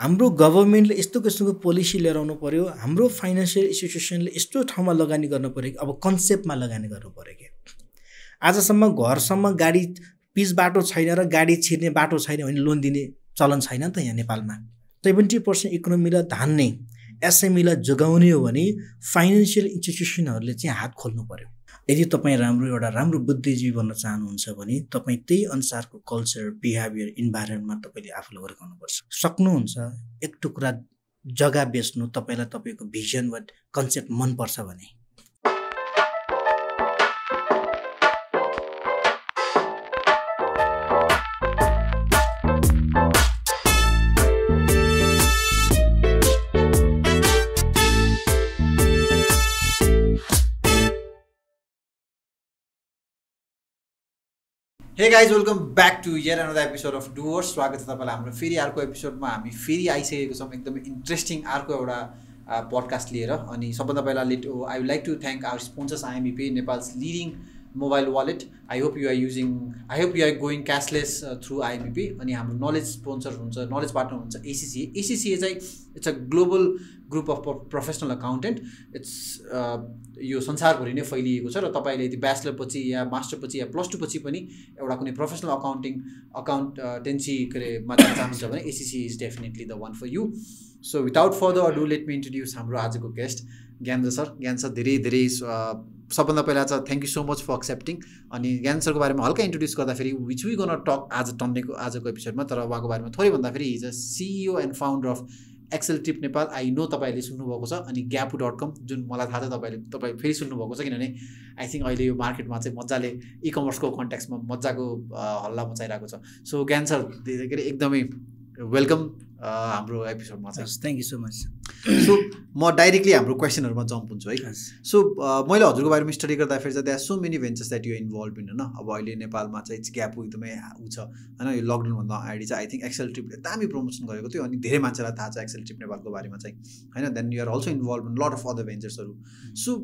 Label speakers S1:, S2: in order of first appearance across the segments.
S1: हाम्रो गभर्मेन्टले यस्तो किसिमको पोलिसी लिएर
S2: आउनु पऱ्यो हाम्रो फाइनेन्सियल इन्स्टिट्युसनले यस्तो ठाउँमा लगानी गर्नु पऱ्यो कि अब कन्सेप्टमा लगानी गर्नु पऱ्यो कि आजसम्म घरसम्म गाडी पिच बाटो छैन र गाडी छिर्ने बाटो छैन भने लोन दिने चलन छैन नि त यहाँ नेपालमा सेभेन्टी पर्सेन्ट इकोनोमीलाई धान्ने एसएमईलाई जोगाउने हो भने फाइनेन्सियल इन्स्टिट्युसनहरूले चाहिँ हात खोल्नु पऱ्यो यदि तपाईँ राम्रो एउटा राम्रो बुद्धिजीवी बन्न चाहनुहुन्छ भने तपाईँ त्यही अनुसारको कल्चर बिहेभियर इन्भाइरोमेन्टमा तपाईँले आफूलाई हुर्काउनुपर्छ सक्नुहुन्छ एक टुक्रा जग्गा बेच्नु तपाईँलाई तपाईँको भिजन वा कन्सेप्ट मनपर्छ भने
S3: hey guys welcome back to your another episode of डुवर्स स्वागत छ तपाईँलाई हाम्रो फेरि अर्को एपिसोडमा हामी फेरि आइसकेको छौँ एकदमै इन्ट्रेस्टिङ अर्को एउटा पडकास्ट लिएर अनि सबभन्दा पहिला let I would like to thank our sponsors IME pay Nepal's leading mobile wallet I hope you are using I hope you are going cashless through IBP अनि हाम्रो नलेज स्पोन्सर हुन्छ नलेज पार्टनर हुन्छ ACCA ACCA चाहिँ it's a global group of professional accountant it's यो संसारभरि नै फैलिएको छ र तपाईँले यदि ब्याचलर पछि या मास्टर पछि या प्लस टू पछि पनि एउटा कुनै प्रोफेसनल अकाउन्टिङ अकाउन्टेन्सी के अरे मात्र चाहन्छ भने ACCA is definitely the one for you so without further do let me introduce हाम्रो आजको गेस्ट ज्ञान सर ज्ञान सर धेरै धेरै uh, सबभन्दा पहिला चाहिँ thank you so much for accepting अनि ज्ञान सरको बारेमा हल्का इन्ट्रोड्युस गर्दाखेरि विच वी गोन टक आज टन्नेको आजको एपिसोडमा तर उहाँको बारेमा थोरै भन्दाखेरि his a CEO and founder of Xcel trip Nepal I know तपाईँहरूले सुन्नुभएको छ अनि ग्यापु डट कम जुन मलाई थाहा छ तपाईँले तपाईँ फेरि सुन्नुभएको छ किनभने आई थिङ्क अहिले यो मार्केटमा चाहिँ मजाले इकमर्सको कन्ट्याक्समा मजाको हल्ला मचाइरहेको छ सो ज्ञान सर धेरै एकदमै वेलकम uh, हाम्रो एपिसोडमा छ thank you so much so म डाइरेक्टली हाम्रो क्वेसनहरूमा जम्प हुन्छु है सो uh, मैले हजुरको बारेमा स्टडी गर्दाखेरि चाहिँ त्यहाँ so many ventures that you involve in होइन अब अहिले नेपालमा चाहिँ इट्स ग्याप एकदमै ऊ छ होइन यो लकडाउनभन्दा अगाडि चाहिँ आई थिङ्क एक्सएल ट्रिपले दामी प्रमोसन गरेको थियो अनि धेरै मान्छेलाई थाहा छ एक्सएल ट्रिप नेपालको बारेमा चाहिँ होइन then you're also involve in lot of other भेन्चर्सहरू सो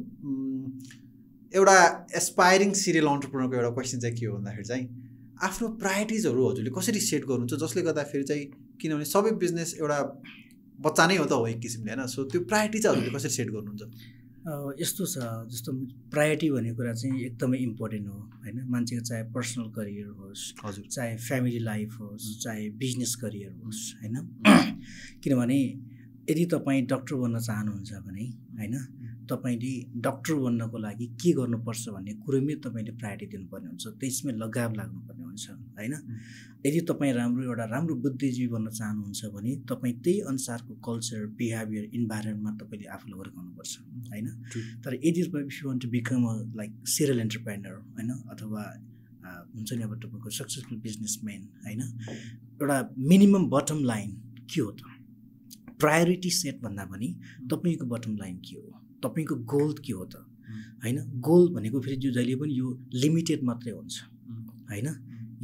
S3: एउटा एस्पायरिङ सिरियल अन्टरप्रोनरको एउटा क्वेसन चाहिँ के हो भन्दाखेरि चाहिँ आफ्नो प्रायोरिटिजहरू हजुरले कसरी सेट गर्नुहुन्छ जसले गर्दाखेरि चाहिँ किनभने सबै बिजनेस एउटा बच्चा नै हो त हो एक किसिमले होइन सो त्यो प्रायोरिटी चाहिँ हजुरले कसरी सेट
S2: गर्नुहुन्छ यस्तो छ जस्तो प्रायोरिटी भन्ने कुरा चाहिँ एकदमै इम्पोर्टेन्ट हो होइन मान्छेको चाहे पर्सनल करियर होस् हजुर चाहे फ्यामिली लाइफ होस् चाहे बिजनेस करियर होस् होइन किनभने यदि तपाईँ डक्टर बन्न चाहनुहुन्छ भने होइन तपाईँले डक्टर बन्नको लागि के गर्नुपर्छ भन्ने कुरोमै तपाईँले प्रायोरिटी दिनुपर्ने हुन्छ त्यसमै लगाव लाग्नुपर्ने हुन्छ होइन यदि तपाईँ राम्रो एउटा राम्रो बुद्धिजीवी बन्न चाहनुहुन्छ भने तपाईँ त्यही अनुसारको कल्चर बिहेभियर इन्भाइरोमेन्टमा तपाईँले आफूलाई गर्नुपर्छ होइन तर यदि तपाईँ if you want to become a like serial entrepreneur होइन अथवा हुन्छ नि अब तपाईँको सक्सेसफुल बिजनेसम्यान होइन एउटा मिनिमम बटम लाइन के हो त प्रायोरिटी सेट भन्दा पनि तपाईँको बटम लाइन के हो तपाईँको गोल के हो त होइन गोल भनेको फेरि जो जहिले पनि यो लिमिटेड मात्रै हुन्छ होइन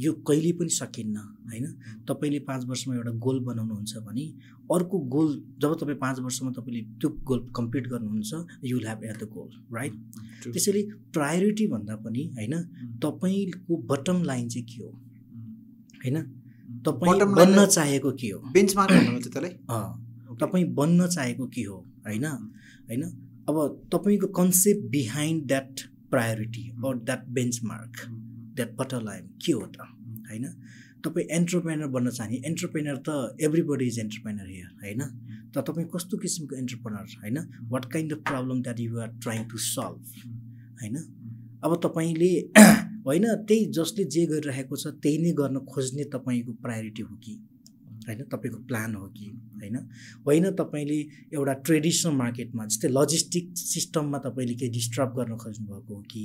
S2: यो कहिले पनि सकिन्न होइन तपाईँले पाँच वर्षमा एउटा गोल बनाउनुहुन्छ भने अर्को गोल जब तपाईँ पाँच वर्षमा तपाईँले त्यो गोल कम्प्लिट गर्नुहुन्छ you will have at the goal right त्यसैले प्रायोरिटी भन्दा पनि होइन तपाईँको बटम लाइन चाहिँ के हो होइन तपाईँ बन्न चाहेको के हो बेन्चमार्क त्यसलाई तपाईँ बन्न चाहेको के हो होइन होइन अब तपाईँको concept behind that priority or that benchmark that पटलायम के हो त होइन तपाईँ एन्टरप्रेनर बन्न चाहने एन्टरप्रेनर त everybody is entrepreneur here होइन त तपाईँ कस्तो किसिमको एन्टरप्रेनर होइन what kind of problem that you are trying to solve होइन अब तपाईँले होइन त्यही जसले जे गरिरहेको छ त्यही नै गर्न खोज्ने तपाईँको प्रायोरिटी हो कि होइन तपाईँको प्लान हो कि होइन होइन तपाईँले एउटा ट्रेडिसनल मार्केटमा जस्तै लजिस्टिक सिस्टममा तपाईँले केही डिस्टर्ब गर्न खोज्नुभएको हो कि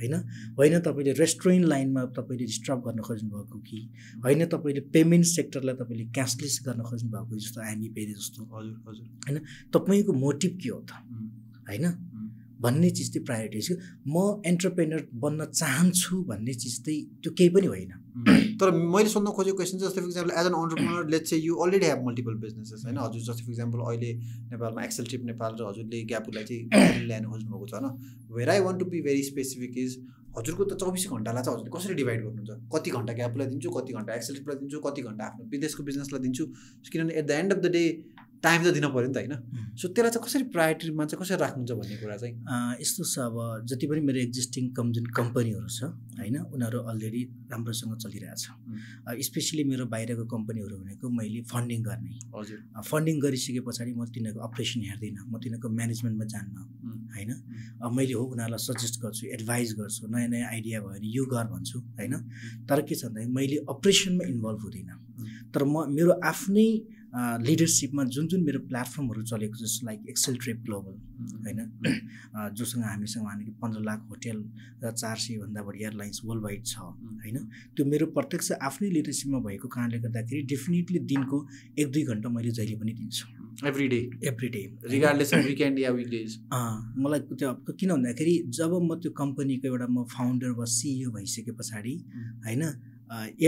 S2: होइन होइन तपाईँले रेस्टुरेन्ट लाइनमा तपाईँले डिस्टर्ब गर्न खोज्नुभएको कि होइन तपाईँले पेमेन्ट सेक्टरलाई तपाईँले क्यासलेस गर्न खोज्नुभएको जस्तो हामी पेरे जस्तो हजुर हजुर होइन तपाईँको मोटिभ के हो त होइन भन्ने चिज चाहिँ प्रायोरिटी म एन्टरप्रेनर बन्न चाहन्छु भन्ने चिज चाहिँ त्यो केही पनि होइन तर मैले सोध्न खोजेको क्वेसन चाहिँ जस्तै for
S3: example as an entrepreneur let चाहिँ you already have multiple businesses होइन हजुर जस्तै फर इक्जाम्पल अहिले नेपालमा एक्सेल ट्रिप नेपाल र हजुरले ग्यापुलाई चाहिँ ल्याउनु भएको छ होइन where I want to be very specific is हजुरको त चौबिस घन्टालाई चाहिँ हजुरले कसरी डिभाइड गर्नुहुन्छ कति घन्टा ग्यापलाई दिन्छु कति घन्टा एक्सेल टिपलाई दिन्छु कति घन्टा आफ्नो विदेशको बिजनेसलाई दिन्छु किनभने at the end of the day time त दिनु पऱ्यो नि त होइन सो त्यसलाई चाहिँ
S2: कसरी प्रायोरिटीमा चाहिँ कसरी राख्नुहुन्छ भन्ने कुरा चाहिँ यस्तो छ अब जति पनि मेरो एक्जिस्टिङ कम जुन कम्पनीहरू छ होइन उनीहरू अलरेडी राम्रोसँग चलिरहेछ स्पेसली मेरो बाहिरको कम्पनीहरू भनेको मैले फन्डिङ गर्ने हजुर फन्डिङ गरिसके पछाडि म तिनीहरूको अपरेसन हेर्दिनँ म तिनीहरूको म्यानेजमेन्टमा जान्न होइन मैले हो उनीहरूलाई सजेस्ट गर्छु एडभाइस गर्छु नयाँ नयाँ आइडिया भयो भने यो गर भन्छु होइन तर के छ भन्दाखेरि मैले अपरेसनमा इन्भल्भ हुँदिनँ तर म मेरो आफ्नै लिडरसिपमा जुन जुन मेरो प्लेटफर्महरू चलेको जस्तो लाइक एक्सेल ट्रिप ग्लोबल होइन जोसँग हामीसँग भने कि पन्ध्र लाख होटेल र चार सयभन्दा बढी एयरलाइन्स वर्ल्ड वाइड छ होइन त्यो मेरो प्रत्यक्ष आफ्नै लिडरसिपमा भएको कारणले गर्दाखेरि डेफिनेटली दिनको एक दुई घन्टा मैले जहिले पनि दिन्छु every day every day regardless weekend या विकडेज मलाई त्यो किन भन्दाखेरि जब म त्यो कम्पनीको एउटा म फाउन्डर वा सिइओ भइसके पछाडि होइन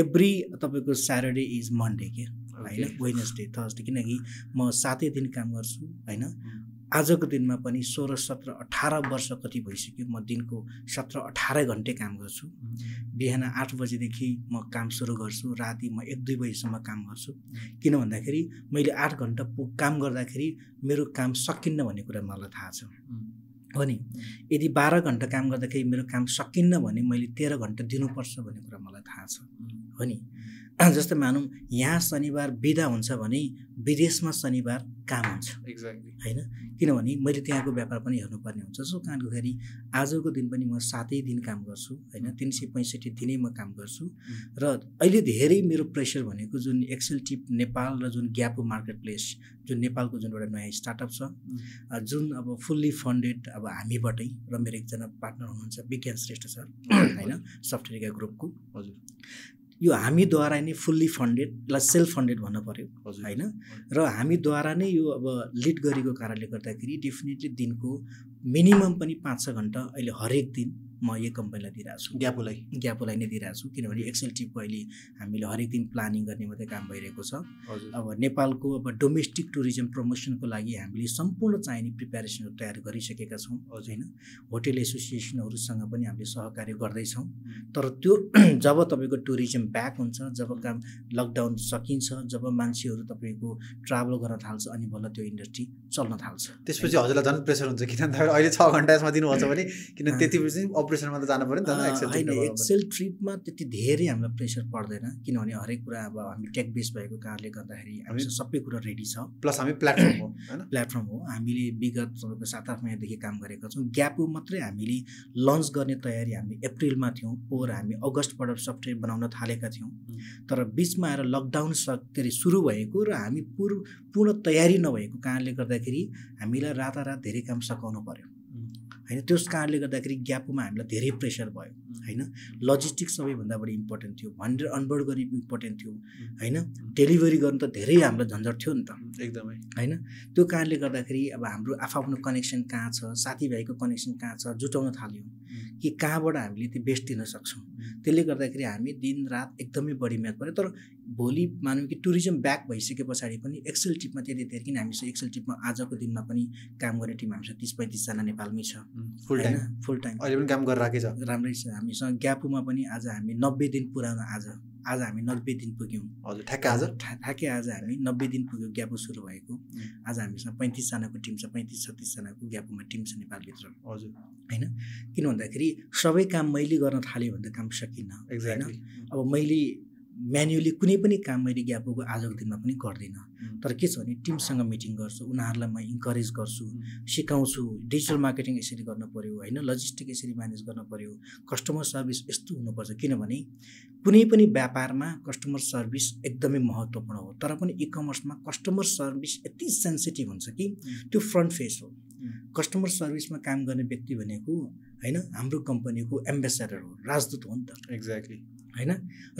S2: एभ्री तपाईँको स्याटरडे इज मन्डे क्या होइन वेनसडे थर्सडे किनकि म सातै दिन काम गर्छु होइन आजको दिनमा पनि सोह्र सत्र अठार वर्ष कति भइसक्यो म दिनको सत्र अठार घन्टे काम गर्छु बिहान आठ बजीदेखि म काम सुरु गर्छु राति म एक दुई बजीसम्म काम गर्छु किन भन्दाखेरि मैले आठ घन्टा काम गर्दाखेरि मेरो काम सकिन्न भन्ने कुरा मलाई थाहा छ हो नि यदि बाह्र घन्टा काम गर्दाखेरि मेरो काम सकिन्न भने मैले तेह्र घन्टा दिनुपर्छ भन्ने कुरा मलाई थाहा छ हो नि जस्तै मानौँ यहाँ शनिबार बिदा हुन्छ भने विदेशमा शनिबार काम हुन्छ
S4: एक्ज्याक्टली होइन
S2: किनभने मैले त्यहाँको व्यापार पनि हेर्नुपर्ने हुन्छ सो कारणको फेरि आजको दिन पनि म सातै दिन काम गर्छु होइन तिन सय पैँसठी दिनै म काम गर्छु र अहिले धेरै मेरो प्रेसर भनेको जुन एक्सेल टिप नेपाल र जुन ग्यापो मार्केट प्लेस जुन नेपालको जुन एउटा नयाँ स्टार्टअप छ जुन अब फुल्ली फन्डेड अब हामीबाटै र मेरो एकजना पार्टनर हुनुहुन्छ विज्ञान श्रेष्ठ सर होइन सफ्टवेयरका ग्रुपको हजुर यो हामीद्वारा नै फुल्ली फन्डेड सेल्फ फन्डेड भन्न पऱ्यो होइन र हामीद्वारा नै यो अब लिड गरेको कारणले गर्दाखेरि डेफिनेटली दिनको मिनिमम पनि पाँच छ घन्टा अहिले हरेक दिन म यही कम्पनीलाई दिइरहेको छु ग्यापोलाई ग्यापोलाई नै दिइरहेको छु किनभने एक्सएल टिपको अहिले हामीले हरेक दिन प्लानिङ गर्ने मात्रै काम भइरहेको छ अब नेपालको अब डोमेस्टिक टुरिज्म प्रमोसनको लागि हामीले सम्पूर्ण चाहिने प्रिपेरेसनहरू तयार गरिसकेका छौँ हजुर होइन होटेल एसोसिएसनहरूसँग पनि हामीले सहकार्य गर्दैछौँ तर त्यो जब तपाईँको टुरिज्म ब्याक हुन्छ जब काम लकडाउन सकिन्छ जब मान्छेहरू तपाईँको ट्राभल गर्न थाल्छ अनि बल्ल त्यो इन्डस्ट्री चल्न थाल्छ त्यसपछि हजुरलाई झन् प्रेसर हुन्छ किनभने अहिले छ घन्टा यसमा दिनुहुन्छ भने किन त्यति अब अपरेसनमा त जानु पऱ्यो नि
S3: त होइन एक्सेल
S2: ट्रिपमा त्यति धेरै हामीलाई प्रेसर पर्दैन किनभने हरेक कुरा अब हामी टेक बेस भएको कारणले गर्दाखेरि हामी सबै कुरा रेडी छ प्लस हामी प्लेटफर्म हो प्लेटफर्म हो हामीले विगत तपाईँको सात आठ महिनादेखि काम गरेका छौँ ग्यापको मात्रै हामीले लन्च गर्ने तयारी हामी अप्रिलमा थियौँ ओर हामी अगस्तबाट सफ्टवेयर बनाउन थालेका थियौँ तर बिचमा आएर लकडाउन के अरे सुरु भएको र हामी पूर्व पूर्ण तयारी नभएको कारणले गर्दाखेरि हामीलाई रातारात धेरै काम सघाउनु पऱ्यो होइन त्यस कारणले गर्दाखेरि ग्यापुमा हामीलाई धेरै प्रेसर भयो होइन लजिस्टिक्स सबैभन्दा बढी इम्पोर्टेन्ट थियो भनेर अनबोर्ड गर्ने इम्पोर्टेन्ट थियो होइन डेलिभरी गर्नु त धेरै हामीलाई झन्झट थियो नि त एकदमै होइन त्यो कारणले गर्दाखेरि अब हाम्रो आफ्नो कनेक्सन कहाँ छ साथीभाइको कनेक्सन कहाँ छ जुटाउन थाल्यौँ कि कहाँबाट हामीले त्यो बेस्ट दिन सक्छौँ त्यसले गर्दाखेरि हामी दिन रात एकदमै बढी मिहिनेत पऱ्यो तर भोलि मानौँ कि टुरिज्म ब्याक भइसके पछाडि पनि एक्सेल टिपमा त्यति धेरै किन हामीसँग एक्सेल टिपमा आजको दिनमा पनि काम गर्ने टिम हामीसँग तिस पैँतिसजना नेपालमै छ फुल टाइम फुल टाइम अहिले पनि काम गरिरहेको छ राम्रै छ हामीसँग ग्यापुमा पनि आज हामी नब्बे दिन पुरानो आज आज हामी नब्बे दिन पुग्यौँ हजुर ठ्याक्कै आज ठ्याक्कै आज हामी नब्बे दिन पुग्यौँ ग्यापो सुरु भएको आज हामीसँग पैँतिसजनाको टिम छ पैँतिस छत्तिसजनाको ग्यापोमा टिम छ नेपालभित्र हजुर होइन किन भन्दाखेरि सबै काम मैले गर्न थालेँ भने त काम सकिनँ होइन अब मैले म्यानुअली कुनै पनि काम मैले ग्यापोको आजको दिनमा पनि गर्दिनँ तर के छ भने टिमसँग मिटिङ गर्छु उनीहरूलाई म इन्करेज गर्छु सिकाउँछु डिजिटल मार्केटिङ यसरी गर्न पऱ्यो होइन लजिस्टिक यसरी म्यानेज गर्न पऱ्यो कस्टमर सर्भिस यस्तो हुनुपर्छ किनभने कुनै पनि व्यापारमा कस्टमर सर्भिस एकदमै महत्त्वपूर्ण हो तर पनि इ कमर्समा कस्टमर सर्भिस यति सेन्सिटिभ हुन्छ कि त्यो फ्रन्ट फेस हो कस्टमर सर्भिसमा काम गर्ने व्यक्ति भनेको होइन हाम्रो कम्पनीको एम्बेसेडर हो राजदूत हो नि त एक्ज्याक्टली होइन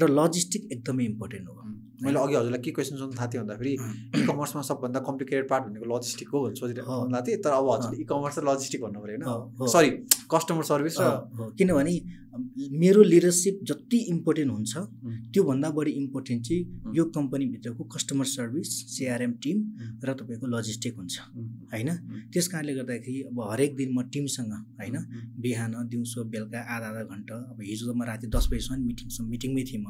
S2: र लजिस्टिक एकदमै इम्पोर्टेन्ट हो मैले अघि
S3: हजुरलाई के क्वेसन सोध्नु थाहा थियो भन्दाखेरि इ कमर्समा सबभन्दा कम्प्लिकेटेड पार्ट भनेको लजिस्टिक हो भनेर सोचिरहेको थाहा थिएँ तर अब हजुरले इ कमर्स र लजिस्टिक भन्नु पऱ्यो होइन सरी कस्टमर सर्भिस र किनभने
S2: मेरो लिडरसिप जति इम्पोर्टेन्ट हुन्छ त्योभन्दा बढी इम्पोर्टेन्ट चाहिँ यो कम्पनीभित्रको कस्टमर सर्भिस सिआरएम टिम र तपाईँको लजिस्टिक हुन्छ होइन त्यस कारणले गर्दाखेरि अब हरेक दिन म टिमसँग होइन बिहान दिउँसो बेलुका आधा आधा घन्टा अब हिजो त म राति दस बजीसम्म मिटिङसम्म मिटिङमै थिएँ म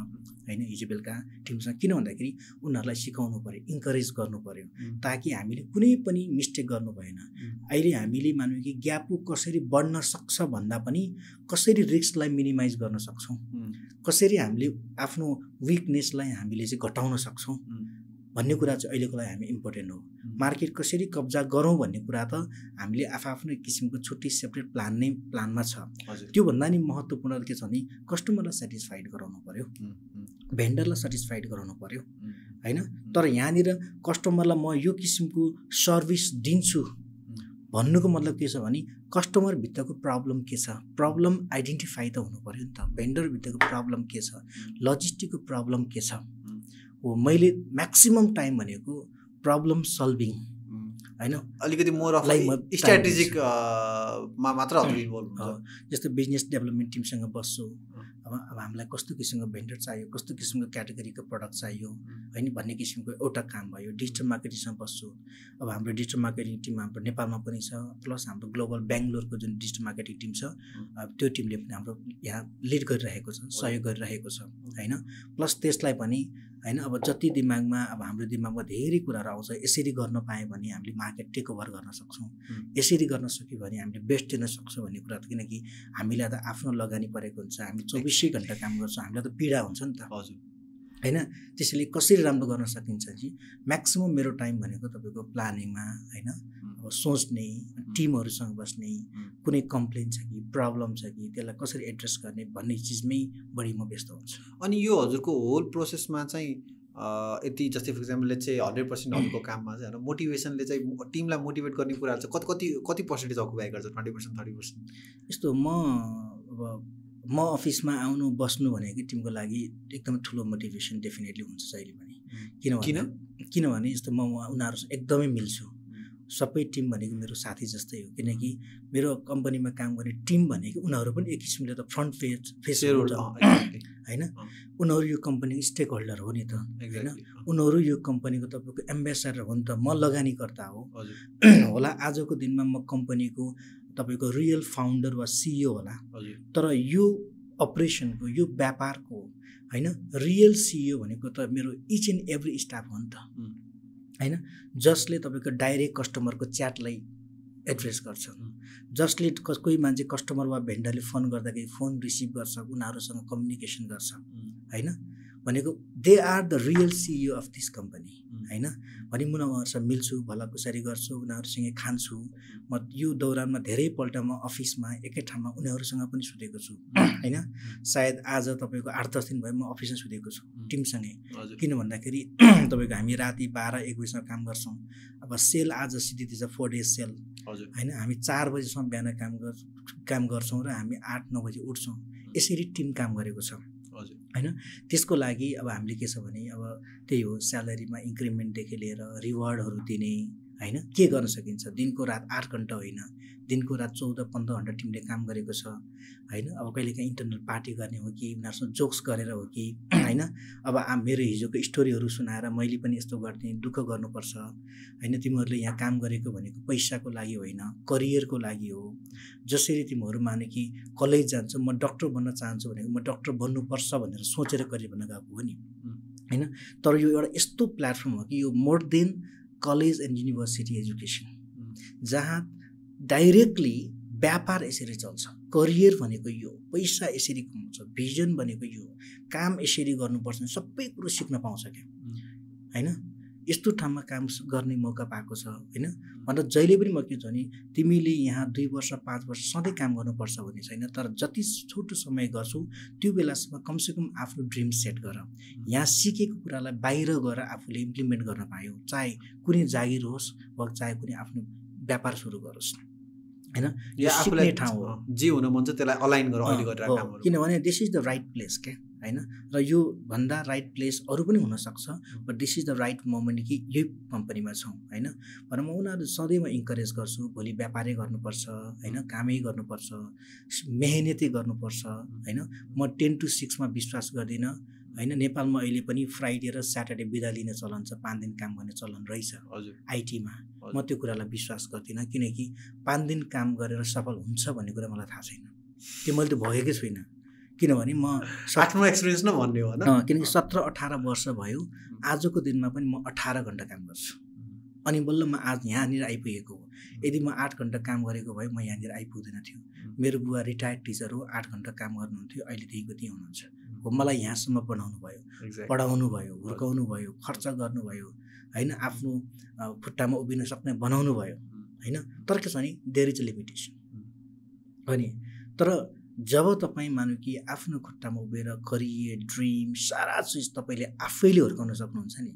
S2: होइन हिजो बेलुका टिमसँग किनभने भन्दाखेरि उनीहरूलाई सिकाउनु पऱ्यो इन्करेज गर्नु पऱ्यो ताकि हामीले कुनै पनि मिस्टेक गर्नु भएन अहिले हामीले मानौँ कि ग्यापु कसरी बढ्न सक्छ भन्दा पनि कसरी रिस्कलाई मिनिमाइज गर्न सक्छौँ कसरी हामीले आफ्नो विकनेसलाई हामीले चाहिँ घटाउन सक्छौँ भन्ने कुरा चाहिँ अहिलेको लागि हामी इम्पोर्टेन्ट हो मार्केट कसरी कब्जा गरौँ भन्ने कुरा त हामीले आफ्नै किसिमको छुट्टी सेपरेट प्लान नै प्लानमा छ त्योभन्दा नि महत्त्वपूर्ण के छ भने कस्टमरलाई सेटिस्फाइड गराउनु पऱ्यो भेन्डरलाई सेटिस्फाइड गराउनु पऱ्यो होइन तर यहाँनिर कस्टमरलाई म यो किसिमको सर्भिस दिन्छु भन्नुको मतलब के छ भने कस्टमरभित्रको प्रब्लम के छ प्रब्लम आइडेन्टिफाई त हुनु पऱ्यो नि त भेन्डरभित्रको प्रब्लम के छ लजिस्टिकको प्रब्लम के छ हो मैले म्याक्सिमम् टाइम भनेको प्रब्लम सल्भिङ होइन अलिकति मोर अफ लाइक स्ट्राटेजिक मात्र जस्तो बिजनेस डेभलपमेन्ट टिमसँग बस्छु अब अब हामीलाई कस्तो किसिमको भेन्डर चाहियो कस्तो किसिमको क्याटेगोरीको प्रडक्ट चाहियो होइन भन्ने किसिमको एउटा काम भयो डिजिटल मार्केटिङसँग बस्छु अब हाम्रो डिजिटल मार्केटिङ टिम हाम्रो नेपालमा पनि छ प्लस हाम्रो ग्लोबल बेङ्गलोरको जुन डिजिटल मार्केटिङ टिम छ त्यो टिमले पनि हाम्रो यहाँ लिड गरिरहेको छ सहयोग गरिरहेको छ होइन प्लस त्यसलाई पनि होइन अब जति दिमागमा अब हाम्रो दिमागमा धेरै कुराहरू आउँछ यसरी गर्न पायो भने हामीले मार्केट टेक ओभर गर्न सक्छौँ यसरी गर्न सक्यो भने हामीले बेस्ट दिन सक्छौँ भन्ने कुरा किनकि हामीलाई त आफ्नो लगानी परेको हुन्छ हामी चौबिसै घन्टा काम गर्छौँ हामीलाई त पीडा हुन्छ नि त हजुर होइन त्यसैले कसरी राम्रो गर्न सकिन्छ कि म्याक्सिमम् मेरो टाइम भनेको तपाईँको प्लानिङमा होइन अब सोच्ने टिमहरूसँग बस्ने कुनै कम्प्लेन छ कि प्रब्लम छ कि त्यसलाई कसरी एड्रेस गर्ने भन्ने चिजमै बढी म व्यस्त हुन्छु अनि यो हजुरको होल प्रोसेसमा चाहिँ
S3: यति जस्तै फर इक्जाम्पलले चाहिँ हन्ड्रेड पर्सेन्ट काममा चाहिँ होइन मोटिभेसनले चाहिँ टिमलाई मोटिभेट गर्ने कुराहरू चाहिँ
S2: कति कति कति पर्सेन्टेज अकुपाई गर्छ ट्वेन्टी पर्सेन्ट थर्टी पर्सेन्ट यस्तो म अब म अफिसमा आउनु बस्नु भनेको टिमको लागि एकदम ठुलो मोटिभेसन डेफिनेटली हुन्छ जहिले पनि किनभने किनभने यस्तो म उनीहरू एकदमै मिल्छु सबै टिम भनेको मेरो साथी जस्तै हो किनकि मेरो कम्पनीमा काम गर्ने टिम भनेको उनीहरू पनि एक किसिमले त फ्रन्ट पेज हुन्छ होइन उनीहरू यो कम्पनीको स्टेक होल्डर हो नि त होइन उनीहरू यो कम्पनीको तपाईँको एम्बेसडर हो नि त म लगानीकर्ता हो होला आजको दिनमा म कम्पनीको तपाईँको रियल फाउन्डर वा सिइओ होला तर यो अपरेसनको यो व्यापारको होइन रियल सिइओ भनेको त मेरो इच एन्ड एभ्री स्टाफ हो नि
S1: त
S2: होइन जसले तपाईँको डाइरेक्ट कस्टमरको च्याटलाई एड्रेस गर्छ जसले कोही मान्छे कस्टमर वा भेन्डरले फोन गर्दाखेरि फोन रिसिभ गर्छ उनीहरूसँग कम्युनिकेसन गर्छ होइन भनेको they are the real CEO of this company होइन भने म उनीहरूसँग मिल्छु भलाकुसारी गर्छु उनीहरूसँगै खान्छु म यो दौरानमा धेरैपल्ट म अफिसमा एकै ठाउँमा उनीहरूसँग पनि सुतेको छु होइन सायद आज तपाईँको आठ दस दिन भयो म अफिसमा सुधेको छु टिमसँगै किन भन्दाखेरि तपाईँको हामी राति बाह्र एक बजीसम्म काम गर्छौँ अब सेल आज दिन्छ फोर डेज सेल होइन हामी चार बजीसम्म बिहान काम गर् काम गर्छौँ र हामी आठ नौ बजी उठ्छौँ यसरी टिम काम गरेको छ होइन त्यसको लागि अब हामीले के छ भने अब त्यही हो स्यालेरीमा इन्क्रिमेन्टदेखि लिएर रिवार्डहरू दिने होइन के गर्न सकिन्छ दिनको रात आठ घन्टा होइन दिनको रात चौध पन्ध्र घन्टा टिमले काम गरेको छ होइन अब कहिलेकाहीँ इन्टरनल पार्टी गर्ने हो कि उनीहरूसँग जोक्स गरेर हो कि होइन अब आ मेरो हिजोको स्टोरीहरू सुनाएर मैले पनि यस्तो गर्थेँ दुःख गर्नुपर्छ होइन तिमीहरूले यहाँ काम गरेको भनेको पैसाको लागि होइन करियरको लागि हो जसरी तिमीहरू माने कि कलेज जान्छौ म डक्टर बन्न चाहन्छु भनेको म डक्टर बन्नुपर्छ भनेर सोचेर करियर बन्न गएको हो नि होइन तर यो एउटा यस्तो प्लेटफर्म हो कि यो more than college and university education जहाँ डाइरेक्टली व्यापार यसरी चल्छ करियर भनेको यो पैसा यसरी कमाउँछ भिजन भनेको यो काम यसरी गर्नुपर्छ सबै कुरो सिक्न पाउँछ क्या hmm. होइन यस्तो ठाउँमा काम गर्ने मौका पाएको छ होइन भनेर जहिले पनि म के छ भने तिमीले यहाँ दुई वर्ष पाँच वर्ष सधैँ काम गर्नुपर्छ भन्ने छैन तर जति छोटो समय गर्छौ त्यो बेलासम्म कमसेकम आफ्नो ड्रिम सेट गर यहाँ सिकेको कुरालाई बाहिर गएर आफूले इम्प्लिमेन्ट गर्न पायो चाहे कुनै जागिर होस् वा चाहे कुनै आफ्नो व्यापार सुरु गरोस्
S3: होइन आफूलाई ठाउँ हो जे हुन मन छ त्यसलाई अलाइन गर
S2: किनभने this is the right place क्या होइन र योभन्दा राइट प्लेस अरू पनि हुनसक्छ but this is the right moment कि यही कम्पनीमा छौँ होइन भनौँ म उनीहरू सधैँ म इन्करेज गर्छु भोलि व्यापारै गर्नुपर्छ होइन कामै गर्नुपर्छ मेहनतै गर्नुपर्छ होइन म टेन टु सिक्समा विश्वास गर्दिनँ होइन नेपालमा अहिले पनि फ्राइडे र स्याटरडे बिदा लिने चलन छ पाँच दिन काम गर्ने चलन रहेछ हजुर आइटीमा म त्यो कुरालाई विश्वास गर्दिनँ किनकि पाँच दिन काम गरेर सफल हुन्छ भन्ने कुरा मलाई थाहा छैन त्यो मैले त भोगेकै छुइनँ किनभने म आफ्नो एक्सपिरियन्स नै भन्ने हो होइन किनकि सत्र अठार वर्ष भयो आजको दिनमा पनि म अठार घन्टा काम गर्छु अनि बल्ल म आज यहाँनिर आइपुगेको हो यदि म आठ घन्टा काम गरेको भए म यहाँनिर आइपुग्दैन थियो मेरो बुवा रिटायर्ड टिचर हो आठ घन्टा काम गर्नुहुन्थ्यो अहिले त्यहीँको त्यहीँ हुनुहुन्छ हो मलाई यहाँसम्म बनाउनु
S1: भयो पढाउनु भयो
S2: हुर्काउनु भयो खर्च गर्नुभयो होइन आफ्नो खुट्टामा उभिन सक्ने बनाउनु भयो होइन तर के छ नि देयर इज अ लिमिटेसन अनि तर जब तपाईँ मानव कि आफ्नो खुट्टामा उभिएर करियर ड्रिम सारा चिज तपाईँले आफैले हुर्काउन सक्नुहुन्छ नि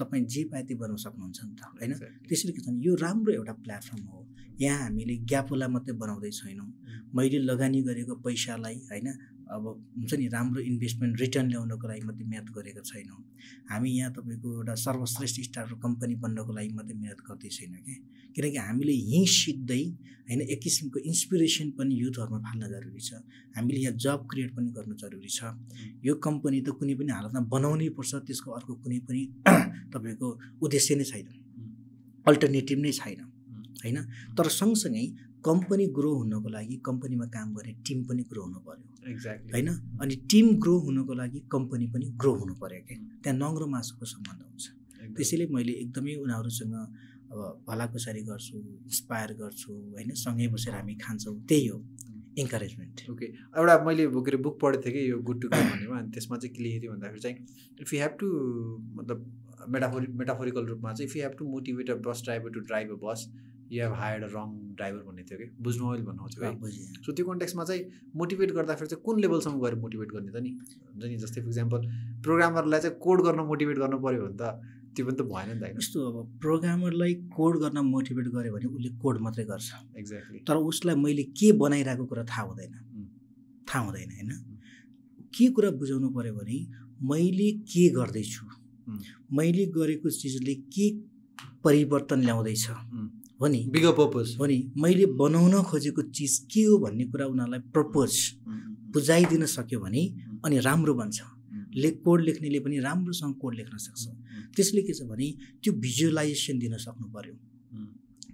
S2: तपाईँ जे पाए त्यो बनाउन सक्नुहुन्छ नि त होइन त्यसैले के छ यो राम्रो एउटा प्लेटफर्म हो यहाँ हामीले ग्यापोला मात्रै बनाउँदै छैनौँ मैले लगानी गरेको पैसालाई होइन अब हुन्छ नि राम्रो इन्भेस्टमेन्ट रिटर्न ल्याउनको लागि मात्रै मिहिनेत गरेको छैनौँ हामी यहाँ तपाईँको एउटा सर्वश्रेष्ठ स्टार्टअप कम्पनी बन्नको लागि मात्रै मिहिनेत गर्दै छैनौँ क्या किनकि हामीले यहीँ सिक्दै होइन एक किसिमको इन्सपिरेसन पनि युथहरूमा फाल्न जरुरी छ हामीले यहाँ जब क्रिएट पनि गर्नु जरुरी छ यो कम्पनी त कुनै पनि हालतमा बनाउनै पर्छ त्यसको अर्को कुनै पनि तपाईँको उद्देश्य नै छैन अल्टरनेटिभ नै छैन होइन तर सँगसँगै कम्पनी ग्रो हुनको लागि कम्पनीमा काम गर्ने टिम पनि ग्रो हुनु
S1: पऱ्यो एक्ज्याक्ट
S3: होइन
S2: अनि टिम ग्रो हुनुको लागि कम्पनी पनि ग्रो हुनु पऱ्यो क्या त्यहाँ नङ्ग्रो मासुको सम्बन्ध हुन्छ त्यसैले मैले एकदमै उनीहरूसँग अब भलाकुसारी गर्छु इन्सपायर गर्छु होइन सँगै बसेर हामी खान्छौँ त्यही हो इन्करेजमेन्ट ओके एउटा मैले के अरे
S3: बुक पढेको थिएँ कि यो गुड टु गुड भन्नेमा अनि त्यसमा चाहिँ के लेखेको थियो भन्दाखेरि चाहिँ इफ यु हेभ टु मतलब मेटाफोरिक मेटाफोरिकल रूपमा चाहिँ if you have to motivate a bus driver to drive a bus you have hired a wrong driver भन्ने थियो कि बुझ्नु अहिले भन्नु आउँछ सो त्यो कन्टेक्समा चाहिँ मोटिभेट गर्दाखेरि चाहिँ कुन लेभलसम्म गएर मोटिभेट गर्ने त नि हुन्छ नि जस्तै फर इक्जाम्पल प्रोग्रामरलाई चाहिँ कोड गर्न मोटिभेट गर्नु पऱ्यो भने त
S2: त्यो पनि त भएन नि त होइन यस्तो अब प्रोग्रामरलाई कोड गर्न मोटिभेट गऱ्यो भने उसले कोड मात्रै गर्छ एक्ज्याक्टली तर उसलाई मैले के बनाइरहेको कुरा थाहा हुँदैन थाहा हुँदैन होइन के कुरा बुझाउनु पऱ्यो भने मैले के गर्दैछु मैले गरेको चिजले के परिवर्तन ल्याउँदैछ हो नि बिग पर्पोज हो नि मैले बनाउन खोजेको चिज के हो भन्ने कुरा उनीहरूलाई प्रपोज mm-hmm. बुझाइदिन सक्यो भने mm-hmm. अनि राम्रो बन्छ mm-hmm. ले कोड लेख्नेले पनि राम्रोसँग कोड लेख्न सक्छ त्यसले के छ भने त्यो भिजुअलाइजेसन दिन सक्नु पऱ्यो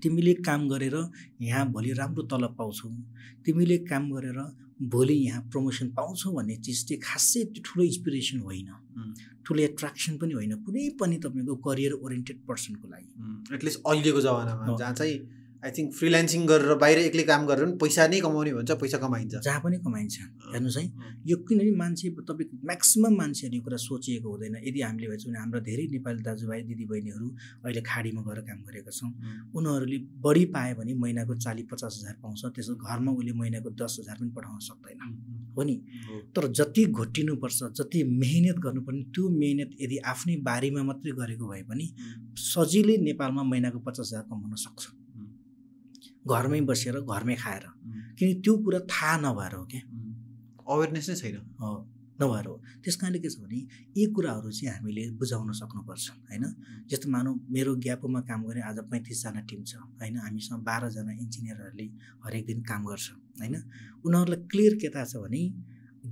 S2: तिमीले काम गरेर यहाँ भोलि राम्रो तलब पाउँछौ तिमीले काम गरेर भोलि यहाँ प्रमोसन पाउँछौँ भन्ने चिज चाहिँ खासै त्यो ठुलो इन्सपिरेसन होइन ठुलो एट्र्याक्सन पनि होइन कुनै पनि तपाईँको करियर ओरिएन्टेड पर्सनको लागि एटलिस्ट अहिलेको जमानामा जहाँ चाहिँ आई थिङ्क फ्रिलान्सिङ गरेर बाहिर एक्लै काम गरेर पनि पैसा नै कमाउने भन्छ पैसा कमाइन्छ जहाँ पनि कमाइन्छ हेर्नुहोस् है यो किनभने मान्छे तपाईँको म्याक्सिमम् मान्छेहरूले यो कुरा सोचिएको हुँदैन यदि हामीले भएछ भने हाम्रो धेरै नेपाली दाजुभाइ दिदीबहिनीहरू अहिले खाडीमा गएर काम गरेका छौँ उनीहरूले बढी पायो भने महिनाको चालिस पचास हजार पाउँछ त्यसो घरमा उसले महिनाको दस हजार पनि पठाउन सक्दैन हो नि तर जति घोटिनुपर्छ जति मेहनत गर्नुपर्ने त्यो मेहनत यदि आफ्नै बारीमा मात्रै गरेको भए पनि सजिलै नेपालमा महिनाको पचास हजार कमाउन सक्छ घरमै बसेर घरमै खाएर किनकि त्यो कुरा थाहा नभएर हो क्या अवेरनेस नै छैन नभएर हो त्यस कारणले के छ भने यी कुराहरू चाहिँ हामीले बुझाउन सक्नुपर्छ होइन जस्तो मानौँ मेरो ग्यापोमा काम गर्ने आज पैँतिसजना टिम छ होइन हामीसँग बाह्रजना इन्जिनियरहरूले हरेक दिन काम गर्छ होइन उनीहरूलाई क्लियर के थाहा छ भने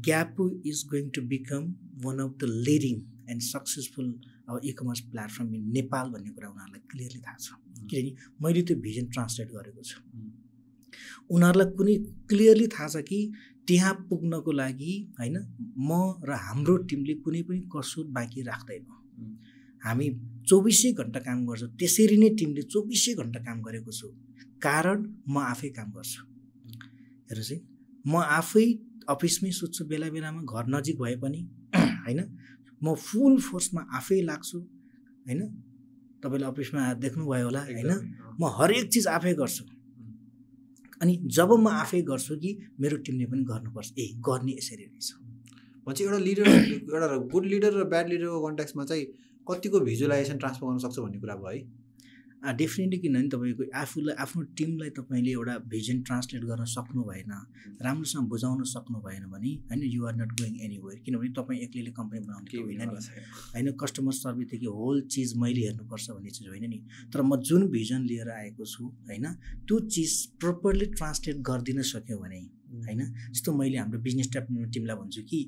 S2: Gyapu is going to become one of the leading and successful अब इकमर्स प्लेटफर्म इन नेपाल भन्ने कुरा उनीहरूलाई क्लियरली थाहा छ किनकि मैले त्यो भिजन ट्रान्सलेट गरेको छु उनीहरूलाई कुनै क्लियरली थाहा छ कि त्यहाँ पुग्नको लागि होइन म र हाम्रो टिमले कुनै पनि कसुर बाँकी राख्दैनौँ हामी चौबिसै घन्टा काम गर्छौँ त्यसरी नै टिमले चौबिसै घन्टा काम गरेको छु कारण म आफै काम गर्छु हेर्नुहोस् है म आफै अफिसमै सुत्छु बेला बेलामा घर नजिक भए पनि होइन म फुल फोर्समा आफै लाग्छु होइन तपाईँले अफिसमा देख्नुभयो होला होइन म हरेक चिज आफै गर्छु अनि जब म आफै गर्छु कि मेरो टिमले पनि गर्नुपर्छ ए गर्ने यसरी रहेछ पछि एउटा लिडर एउटा गुड लिडर र ब्याड लिडरको कन्ट्याक्समा चाहिँ कतिको भिजुलाइजेसन ट्रान्सफर गर्न सक्छ भन्ने कुरा भयो है डेफिनेटली किनभने तपाईँको आफूलाई आफ्नो टिमलाई तपाईँले एउटा भिजन ट्रान्सलेट गर्न सक्नु भएन राम्रोसँग बुझाउन सक्नु भएन भने होइन you're not going anywhere किनभने तपाईँ एक्लैले कम्पनी बनाउनु केही होइन नि होइन कस्टमर सर्भिसदेखि होल चिज मैले हेर्नुपर्छ भन्ने चिज होइन नि तर म जुन भिजन लिएर आएको छु होइन त्यो चिज प्रपरली ट्रान्सलेट गरिदिन सक्यो भने होइन जस्तो मैले हाम्रो बिजनेस टिमलाई भन्छु कि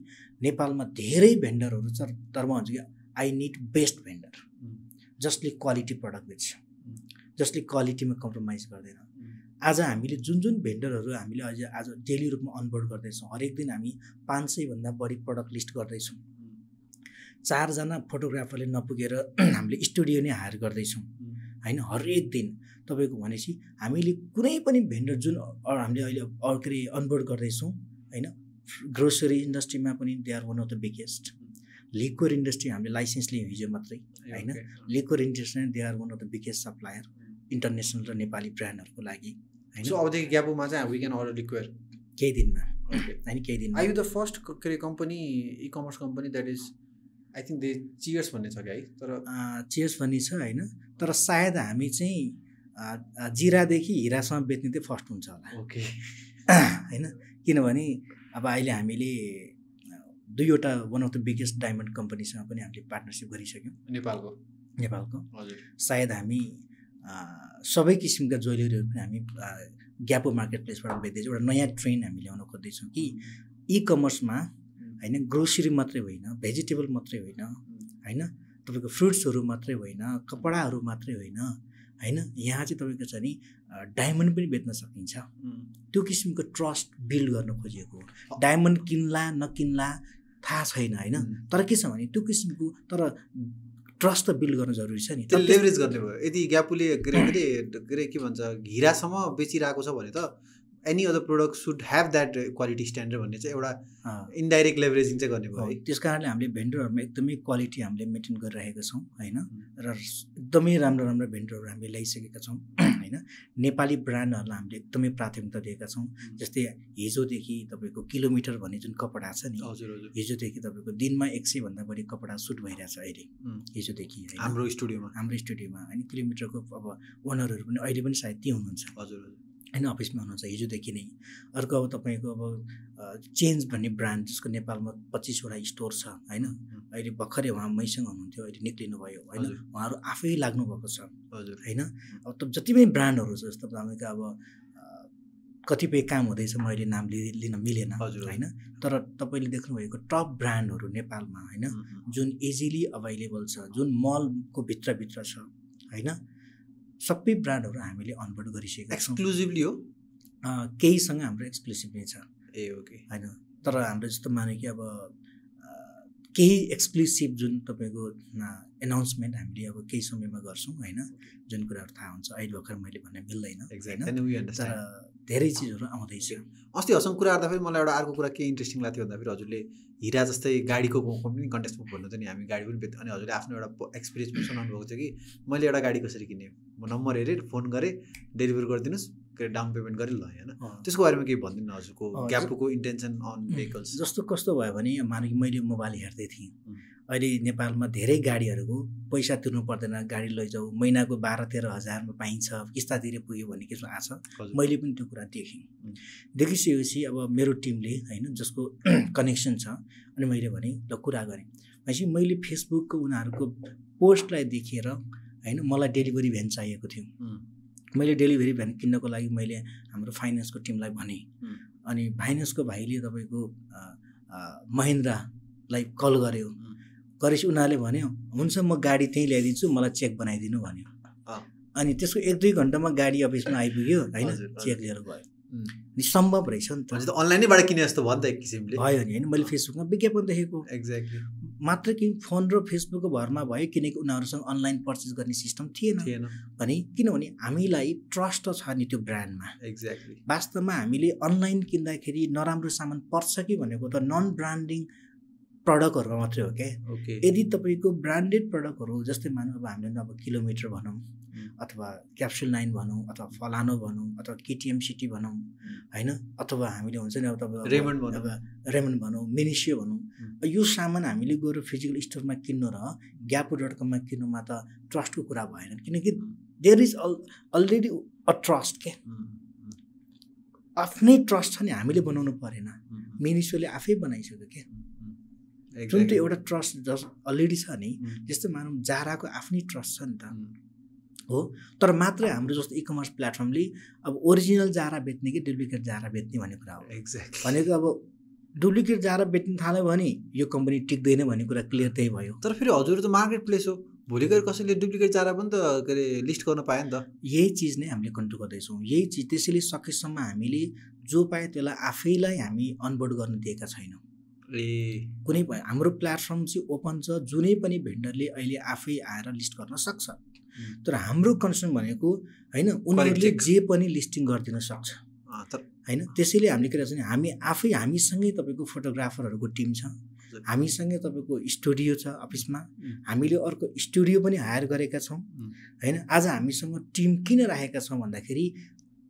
S2: नेपालमा धेरै भेन्डरहरू छ तर म भन्छु कि आई निड बेस्ट भेन्डर जसले क्वालिटी प्रडक्ट बेच्छ जसले क्वालिटीमा कम्प्रोमाइज गर्दैन आज हामीले जुन जुन भेन्डरहरू हामीले अहिले आज डेली रूपमा अनबोर्ड गर्दैछौँ हरेक दिन हामी पाँच सयभन्दा बढी प्रडक्ट लिस्ट गर्दैछौँ चारजना फोटोग्राफरले नपुगेर हामीले स्टुडियो नै हायर गर्दैछौँ होइन हरेक दिन तपाईँको भनेपछि हामीले कुनै पनि भेन्डर जुन हामीले अहिले के अरे अनबोर्ड गर्दैछौँ होइन ग्रोसरी इन्डस्ट्रीमा पनि they are one of the biggest liquor industry हामीले लाइसेन्स लियौँ हिजो मात्रै होइन liquor industry they are one of the biggest supplier international र नेपाली ब्रान्डहरूको लागि होइन सो अबदेखि ग्यापोमा चाहिँ वी अर्डर लिक्वेयर केही दिनमा होइन केही दिनमा आर यु द फर्स्ट के
S3: अरे company e-commerce company that is I think they cheers भन्ने छ क्या है तर
S2: चियर्स भन्ने छ होइन तर सायद हामी चाहिँ जिरादेखि हिरासम्म बेच्ने चाहिँ फर्स्ट हुन्छ होला ओके होइन किनभने अब अहिले हामीले दुईवटा one of the biggest diamond कम्पनीसँग पनि हामीले पार्टनरसिप गरिसक्यौँ नेपालको नेपालको हजुर सायद हामी सबै किसिमका ज्वेलरीहरू पनि हामी ग्यापो मार्केट प्लेसबाट बेच्दैछौँ एउटा नयाँ ट्रेन्ड हामी ल्याउन खोज्दैछौँ कि इ कमर्समा होइन ग्रोसरी मात्रै होइन भेजिटेबल मात्रै होइन होइन तपाईँको फ्रुट्सहरू मात्रै होइन कपडाहरू मात्रै होइन होइन यहाँ चाहिँ तपाईँको छ नि डायमन्ड पनि बेच्न सकिन्छ त्यो किसिमको ट्रस्ट बिल्ड गर्न खोजिएको हो डायमन्ड किन्ला नकिन्ला थाहा छैन होइन तर के छ भने त्यो किसिमको तर ट्रस्ट त बिल्ड गर्न जरुरी छ नि त्यो लेभरेज गर्ने भयो
S3: यदि ग्यापुले के अरे के भन्छ घिरासम्म बेचिरहेको छ भने त any other product should have that quality standard भन्ने चाहिँ एउटा इन्डाइरेक्ट लेभरेजिङ चाहिँ गर्ने
S2: भयो त्यस कारणले हामीले भेन्डरहरूमा एकदमै क्वालिटी हामीले मेन्टेन गरिरहेका छौँ होइन र एकदमै राम्रो राम्रो भेन्डरहरू हामीले ल्याइसकेका छौँ होइन नेपाली ब्रान्डहरूलाई हामीले एकदमै प्राथमिकता दिएका छौँ जस्तै हिजोदेखि तपाईँको किलोमिटर भन्ने जुन कपडा छ नि हजुर हजुर हिजोदेखि तपाईँको दिनमा एक सयभन्दा बढी कपडा सुट भइरहेछ अहिले हिजोदेखि हाम्रो स्टुडियोमा हाम्रो स्टुडियोमा होइन किलोमिटरको अब ओनरहरू पनि अहिले पनि सायद त्यही हुनुहुन्छ हजुर होइन अफिसमा हुनुहुन्छ हिजोदेखि नै अर्को अब तपाईँको अब चेन्ज भन्ने ब्रान्ड जसको नेपालमा पच्चिसवटा स्टोर छ होइन अहिले भर्खरै उहाँ मैसँग हुनुहुन्थ्यो अहिले निक्लिनु भयो होइन उहाँहरू आफै लाग्नुभएको छ हजुर होइन अब त जति पनि ब्रान्डहरू छ जस्तो तपाईँको अब कतिपय काम हुँदैछ मैले नाम लिन मिलेन हजुर होइन तर तपाईँले देख्नुभएको टप ब्रान्डहरू नेपालमा होइन जुन इजिली अभाइलेबल छ जुन मलको भित्रभित्र छ होइन सबै ब्रान्डहरू हामीले अनबोर्ड गरिसकेको एक्सक्लुजिभली हो केहीसँग हाम्रो एक्सक्लुसिभ नै छ ए ओके होइन तर हाम्रो जस्तो माने कि अब केही एक्सक्लुसिभ जुन तपाईँको एनाउन्समेन्ट हामीले अब केही समयमा गर्छौँ होइन जुन कुराहरू थाहा हुन्छ अहिले भर्खर मैले भन्न
S3: मिल्दैन धेरै चिजहरू आउँदैछ अस्ति हजुर कुरा गर्दाखेरि मलाई एउटा अर्को कुरा के इन्ट्रेस्टिङ लाग्थ्यो भन्दाखेरि हजुरले हिरा जस्तै गाडीको पनि कन्टेस्टमा भन्नु नि हामी गाडी पनि अनि हजुरले आफ्नो एउटा एक्सपिरियन्स पनि सुनाउनु भएको थियो कि मैले एउटा गाडी कसरी किने म नम्बर हेरेँ फोन गरेँ डेलिभर गरिदिनुहोस् के अरे
S2: डाउन पेमेन्ट गरेँ ल होइन त्यसको बारेमा केही भनिदिनु हजुरको ग्यापको इन्टेन्सन अन भेहिकल्स जस्तो कस्तो भयो भने मानव मैले मोबाइल हेर्दै थिएँ अहिले नेपालमा धेरै गाडीहरूको पैसा तिर्नु पर्दैन गाडी लैजाऊ महिनाको बाह्र तेह्र हजारमा पाइन्छ किस्तातिर पुग्यो भन्ने के आशा मैले पनि त्यो कुरा देखेँ देखिसकेपछि अब मेरो टिमले होइन जसको कनेक्सन छ अनि मैले भने ल कुरा गरेँ भनेपछि मैले फेसबुकको उनीहरूको पोस्टलाई देखेर होइन मलाई डेलिभरी भ्यान चाहिएको थियो मैले डेलिभरी भ्यान किन्नको लागि मैले हाम्रो फाइनेन्सको टिमलाई भने अनि फाइनेन्सको भाइले तपाईँको महेन्द्रलाई कल गर्यो गरेपछि उनीहरूले भन्यो हुन्छ म गाडी त्यहीँ ल्याइदिन्छु मलाई चेक बनाइदिनु भन्यो अनि त्यसको एक दुई घन्टामा गाडी अफिसमा आइपुग्यो होइन चेक लिएर गयो अनि सम्भव रहेछ नि त अनलाइनैबाट किने जस्तो भयो नि त एक किसिमले भयो नि होइन मैले फेसबुकमा विज्ञापन देखेको एक्ज्याक्टली मात्र कि फोन र फेसबुकको भरमा भयो किनकि उनीहरूसँग अनलाइन पर्चेस गर्ने सिस्टम थिएन थिएन अनि किनभने हामीलाई ट्रस्ट छ नि त्यो ब्रान्डमा एक्ज्याक्टली वास्तवमा हामीले अनलाइन किन्दाखेरि नराम्रो सामान पर्छ कि भनेको त नन ब्रान्डिङ प्रडक्टहरूमा मात्रै हो क्या यदि तपाईँको ब्रान्डेड प्रडक्टहरू जस्तै मानौँ अब हामीले अब किलोमिटर भनौँ अथवा क्याप्सुल नाइन भनौँ अथवा फलानो भनौँ अथवा केटिएम सिटी भनौँ होइन अथवा हामीले हुन्छ नि अब तपाईँ रेमन भनौँ रेमन भनौँ मिनिसियो भनौँ यो सामान हामीले गएर फिजिकल स्टोरमा किन्नु र ग्यापो डट कममा किन्नुमा त ट्रस्टको कुरा भएन किनकि there is all already a trust के आफ्नै ट्रस्ट छ नि हामीले बनाउनु परेन मिनिसियोले आफै बनाइसक्यो क्या जुन त्यो एउटा ट्रस्ट जस अलरेडी छ नि mm. त्यस्तो मानौँ जाराको आफ्नै ट्रस्ट छ नि त mm. हो तर मात्रै हाम्रो जस्तो इ कमर्स प्लेटफर्मले अब ओरिजिनल जारा बेच्ने कि डुप्लिकेट जारा बेच्ने भन्ने कुरा हो एक्ज्याक्ट भनेको अब डुप्लिकेट जारा बेच्न थाल्यो भने यो कम्पनी टिक्दैन भन्ने कुरा क्लियर त्यही भयो तर फेरि हजुर त मार्केट प्लेस हो भोलि गएर कसैले डुप्लिकेट जारा पनि त के अरे लिस्ट गर्न पायो नि त यही चिज नै हामीले कन्ट्रोल गर्दैछौँ यही चिज त्यसैले सकेसम्म हामीले जो पायो त्यसलाई आफैलाई हामी अनबोर्ड गर्न दिएका छैनौँ कुनै पनि हाम्रो प्लेटफर्म चाहिँ ओपन छ जुनै पनि भेन्डरले अहिले आफै आएर लिस्ट गर्न सक्छ तर हाम्रो कन्सर्न भनेको होइन उनीहरूले जे पनि लिस्टिङ गरिदिन सक्छ होइन त्यसैले हामीले के रहेछ भने हामी आफै हामीसँगै तपाईँको फोटोग्राफरहरूको टिम छ हामीसँगै तपाईँको स्टुडियो छ अफिसमा हामीले अर्को स्टुडियो पनि हायर गरेका छौँ होइन आज हामीसँग टिम किन राखेका छौँ भन्दाखेरि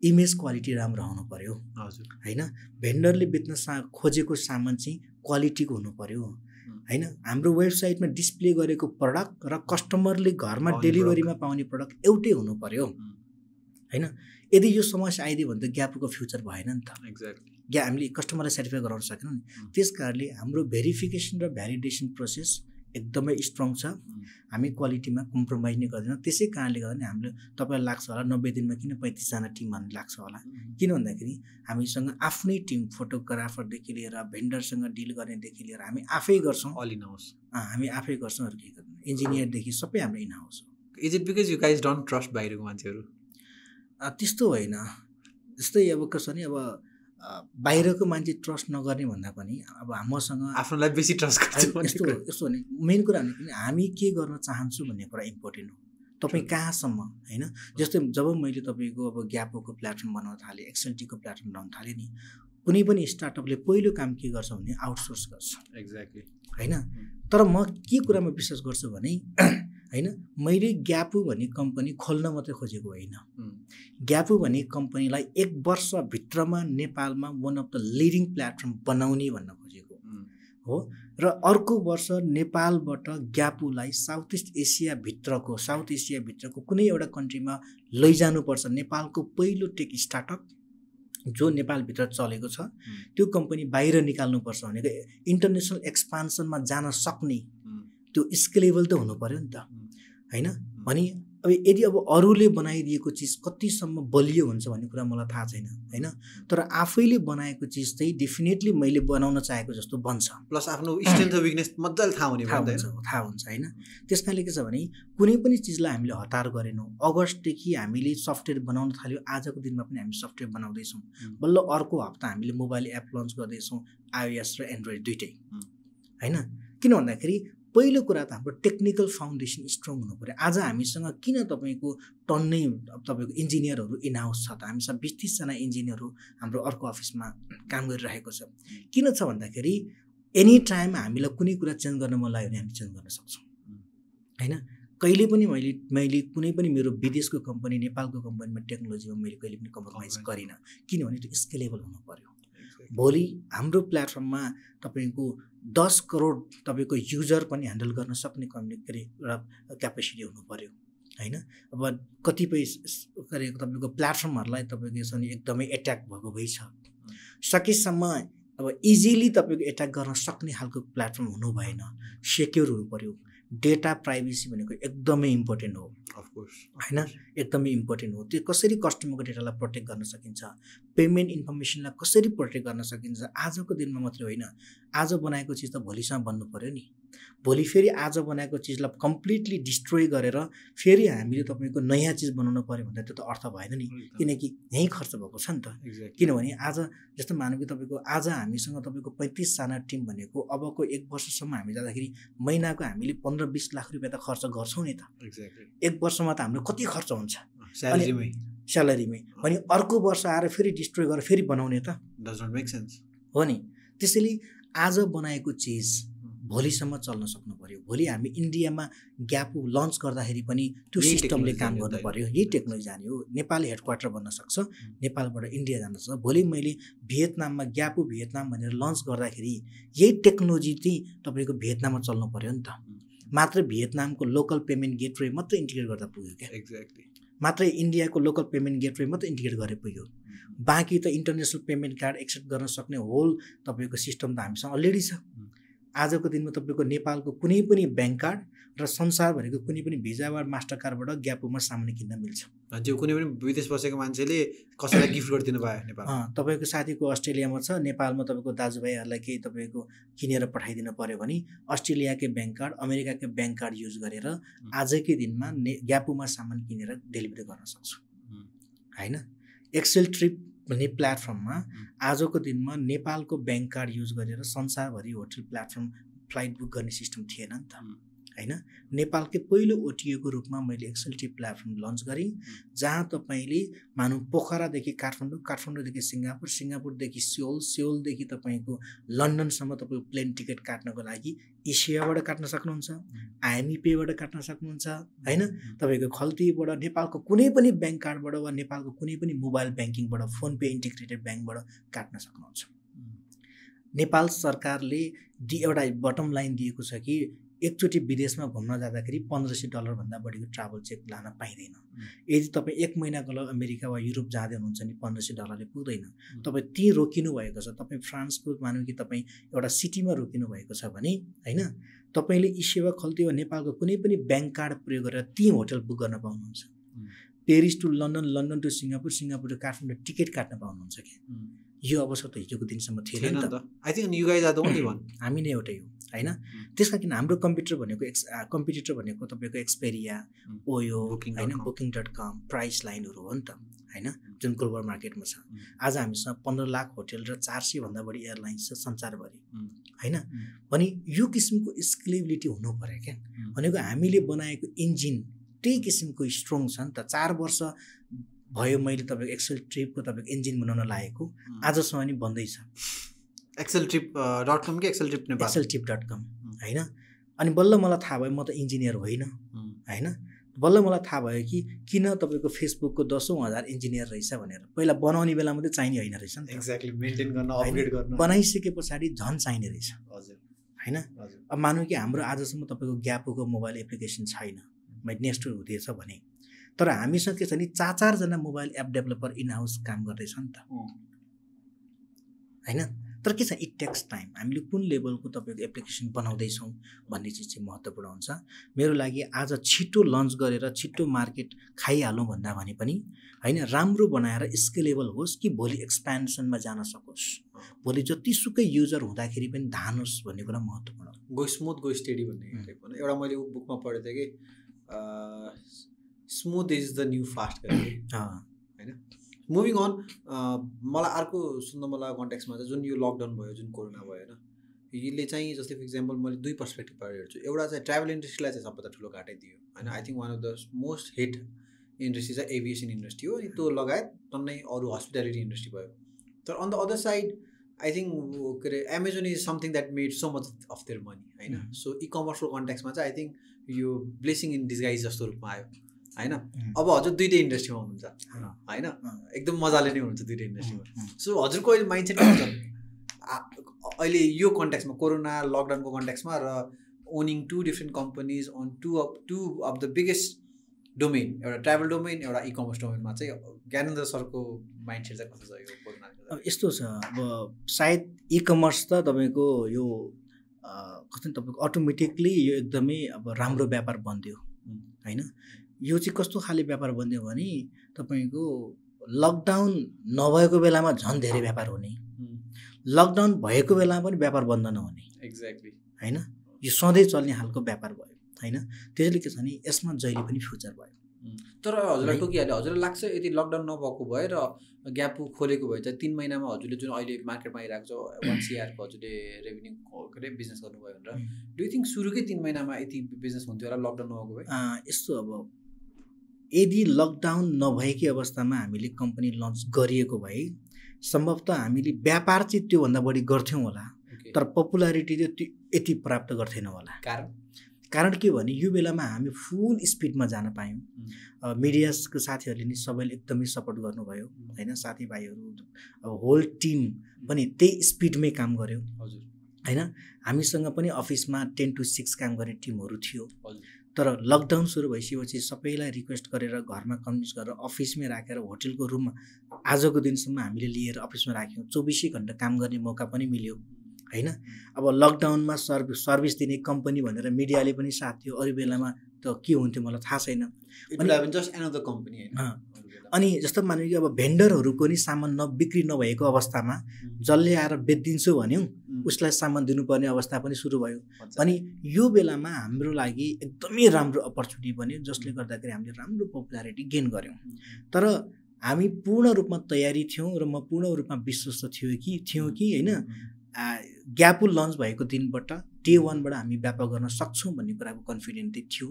S2: इमेज क्वालिटी राम्रो आउनु पऱ्यो हजुर होइन भेन्डरले बेच्न सा खोजेको सामान चाहिँ क्वालिटीको हुनु पऱ्यो होइन हाम्रो वेबसाइटमा डिस्प्ले गरेको प्रडक्ट र कस्टमरले घरमा डेलिभरीमा पाउने प्रडक्ट एउटै हुनु पऱ्यो होइन यदि यो समस्या आइदियो भने त ग्यापको फ्युचर भएन नि त एक्ज्याक्टली ग्या हामीले कस्टमरलाई सेटिफाई गराउन सकेनौँ नि त्यस कारणले हाम्रो भेरिफिकेसन र भ्यालिडेसन प्रोसेस एकदमै स्ट्रङ छ हामी क्वालिटीमा कम्प्रोमाइज नै गर्दैनौँ त्यसै कारणले गर्दा हामीले तपाईँलाई लाग्छ होला नब्बे दिनमा किन पैँतिसजना टिम भन्ने लाग्छ होला किन भन्दाखेरि हामीसँग आफ्नै टिम फोटोग्राफरदेखि लिएर भेन्डरसँग डिल गर्नेदेखि लिएर हामी आफै गर्छौँ अल हाउस हामी आफै गर्छौँ अरू के गर्नु इन्जिनियरदेखि सबै हाम्रो इनहाउस हो is it because you guys don't trust बाहिरको मान्छेहरू त्यस्तो होइन जस्तै अब कसरी अब बाहिरको मान्छे ट्रस्ट नगर्ने भन्दा पनि अब मसँग
S3: आफ्नोलाई बेसी ट्रस्ट गर्छ यस्तो
S2: यस्तो भने मेन कुरा भने पनि हामी के गर्न चाहन्छु भन्ने कुरा इम्पोर्टेन्ट हो तपाईँ कहाँसम्म होइन जस्तै जब मैले तपाईँको अब ग्यापोको प्लेटफर्म बनाउन थालेँ एक्सएलटीको प्लेटफर्म बनाउन थालेँ नि कुनै पनि स्टार्टअपले पहिलो काम के गर्छ भने आउटसोर्स गर्छ एक्ज्याक्टली होइन mm. तर म के कुरामा विश्वास गर्छु भने होइन मैले ग्यापु भन्ने कम्पनी खोल्न मात्रै खोजेको होइन ग्यापु भन्ने कम्पनीलाई एक वर्षभित्रमा नेपालमा one of the leading platform बनाउने भन्न खोजेको हो र अर्को वर्ष नेपालबाट ग्यापुलाई साउथ इस्ट एसियाभित्रको साउथ एसियाभित्रको कुनै एउटा कन्ट्रीमा लैजानुपर्छ नेपालको पहिलो टेक स्टार्टअप जो नेपालभित्र चलेको छ त्यो कम्पनी बाहिर निकाल्नुपर्छ भनेको इन्टरनेसनल एक्सपान्सनमा जान सक्ने त्यो स्केलेबल त हुनु पऱ्यो नि त होइन अनि अब यदि अब अरूले बनाइदिएको चिज कतिसम्म बलियो हुन्छ भन्ने कुरा मलाई थाहा छैन होइन तर आफैले बनाएको चिज चाहिँ डेफिनेटली मैले बनाउन चाहेको जस्तो बन्छ प्लस आफ्नो स्ट्रेन्थ विकनेस मजाले थाहा हुने थाहा हुन्छ थाहा हुन्छ होइन त्यस कारणले के छ भने कुनै पनि चिजलाई हामीले हतार गरेनौँ अगस्तदेखि हामीले सफ्टवेयर बनाउन थाल्यौँ आजको दिनमा पनि हामी सफ्टवेयर बनाउँदैछौँ बल्ल अर्को हप्ता हामीले मोबाइल एप लन्च गर्दैछौँ आइएस र एन्ड्रोइड दुइटै होइन किन भन्दाखेरि पहिलो कुरा त हाम्रो टेक्निकल फाउन्डेसन स्ट्रङ हुनु पऱ्यो आज हामीसँग किन तपाईँको टन्नै तपाईँको इन्जिनियरहरू इनहाउस छ त हामीसँग बिस तिसजना इन्जिनियरहरू हाम्रो अर्को अफिसमा काम गरिरहेको छ किन छ भन्दाखेरि एनी टाइम हामीलाई कुनै कुरा चेन्ज गर्न मन लाग्यो भने हामी चेन्ज गर्न सक्छौँ होइन कहिले पनि मैले मैले कुनै पनि मेरो विदेशको कम्पनी नेपालको कम्पनीमा टेक्नोलोजीमा मैले कहिले पनि कम्प्रोमाइज गरिनँ किनभने त्यो स्केलेबल हुनु पऱ्यो भोलि हाम्रो प्लेटफर्ममा तपाईँको दस करोड तपाईँको युजर पनि ह्यान्डल गर्न सक्ने कम्पनी के अरे एउटा क्यापेसिटी हुनु पऱ्यो होइन अब कतिपय के अरे तपाईँको प्लेटफर्महरूलाई तपाईँको यसरी एकदमै एट्याक भएको छ सकेसम्म अब इजिली तपाईँको एट्याक गर्न सक्ने खालको प्लेटफर्म हुनु भएन सेक्योर हुनु पऱ्यो डेटा प्राइभेसी भनेको एकदमै इम्पोर्टेन्ट हो अफकोर्स होइन एकदमै इम्पोर्टेन्ट हो त्यो कसरी कस्टमरको डेटालाई प्रोटेक्ट गर्न सकिन्छ पेमेन्ट इन्फर्मेसनलाई कसरी प्रोटेक्ट गर्न सकिन्छ आजको दिनमा मात्रै होइन आज बनाएको चिज त भोलिसम्म बन्नु पऱ्यो नि भोलि फेरि आज बनाएको चिजलाई कम्प्लिटली डिस्ट्रोय गरेर फेरि हामीले तपाईँको नयाँ चिज बनाउनु पऱ्यो भन्दा त्यो त अर्थ भएन नि किनकि यहीँ खर्च भएको छ नि
S1: त किनभने
S2: आज जस्तो मानौँ कि तपाईँको आज हामीसँग तपाईँको पैँतिसजना टिम भनेको अबको एक वर्षसम्म हामी जाँदाखेरि महिनाको हामीले पन्ध्र बिस लाख रुपियाँ त खर्च गर्छौँ नि त एक वर्षमा त हाम्रो कति खर्च हुन्छ स्यालेरीमै अनि अर्को वर्ष आएर फेरि डिस्ट्रोय गरेर फेरि बनाउने त हो नि त्यसैले आज बनाएको चिज भोलिसम्म चल्न सक्नु पऱ्यो भोलि हामी इन्डियामा ग्यापु लन्च गर्दाखेरि पनि त्यो सिस्टमले काम गर्नु पऱ्यो यही टेक्नोलोजी जाने हो नेपाल हेड क्वार्टर बन्न सक्छ नेपालबाट इन्डिया जान सक्छ भोलि मैले भियतनाममा ग्यापु भियतनाम भनेर लन्च गर्दाखेरि यही टेक्नोलोजी चाहिँ तपाईँको भियतनाममा चल्नु पऱ्यो नि त मात्र भियतनामको लोकल पेमेन्ट गेटवे मात्रै इन्टिग्रेट गर्दा पुग्यो क्या एक्ज्याक्टली मात्रै इन्डियाको लोकल पेमेन्ट गेटवे मात्रै इन्टिग्रेट गरे पुग्यो बाँकी त इन्टरनेसनल पेमेन्ट कार्ड एक्सेप्ट गर्न सक्ने होल तपाईँको सिस्टम त हामीसँग अलरेडी छ आजको दिनमा तपाईँको नेपालको कुनै पनि ब्याङ्क कार्ड र संसारभरिको कुनै पनि भिजा वा मास्टर कार्डबाट ग्यापुमा सामान किन्न मिल्छ
S3: त्यो कुनै पनि विदेश बसेको मान्छेले कसैलाई गिफ्ट गरिदिनु
S2: भयो नेपाल तपाईँको साथीको अस्ट्रेलियामा छ नेपालमा तपाईँको दाजुभाइहरूलाई केही तपाईँको किनेर पठाइदिनु पऱ्यो भने अस्ट्रेलियाकै ब्याङ्क कार्ड अमेरिकाकै ब्याङ्क कार्ड युज गरेर आजकै दिनमा ने ग्यापुमा सामान किनेर डेलिभरी गर्न सक्छु होइन एक्सेल ट्रिप भन्ने प्लेटफर्ममा आजको दिनमा नेपालको ब्याङ्क कार्ड युज गरेर संसारभरि होटल प्लेटफर्म फ्लाइट बुक गर्ने सिस्टम थिएन नि त होइन नेपालकै पहिलो ओटिएको रूपमा मैले एक्सएलटी प्लेटफर्म लन्च गरेँ जहाँ तपाईँले मानौँ पोखरादेखि काठमाडौँ काठमाडौँदेखि सिङ्गापुर सिङ्गापुरदेखि सियोल सियोलदेखि तपाईँको लन्डनसम्म तपाईँको प्लेन टिकट काट्नको लागि एसियाबाट काट्न सक्नुहुन्छ आइएमई पेबाट काट्न सक्नुहुन्छ होइन तपाईँको खल्तीबाट नेपालको कुनै पनि ब्याङ्क कार्डबाट वा नेपालको कुनै पनि मोबाइल ब्याङ्किङबाट फोन पे इन्टिग्रेटेड ब्याङ्कबाट काट्न सक्नुहुन्छ नेपाल सरकारले एउटा बटम लाइन दिएको छ कि एकचोटि विदेशमा घुम्न जाँदाखेरि पन्ध्र सय डलरभन्दा बढीको ट्राभल चेक लान पाइँदैन यदि तपाईँ एक महिनाको लागि अमेरिका वा युरोप जाँदै हुनुहुन्छ भने पन्ध्र सय डलरले पुग्दैन तपाईँ त्यहीँ रोकिनु भएको छ तपाईँ फ्रान्सको मानौँ कि तपाईँ एउटा सिटीमा रोकिनु भएको छ भने होइन तपाईँले यी सेवा खल्ती वा नेपालको कुनै पनि ब्याङ्क कार्ड प्रयोग गरेर त्यहीँ होटल बुक गर्न पाउनुहुन्छ Paris to London London to Singapore Singapore to Kathmandu ticket काट्न पाउनुहुन्छ क्या यो अवसर त हिजोको दिनसम्म थिएन नि त आई थिङ्क हामी नै एउटै हो होइन त्यस किन हाम्रो कम्प्युटर भनेको एक्स कम्प्युटर भनेको तपाईँको एक्सपेरिया ओयो बुकिङ होइन बुकिङ डट कम प्राइस लाइनहरू हो नि त होइन जुन ग्लोबल मार्केटमा छ आज हामीसँग पन्ध्र लाख होटेल र चार सयभन्दा बढी एयरलाइन्स छ संसारभरि होइन भने यो किसिमको स्केलेबिलिटी हुनु पऱ्यो क्या भनेको हामीले बनाएको इन्जिन त्यही किसिमको स्ट्रङ छ नि त चार वर्ष भयो मैले तपाईँको एक्सेल ट्रिपको तपाईँको इन्जिन बनाउन लागेको आजसम्म नि बन्दैछ एक्सएल ट्रिप डट कम कि XL trip Nepal trip dot com होइन अनि बल्ल मलाई थाहा भयो म त इन्जिनियर होइन hmm. होइन बल्ल मलाई थाहा भयो कि किन तपाईँको फेसबुकको दसौँ हजार इन्जिनियर रहेछ भनेर पहिला बनाउने बेला मात्रै चाहिने होइन रहेछ नि एक्ज्याक्टली मेन्टेन गर्न अपग्रेड गर्न बनाइसके पछाडि झन् चाहिने रहेछ हजुर होइन
S1: अब
S2: मानौँ कि हाम्रो आजसम्म तपाईँको ग्यापोको मोबाइल एप्लिकेसन छैन नेक्स्ट हुँदैछ भने तर हामीसँग के छ भने चार चारजना mobile app developer in house काम गर्दैछ नि त hmm. होइन तर के छ इट टेक्स टाइम हामीले कुन लेभलको तपाईँको एप्लिकेसन बनाउँदैछौँ भन्ने चिज चाहिँ महत्त्वपूर्ण हुन्छ मेरो लागि आज छिटो लन्च गरेर छिटो मार्केट खाइहालौँ भन्दा भने पनि होइन राम्रो बनाएर स्केलेबल होस् कि भोलि एक्सपेन्सनमा जान सकोस् भोलि जतिसुकै युजर हुँदाखेरि पनि धानोस् भन्ने कुरा महत्त्वपूर्ण
S3: गो स्मुथ गो स्टेडी भन्ने एउटा मैले बुकमा पढेको थिएँ कि smooth is the new fast moving on uh, मलाई अर्को सुन्न मलाई कन्ट्याक्समा चाहिँ जुन यो लकडाउन भयो जुन कोरोना भयो होइन यसले चाहिँ जस्तै फर इक्जाम्पल मैले दुई पर्सपेक्टिभबाट हेर्छु एउटा चाहिँ ट्राभल इन्डस्ट्रीलाई चाहिँ सबभन्दा ठुलो घाटै दियो होइन I think one of the most hit industry चाहिँ एभिएसन इन्डस्ट्री हो त्यो mm-hmm. लगायत तन्नै अरू हस्पिटालिटी इन्डस्ट्री भयो तर on the other side I think के अरे Amazon is something that made so much of their money होइन सो इ कमर्सको कन्ट्याक्समा चाहिँ आई थिङ्क यो ब्लेसिङ इन डिजगाइज जस्तो रूपमा आयो होइन अब हजुर दुइटै इन्डस्ट्रीमा हुनुहुन्छ होइन एकदम मजाले नै हुनुहुन्छ दुइटै इन्डस्ट्रीमा सो हजुरको अहिले माइन्डसेट अहिले यो कन्ट्याक्समा कोरोना लकडाउनको कन्ट्याक्समा र owing to different companies on two of two of the biggest domain एउटा ट्राभल डोमेन एउटा इ कमर्स डोमेनमा चाहिँ ज्ञानेन्द्र सरको माइन्डसेट चाहिँ कस्तो
S2: छ यो कोरोना यस्तो छ अब सायद इ कमर्स त तपाईँको यो कस्तो तपाईँको अटोमेटिकली यो एकदमै अब राम्रो व्यापार बन्द्यो होइन यो चाहिँ कस्तो खाले व्यापार बनिदियो भने तपाईँको लकडाउन नभएको बेलामा झन् धेरै व्यापार हुने लकडाउन भएको बेलामा पनि व्यापार बन्द नहुने एक्ज्याक्टली होइन यो सधैँ चल्ने खालको व्यापार भयो होइन त्यसैले के छ भने यसमा जहिले पनि फ्युचर भयो
S3: तर हजुरलाई टोकिहाल्यो हजुरलाई लाग्छ यदि लकडाउन नभएको भए र ग्याप खोलेको भए त तिन महिनामा हजुरले जुन अहिले मार्केटमा आइरहेको छ वान सिआरको हजुरले रेभेन्यू के अरे बिजनेस गर्नुभयो भनेर डु यु थिङ्क सुरुकै तिन महिनामा यति बिजनेस हुन्थ्यो
S2: होला लकडाउन नभएको भए यस्तो अब यदि लकडाउन नभएकै अवस्थामा हामीले कम्पनी लन्च गरिएको भए सम्भवतः हामीले व्यापार चाहिँ त्योभन्दा बढी गर्थ्यौँ होला तर पपुलारिटी चाहिँ त्यो यति प्राप्त गर्थेनौँ होला कारण कारण के भने यो बेलामा हामी फुल स्पिडमा जान पायौँ मिडियाको साथीहरूले नि सबैले एकदमै सपोर्ट गर्नुभयो होइन साथीभाइहरू अब होल टिम पनि त्यही स्पिडमै काम गऱ्यो हजुर होइन हामीसँग पनि अफिसमा टेन टु सिक्स काम गर्ने टिमहरू थियो तर लकडाउन सुरु भइसकेपछि सबैलाई रिक्वेस्ट गरेर घरमा कन्भिन्स गरेर अफिसमै राखेर होटेलको रुममा आजको दिनसम्म हामीले लिएर अफिसमा राख्यौँ चौबिसै घन्टा काम गर्ने मौका पनि मिल्यो होइन अब लकडाउनमा सर्भि सर्भिस दिने कम्पनी भनेर मिडियाले पनि साथ थियो अरू बेलामा त के हुन्थ्यो मलाई थाहा
S1: छैन
S2: just an of the company होइन अनि जस्तो मान्यो कि अब भेन्डरहरूको नि सामान न बिक्री नभएको अवस्थामा जसले आएर बेचिदिन्छु भन्यौँ उसलाई सामान दिनुपर्ने अवस्था पनि सुरु भयो अनि यो बेलामा हाम्रो लागि एकदमै राम्रो अपर्च्युनिटी बन्यो जसले गर्दाखेरि हामीले राम्रो पपुलारिटी गेन गऱ्यौँ तर हामी पूर्ण रूपमा तयारी थियौँ र म पूर्ण रूपमा विश्वस्त थियो कि थियौँ कि होइन ग्यापु लन्च भएको दिनबाट डे वानबाट हामी व्यापार गर्न सक्छौँ भन्ने कुराको कन्फिडेन्ट चाहिँ थियो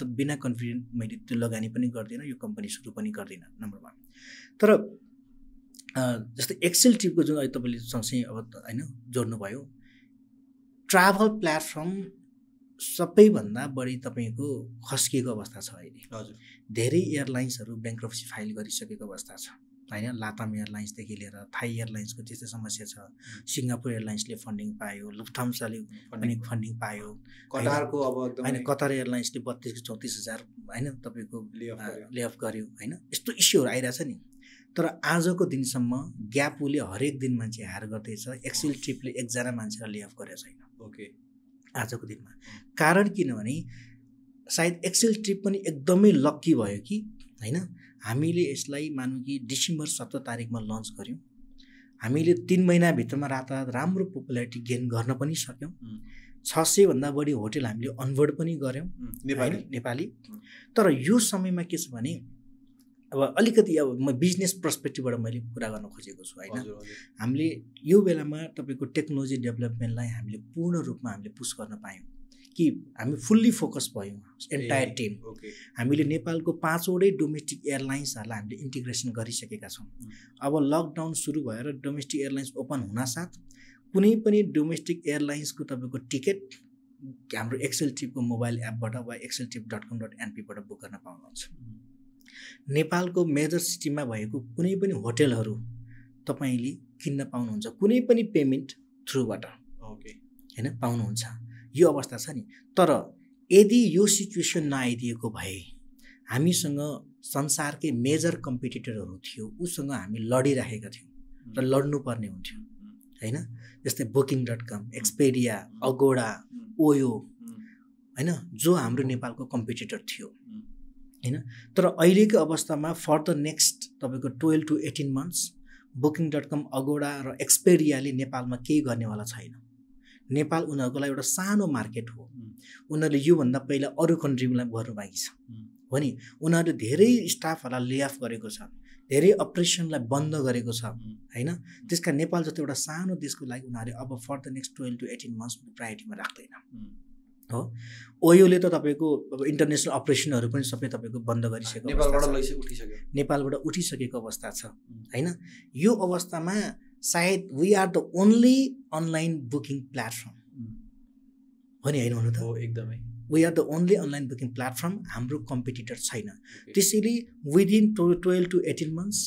S2: त बिना कन्फिडेन्ट मैले त्यो लगानी पनि गर्दिनँ यो कम्पनी सुरु पनि गर्दिनँ नम्बर वान तर जस्तै एक्सेल टिपको जुन अहिले तपाईँले सँगसँगै अब होइन जोड्नुभयो ट्राभल प्लेटफर्म सबैभन्दा बढी तपाईँको खस्किएको अवस्था छ अहिले हजुर धेरै एयरलाइन्सहरू ब्याङ्क्रप्सी फाइल गरिसकेको अवस्था छ होइन लाताम एयरलाइन्सदेखि लिएर थाई एयरलाइन्सको त्यस्तै समस्या छ सिङ्गापुर एयरलाइन्सले फन्डिङ पायो लुफ्थम्साले पनि फन्डिङ पायो कतारको अब होइन कतार एयरलाइन्सले बत्तिस चौतिस हजार होइन तपाईँको लेअफ गर्यो होइन यस्तो इस्युहरू आइरहेछ नि तर आजको दिनसम्म ग्यापुले हरेक दिन मान्छे हार गर्दैछ एक्सेल ट्रिपले एकजना मान्छेलाई लेअफ गरेको छैन ओके आजको दिनमा कारण किनभने सायद एक्सेल ट्रिप पनि एकदमै लक्की भयो कि होइन हामीले यसलाई मानौँ कि डिसेम्बर सत्र तारिकमा लन्च गऱ्यौँ हामीले तिन महिनाभित्रमा रातारात राम्रो पपुलारिटी गेन गर्न पनि सक्यौँ छ सयभन्दा बढी होटेल हामीले अनबोर्ड पनि गऱ्यौँ नेपाली नेपाली तर यो समयमा के छ भने अब अलिकति अब म बिजनेस पर्सपेक्टिभबाट मैले कुरा गर्न खोजेको छु होइन हामीले यो बेलामा तपाईँको टेक्नोलोजी डेभलपमेन्टलाई हामीले पूर्ण रूपमा हामीले पुस गर्न पायौँ कि हामी फुल्ली फोकस भयौँ एन्टायर टिम हामीले नेपालको पाँचवटै डोमेस्टिक एयरलाइन्सहरूलाई हामीले इन्टिग्रेसन गरिसकेका छौँ अब लकडाउन सुरु भएर डोमेस्टिक एयरलाइन्स ओपन हुनासाथ कुनै पनि डोमेस्टिक एयरलाइन्सको तपाईँको टिकट हाम्रो एक्सेल टिपको मोबाइल एपबाट वा XL trip dot com dot एनपीबाट बुक गर्न पाउनुहुन्छ नेपालको मेजर सिटीमा भएको कुनै पनि होटेलहरू तपाईँले किन्न पाउनुहुन्छ कुनै पनि पेमेन्ट थ्रुबाट ओके होइन पाउनुहुन्छ यो अवस्था छ नि तर यदि यो सिचुएसन नआइदिएको भए हामीसँग संसारकै मेजर कम्पिटिटरहरू थियो उसँग हामी लडिराखेका थियौँ र लड्नुपर्ने हुन्थ्यो होइन जस्तै booking dot com Expedia Agoda OYO होइन जो हाम्रो नेपालको कम्पिटिटर थियो होइन तर अहिलेको अवस्थामा फर द नेक्स्ट तपाईँको twelve to eighteen months booking dot com Agoda र एक्सपेरियाले नेपालमा केही गर्नेवाला छैन नेपाल उनीहरूको लागि एउटा सानो मार्केट हो उनीहरूले योभन्दा पहिला अरू कन्ट्रीलाई गर्नु बाँकी छ हो नि उनीहरूले धेरै स्टाफहरूलाई लेअफ गरेको छ धेरै अपरेसनलाई बन्द गरेको छ होइन त्यस कारण नेपाल जस्तो एउटा सानो देशको लागि उनीहरूले अब for the next twelve to eighteen months प्रायोरिटीमा राख्दैन हो ओयोले त तपाईँको अब इन्टरनेसनल अपरेसनहरू पनि सबै तपाईँको बन्द गरिसकेको नेपालबाट उठिसकेको अवस्था छ होइन यो अवस्थामा सायद we are the only online booking platform हो नि होइन हुनु त हो एकदमै we are the only online booking platform हाम्रो कम्पिटिटर छैन त्यसैले within two twelve to eighteen months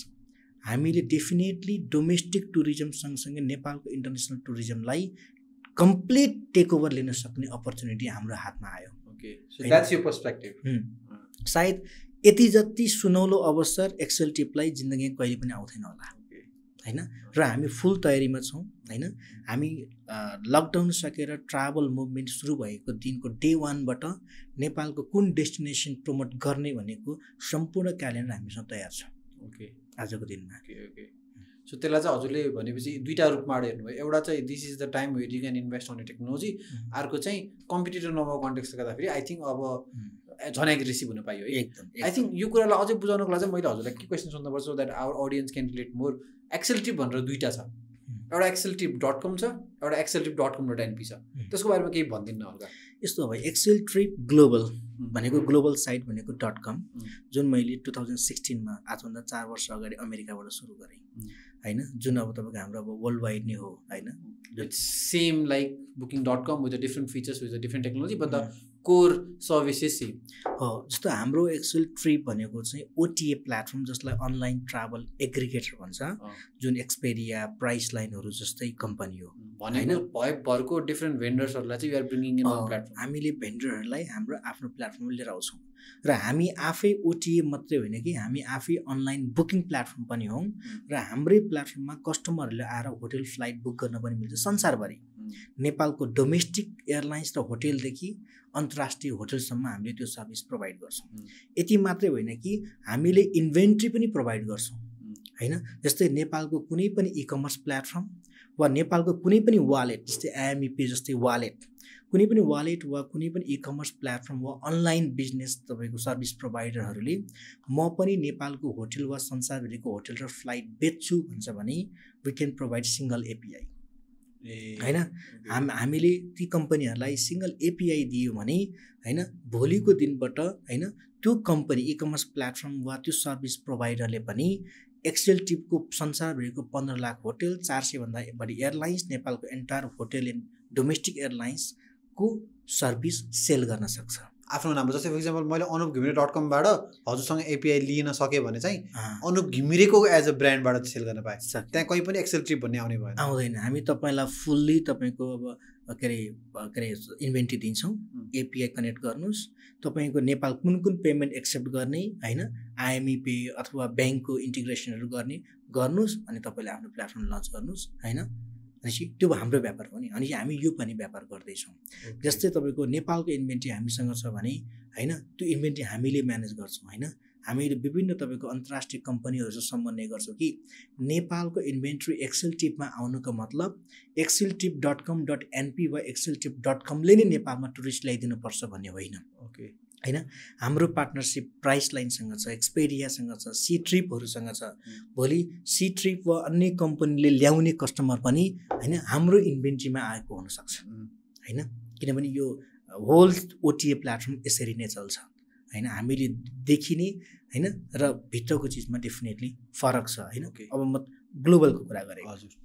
S2: हामीले डेफिनेटली डोमेस्टिक टुरिज्म सँगसँगै नेपालको इन्टरनेसनल टुरिज्मलाई कम्प्लिट टेक ओभर लिन सक्ने अपर्च्युनिटी हाम्रो हातमा आयो hmm. सायद यति जति सुनौलो अवसर एक्सेल टिपलाई जिन्दगी कहिले पनि आउँदैन होला होइन र हामी फुल तयारीमा छौँ होइन हामी लकडाउन सकेर ट्राभल मुभमेन्ट सुरु भएको दिनको डे वानबाट नेपालको कुन डेस्टिनेसन प्रमोट गर्ने भनेको सम्पूर्ण क्यालेन्डर हामीसँग तयार छ ओके आजको दिनमा ओके ओके सो
S3: त्यसलाई चाहिँ हजुरले भनेपछि दुईवटा रूपमा हेर्नुभयो एउटा चाहिँ this is the time where you can invest on technology अर्को चाहिँ कम्पिटेटर नभएको कन्टेक्सले गर्दाखेरि आई थिङ्क अब झन रिसिभ हुन पायो एकदम आई थिङ्क यो कुरालाई अझै बुझाउनुको लागि चाहिँ मैले हजुरलाई के क्वेसन सोध्नुपर्छ that our audience can relate more Xcel trip भनेर दुइटा छ एउटा एक्सेल ट्रिप डट कम छ एउटा Xcel tip dot com dot NP छ त्यसको बारेमा
S2: केही भनिदिनु हल्का यस्तो अब एक्सेल ट्रिप ग्लोबल भनेको ग्लोबल साइट भनेको डट कम जुन मैले टु थाउजन्ड सिक्सटिनमा आजभन्दा चार वर्ष अगाडि अमेरिकाबाट सुरु गरेँ होइन जुन अब तपाईँको हाम्रो अब वर्ल्ड वाइड नै हो होइन same like booking dot com with different features with different technology but the core services हो जस्तो हाम्रो एक्चुअल ट्रिप भनेको चाहिँ ओटिए प्लेटफर्म जसलाई अनलाइन ट्राभल एग्रिगेटर भन्छ जुन एक्सपेरिया प्राइस लाइनहरू जस्तै कम्पनी हो होइन डिफ्रेन्ट भेन्डर्सहरूलाई चाहिँ हामीले भेन्डरहरूलाई हाम्रो आफ्नो प्लेटफर्म लिएर आउँछौँ र हामी आफै ओटिए मात्रै होइन कि हामी आफै अनलाइन बुकिङ प्लेटफर्म पनि हौँ र हाम्रै प्लेटफर्ममा कस्टमरहरूले आएर होटेल फ्लाइट बुक गर्न पनि मिल्छ संसारभरि नेपालको डोमेस्टिक एयरलाइन्स र होटेलदेखि अन्तर्राष्ट्रिय होटलसम्म हामीले त्यो सर्भिस प्रोभाइड गर्छौँ यति मात्रै होइन कि हामीले इन्भेन्ट्री पनि प्रोभाइड गर्छौँ होइन जस्तै नेपालको कुनै पनि इ कमर्स प्लेटफर्म वा नेपालको कुनै पनि वालेट जस्तै आइएमइपी e जस्तै वालेट कुनै पनि वालेट वा कुनै पनि इ कमर्स प्लेटफर्म वा अनलाइन बिजनेस तपाईँको सर्भिस प्रोभाइडरहरूले म पनि नेपालको होटेल वा संसारभरिको होटल र फ्लाइट बेच्छु भन्छ भने we can provide single API होइन हाम हामीले ती कम्पनीहरूलाई सिङ्गल एपिआई दियो भने होइन भोलिको दिनबाट होइन त्यो कम्पनी इकमर्स प्लेटफर्म वा त्यो सर्भिस प्रोभाइडरले पनि एक्सेल टिपको संसारभरिको पन्ध्र लाख होटेल चार सयभन्दा बढी एयरलाइन्स नेपालको एन्टायर होटेल एन्ड डोमेस्टिक एयरलाइन्सको सर्भिस सेल गर्न सक्छ आफ्नो नाम जस्तै फर इक्जाम्पल मैले अनुप घिमिरे डट कमबाट
S3: हजुरसँग एपिआई लिन सकेँ भने चाहिँ अनुप घिमिरेको एज अ ब्रान्डबाट सेल गर्न पाएँ त्यहाँ
S2: कहीँ पनि एक्सेल ट्रिप भन्ने आउने भयो आउँदैन हामी तपाईँलाई फुल्ली तपाईँको अब के अरे के अरे इन्भेन्ट्री दिन्छौँ एपिआई कनेक्ट गर्नुहोस् तपाईँको नेपाल कुन कुन पेमेन्ट एक्सेप्ट गर्ने होइन आइएमई पे e अथवा ब्याङ्कको इन्टिग्रेसनहरू गर्ने गर्नुहोस् अनि तपाईँले आफ्नो प्लेटफर्म लन्च गर्नुहोस् होइन भनेपछि त्यो हाम्रो व्यापार हो नि अनि हामी यो पनि व्यापार गर्दैछौँ जस्तै तपाईँको नेपालको इन्भेन्ट्री हामीसँग छ भने होइन त्यो इन्भेन्ट्री हामीले म्यानेज गर्छौँ होइन हामीले विभिन्न तपाईँको अन्तर्राष्ट्रिय कम्पनीहरूसँग समन्वय गर्छौँ कि नेपालको इन्भेन्ट्री एक्सेल टिपमा आउनुको मतलब Xcel tip dot com dot NP वा एक्सेल टिप डट कमले नै नेपालमा टुरिस्ट ल्याइदिनुपर्छ भन्ने होइन ओके होइन हाम्रो पार्टनरसिप प्राइस लाइनसँग छ एक्सपेरियासँग छ सी ट्रिपहरूसँग छ भोलि सी ट्रिप वा अन्य कम्पनीले ल्याउने कस्टमर पनि होइन हाम्रो इन्भेन्ट्रीमा आएको हुनसक्छ होइन किनभने यो होल ओटिए प्लेटफर्म यसरी नै चल्छ होइन हामीले देखिने होइन र भित्रको चिजमा डेफिनेटली फरक छ होइन अब म ग्लोबलको कुरा गरेँ हजुर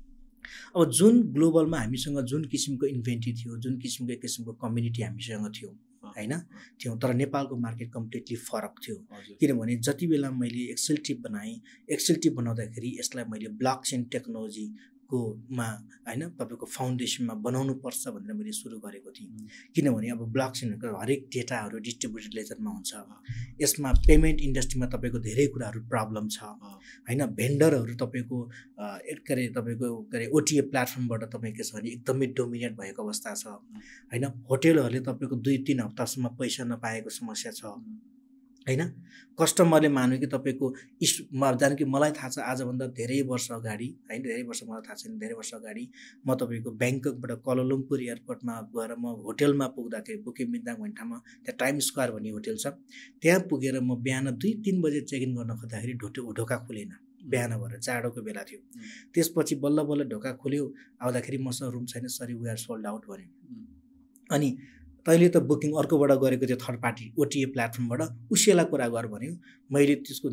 S2: अब जुन ग्लोबलमा हामीसँग जुन किसिमको इन्भेन्ट्री थियो जुन किसिमको किसिमको कम्युनिटी हामीसँग थियो होइन थियौँ तर नेपालको मार्केट कम्प्लिटली फरक थियो किनभने जति बेला मैले एक्सेल टिप बनाएँ एक्सेल टिप बनाउँदाखेरि यसलाई मैले ब्लक चेन टेक्नोलोजी कोमा होइन तपाईँको फाउन्डेसनमा बनाउनु पर्छ भनेर मैले सुरु गरेको थिएँ किनभने अब ब्लक चेनहरूको हरेक डेटाहरू डिस्ट्रिब्युटेड लेजरमा हुन्छ यसमा पेमेन्ट इन्डस्ट्रीमा तपाईँको धेरै कुराहरू प्रब्लम छ होइन भेन्डरहरू तपाईँको के अरे तपाईँको के अरे ओटिए प्लेटफर्मबाट तपाईँ के छ भने एकदमै डोमिनेट भएको अवस्था छ होइन होटेलहरूले तपाईँको दुई तिन हप्तासम्म पैसा नपाएको समस्या छ होइन कस्टमरले मान्यो कि तपाईँको इस जानकि कि मलाई थाहा छ आजभन्दा धेरै वर्ष अगाडि होइन धेरै वर्ष मलाई थाहा छैन धेरै वर्ष अगाडि म तपाईँको ब्याङ्ककबाट कललम्पुर एयरपोर्टमा गएर म होटेलमा पुग्दाखेरि बुके मिन्दाङ भन्ने ठाउँमा त्यहाँ टाइम स्क्वायर भन्ने होटेल छ त्यहाँ पुगेर म बिहान दुई तिन बजे चेक इन गर्न खोज्दाखेरि ढोटो ढोका खुलेन बिहान भएर जाडोको बेला थियो त्यसपछि बल्ल बल्ल ढोका खोल्यो आउँदाखेरि मसँग रुम छैन sorry we are sold out भन्यो अनि तैँले त बुकिङ अर्कोबाट गरेको थियो थर्ड पार्टी ओटिए प्लेटफर्मबाट उसैलाई कुरा गर भन्यो मैले त्यसको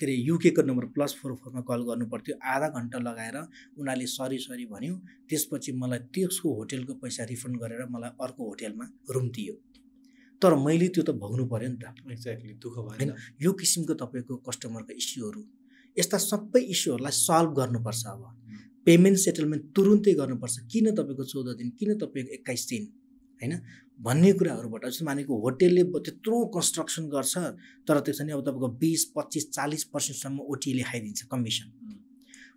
S2: के अरे युकेको नम्बर प्लस फोर फोरमा कल गर्नु पर्थ्यो आधा घन्टा लगाएर उनीहरूले सरी सरी भन्यो त्यसपछि मलाई त्यसको होटेलको पैसा रिफन्ड गरेर मलाई अर्को होटेलमा रुम दियो तर मैले त्यो त भोग्नु पऱ्यो नि त एक्ज्याक्टली दुःख भयो होइन यो किसिमको तपाईँको कस्टमरको इस्युहरू यस्ता सबै इस्युहरूलाई सल्भ गर्नुपर्छ अब पेमेन्ट सेटलमेन्ट तुरुन्तै गर्नुपर्छ किन तपाईँको चौध दिन किन तपाईँको एक्काइस दिन होइन भन्ने कुराहरूबाट जस्तो मानेको होटेलले त्यत्रो कन्स्ट्रक्सन गर्छ तर त्यसरी नि अब तपाईँको बिस पच्चिस चालिस पर्सेन्टसम्म ओटिएले खाइदिन्छ कमिसन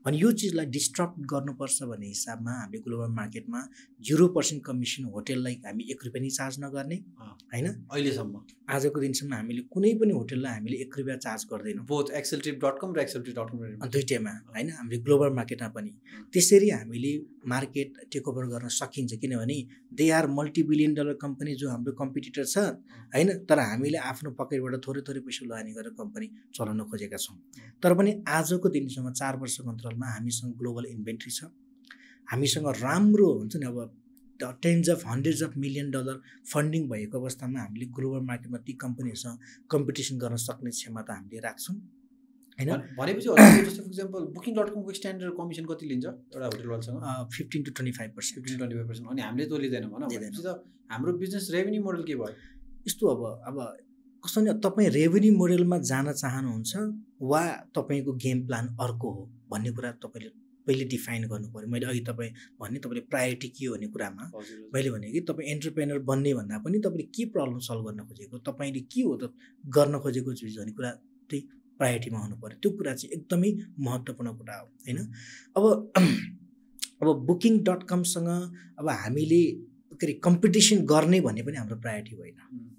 S2: अनि यो चिजलाई डिस्टर्ब गर्नुपर्छ भन्ने हिसाबमा हामीले ग्लोबल मार्केटमा जिरो पर्सेन्ट कमिसन होटेललाई हामी एक रुपियाँ नि चार्ज नगर्ने होइन अहिलेसम्म आजको दिनसम्म हामीले कुनै पनि होटेललाई हामीले एक रुपियाँ चार्ज गर्दैनौँ बोथ एक्सेल डट कम र एक्सेल ट्रिप डट कम दुइटैमा होइन हामीले ग्लोबल मार्केटमा पनि त्यसरी हामीले मार्केट टेक ओभर गर्न सकिन्छ किनभने they are multibillion dollar company जो हाम्रो कम्पिटिटर छ होइन तर हामीले आफ्नो पकेटबाट थोरै थोरै पैसा लगानी गरेर कम्पनी चलाउन खोजेका छौँ तर पनि आजको दिनसम्म चार वर्षको अन्तराल डलरमा हामीसँग ग्लोबल इन्भेन्ट्री छ हामीसँग राम्रो हुन्छ नि अब tens of hundreds of million dollar funding भएको अवस्थामा हामीले ग्लोबल मार्केटमा ती कम्पनीहरूसँग कम्पिटिसन गर्न सक्ने क्षमता हामीले राख्छौँ होइन भनेपछि जस्तो
S3: फर इक्जाम्पल बुकिङ डट कमको स्ट्यान्डर्ड कमिसन कति लिन्छ एउटा होटलवालसँग fifteen to twenty five percent fifteen twenty five percent अनि हामीले त्यो लिँदैन भन त हाम्रो बिजनेस रेभेन्यू मोडल के भयो यस्तो अब अब
S2: कस्तो नि तपाईँ रेभेन्यू मोडलमा जान चाहनुहुन्छ वा तपाईँको गेम प्लान अर्को हो भन्ने कुरा तपाईँले पहिले डिफाइन गर्नु पऱ्यो मैले अघि तपाईँ भने तपाईँले प्रायोरिटी के हो भन्ने कुरामा मैले भने कि तपाईँ एन्टरप्रेनर बन्ने भन्दा पनि तपाईँले के प्रब्लम सल्भ गर्न खोजेको तपाईँले के हो त गर्न खोजेको चिज भन्ने कुरा चाहिँ प्रायोरिटीमा हुनु पऱ्यो त्यो कुरा चाहिँ एकदमै महत्त्वपूर्ण कुरा हो होइन अब अब बुकिङ डट कमसँग अब हामीले के अरे कम्पिटिसन गर्ने भन्ने पनि हाम्रो प्रायोरिटी होइन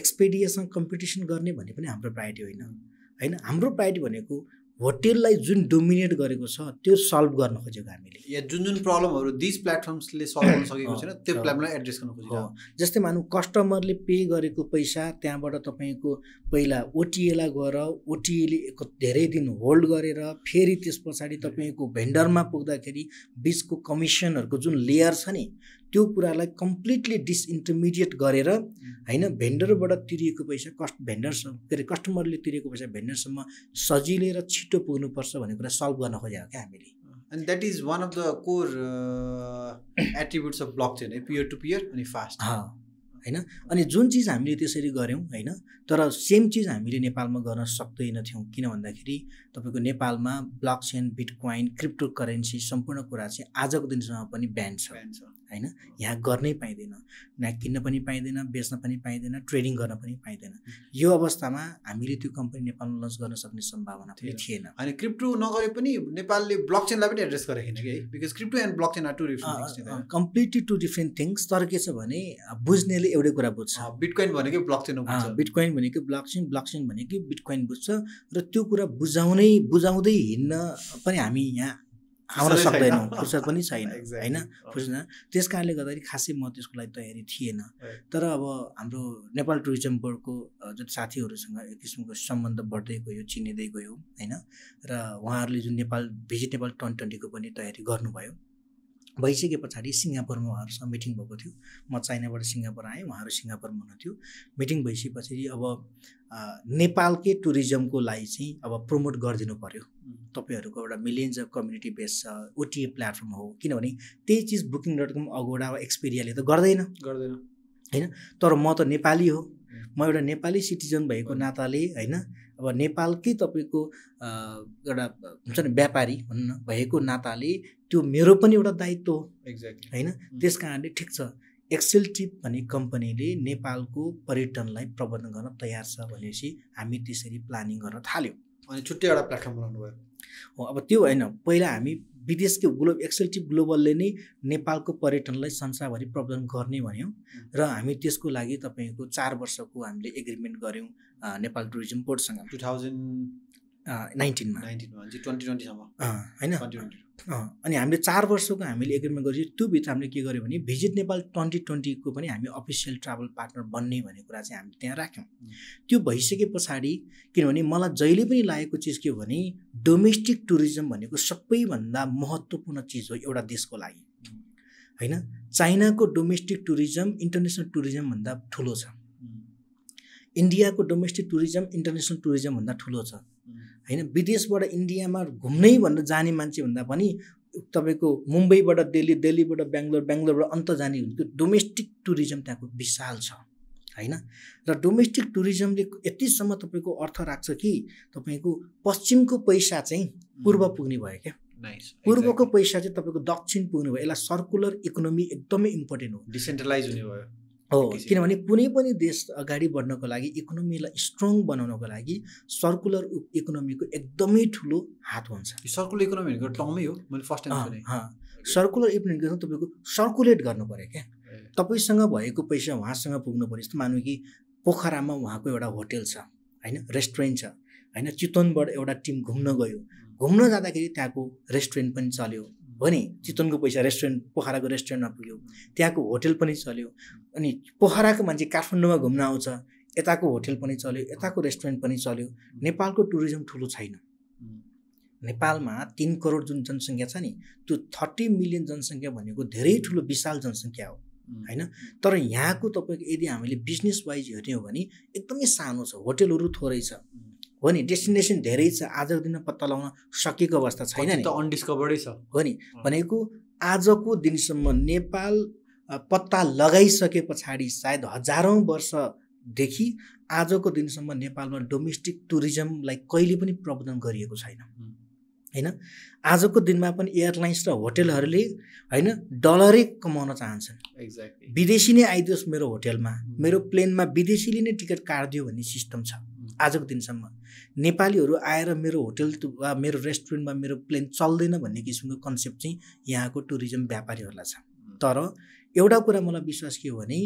S2: एक्सपेडियासँग कम्पिटिसन गर्ने भन्ने पनि हाम्रो प्रायोरिटी होइन होइन हाम्रो प्रायोरिटी भनेको होटेललाई जुन डोमिनेट गरेको छ त्यो सल्भ गर्न खोजेको हामीले
S3: या जुन जुन प्रब्लमहरू दिस प्लेटफर्म्सले सल्भ गर्न सकेको छैन त्यो प्लेटफर्मलाई एड्रेस गर्न खोजेको
S2: जस्तै मानौँ कस्टमरले पे गरेको पैसा त्यहाँबाट तपाईँको पहिला ओटिएलाई गएर ओटिएले धेरै दिन होल्ड गरेर फेरि त्यस पछाडि तपाईँको भेन्डरमा पुग्दाखेरि बिचको कमिसनहरूको जुन लेयर छ नि त्यो कुरालाई कम्प्लिटली डिसइन्टरमिडिएट गरेर होइन भेन्डरबाट तिरिएको पैसा कस्ट भेन्डरसम्म के अरे कस्टमरले तिरेको पैसा भेन्डरसम्म सजिलै र छिटो पुग्नुपर्छ भन्ने कुरा सल्भ गर्न खोजेको क्या हामीले and that is one of the core attributes of block
S3: चाहिँ पियर टु पियर अनि फास्ट
S2: होइन अनि जुन चिज हामीले त्यसरी गऱ्यौँ होइन तर सेम चिज हामीले नेपालमा गर्न सक्दैनथ्यौँ किन भन्दाखेरि तपाईँको नेपालमा blockchain bitcoin cryptocurrency सम्पूर्ण कुरा चाहिँ आजको दिनसम्म पनि ब्यान्ड छ होइन यहाँ गर्नै पाइँदैन यहाँ किन्न पनि पाइँदैन बेच्न पनि पाइँदैन ट्रेडिङ गर्न पनि पाइँदैन यो अवस्थामा हामीले त्यो कम्पनी नेपालमा लन्च गर्न सक्ने सम्भावना पनि थिएन अनि क्रिप्टो नगरे पनि नेपालले ब्लक चेनलाई पनि एड्रेस गरेको थिएन कि because crypto and blockchain are two different completely two different things तर के छ भने बुझ्नेले एउटै कुरा बुझ्छ बिटकोइन भनेको ब्लक चेन बिटकोइन भनेको ब्लक चेन ब्लक चेन भनेको बिटकोइन बुझ्छ र त्यो कुरा बुझाउनै बुझाउँदै हिँड्न पनि हामी यहाँ
S4: आउन सक्दैनौँ फुर्सद
S2: पनि छैन होइन फुर्सद त्यस कारणले गर्दाखेरि खासै म त्यसको लागि तयारी थिएन तर अब हाम्रो नेपाल टुरिज्म बोर्डको जुन साथीहरूसँग एक किसिमको सम्बन्ध बढ्दै गयो चिनिँदै गयो होइन र उहाँहरूले जुन नेपाल भिजिट नेपाल ट्वेन्टी ट्वेन्टीको पनि तयारी गर्नुभयो भइसके पछाडि सिङ्गापुरमा उहाँहरूसँग मिटिङ भएको थियो म चाइनाबाट सिङ्गापुर आएँ उहाँहरू सिङ्गापुरमा हुनुहुन्थ्यो मिटिङ भइसकेपछि अब नेपालकै टुरिज्मको लागि चाहिँ अब प्रमोट गरिदिनु पऱ्यो तपाईँहरूको एउटा मिलियन्स अफ कम्युनिटी बेस छ ओटिए प्लेटफर्म हो किनभने त्यही चिज बुकिङ डट कम अगोडा अब एक्सपिरियाले त गर्दैन गर्दैन होइन तर म त नेपाली हो म एउटा नेपाली सिटिजन भएको नाताले होइन अब नेपालकै तपाईँको एउटा हुन्छ नि व्यापारी भन्न भएको नाताले त्यो मेरो पनि एउटा दायित्व हो एक्ज्याक्टली होइन त्यस कारणले ठिक छ एक्सेल टिप भन्ने कम्पनीले नेपालको पर्यटनलाई प्रबन्धन गर्न तयार छ भनेपछि हामी त्यसरी प्लानिङ गर्न थाल्यौँ अनि छुट्टै एउटा प्लेटफर्म बनाउनु भयो हो अब त्यो होइन पहिला हामी विदेशको ग्लो एक्सेल्टिभ ग्लोबलले नै नेपालको पर्यटनलाई संसारभरि प्रबन्धन गर्ने भन्यौँ र हामी त्यसको लागि तपाईँको चार वर्षको हामीले एग्रिमेन्ट गऱ्यौँ नेपाल टुरिज्म बोर्डसँग टु थाउजन्ड नाइन्टिनमा होइन अनि हामीले चार वर्षको हामीले एग्रिमेन्ट गरेपछि त्योभित्र हामीले के गर्यो भने भिजिट नेपाल ट्वेन्टी ट्वेन्टीको पनि हामी अफिसियल ट्राभल पार्टनर बन्ने भन्ने कुरा चाहिँ हामीले त्यहाँ राख्यौँ त्यो भइसके पछाडि किनभने मलाई जहिले पनि लागेको चिज के हो भने डोमेस्टिक टुरिज्म भनेको सबैभन्दा महत्त्वपूर्ण चिज हो एउटा देशको लागि होइन चाइनाको डोमेस्टिक टुरिज्म इन्टरनेसनल टुरिज्मभन्दा ठुलो छ इन्डियाको डोमेस्टिक टुरिज्म इन्टरनेसनल टुरिज्मभन्दा ठुलो छ होइन विदेशबाट इन्डियामा घुम्नै भनेर जाने मान्छे भन्दा पनि तपाईँको मुम्बईबाट दिल्ली दिल्लीबाट बेङ्गलोर बेङ्गलोरबाट अन्त जाने हुन्थ्यो डोमेस्टिक टुरिज्म त्यहाँको विशाल छ होइन र डोमेस्टिक टुरिज्मले यतिसम्म तपाईँको अर्थ राख्छ कि तपाईँको पश्चिमको पैसा चाहिँ पूर्व पुग्ने भयो क्या पूर्वको पैसा चाहिँ तपाईँको दक्षिण पुग्ने भयो यसलाई सर्कुलर इकोनोमी एकदमै इम्पोर्टेन्ट हो डिसेन्ट्रलाइज हुने भयो हो किनभने कुनै पनि देश अगाडि बढ्नको लागि इकोनोमीलाई स्ट्रङ बनाउनको लागि सर्कुलर इकोनोमीको एकदमै ठुलो हात हुन्छ सर्कुलर इकोनोमी भनेको टर्मै हो मैले फर्स्ट टाइम सर्कुलर इकोनोमी तपाईँको सर्कुलेट गर्नु पऱ्यो क्या तपाईँसँग भएको पैसा उहाँसँग पुग्नु पऱ्यो जस्तो मानौँ कि पोखरामा उहाँको एउटा होटेल छ होइन रेस्टुरेन्ट छ होइन चितवनबाट एउटा टिम घुम्न गयो घुम्न जाँदाखेरि त्यहाँको रेस्टुरेन्ट पनि चल्यो भने चितवनको पैसा रेस्टुरेन्ट पोखराको रेस्टुरेन्टमा पुग्यो त्यहाँको होटेल पनि चल्यो अनि पोखराको मान्छे काठमाडौँमा घुम्न आउँछ यताको होटेल पनि चल्यो यताको रेस्टुरेन्ट पनि चल्यो नेपालको टुरिज्म ठुलो छैन नेपालमा तिन करोड जुन जनसङ्ख्या छ नि त्यो थर्टी मिलियन जनसङ्ख्या भनेको धेरै ठुलो विशाल जनसङ्ख्या हो होइन तर यहाँको तपाईँको यदि हामीले बिजनेस वाइज हेर्ने हो भने एकदमै सानो छ होटेलहरू थोरै छ हो नि डेस्टिनेसन धेरै छ आजको दिनमा पत्ता लगाउन सकिएको अवस्था छैन नि त अनडिस्कभर्डै छ हो नि भनेको आजको दिनसम्म नेपाल पत्ता लगाइसके पछाडि सायद हजारौँ वर्षदेखि आजको दिनसम्म नेपालमा डोमेस्टिक टुरिज्मलाई कहिले पनि प्रबन्धन गरिएको छैन
S1: होइन
S2: आजको दिनमा पनि एयरलाइन्स र होटेलहरूले होइन डलरै कमाउन चाहन्छन् एक्ज्याक्टली विदेशी नै आइदियोस् मेरो होटेलमा मेरो प्लेनमा विदेशीले नै टिकट काटिदियो भन्ने सिस्टम छ आजको दिनसम्म नेपालीहरू आएर मेरो होटल वा मेरो रेस्टुरेन्टमा मेरो प्लेन चल्दैन भन्ने किसिमको कन्सेप्ट चाहिँ यहाँको टुरिज्म व्यापारीहरूलाई छ तर एउटा कुरा मलाई विश्वास के हो भने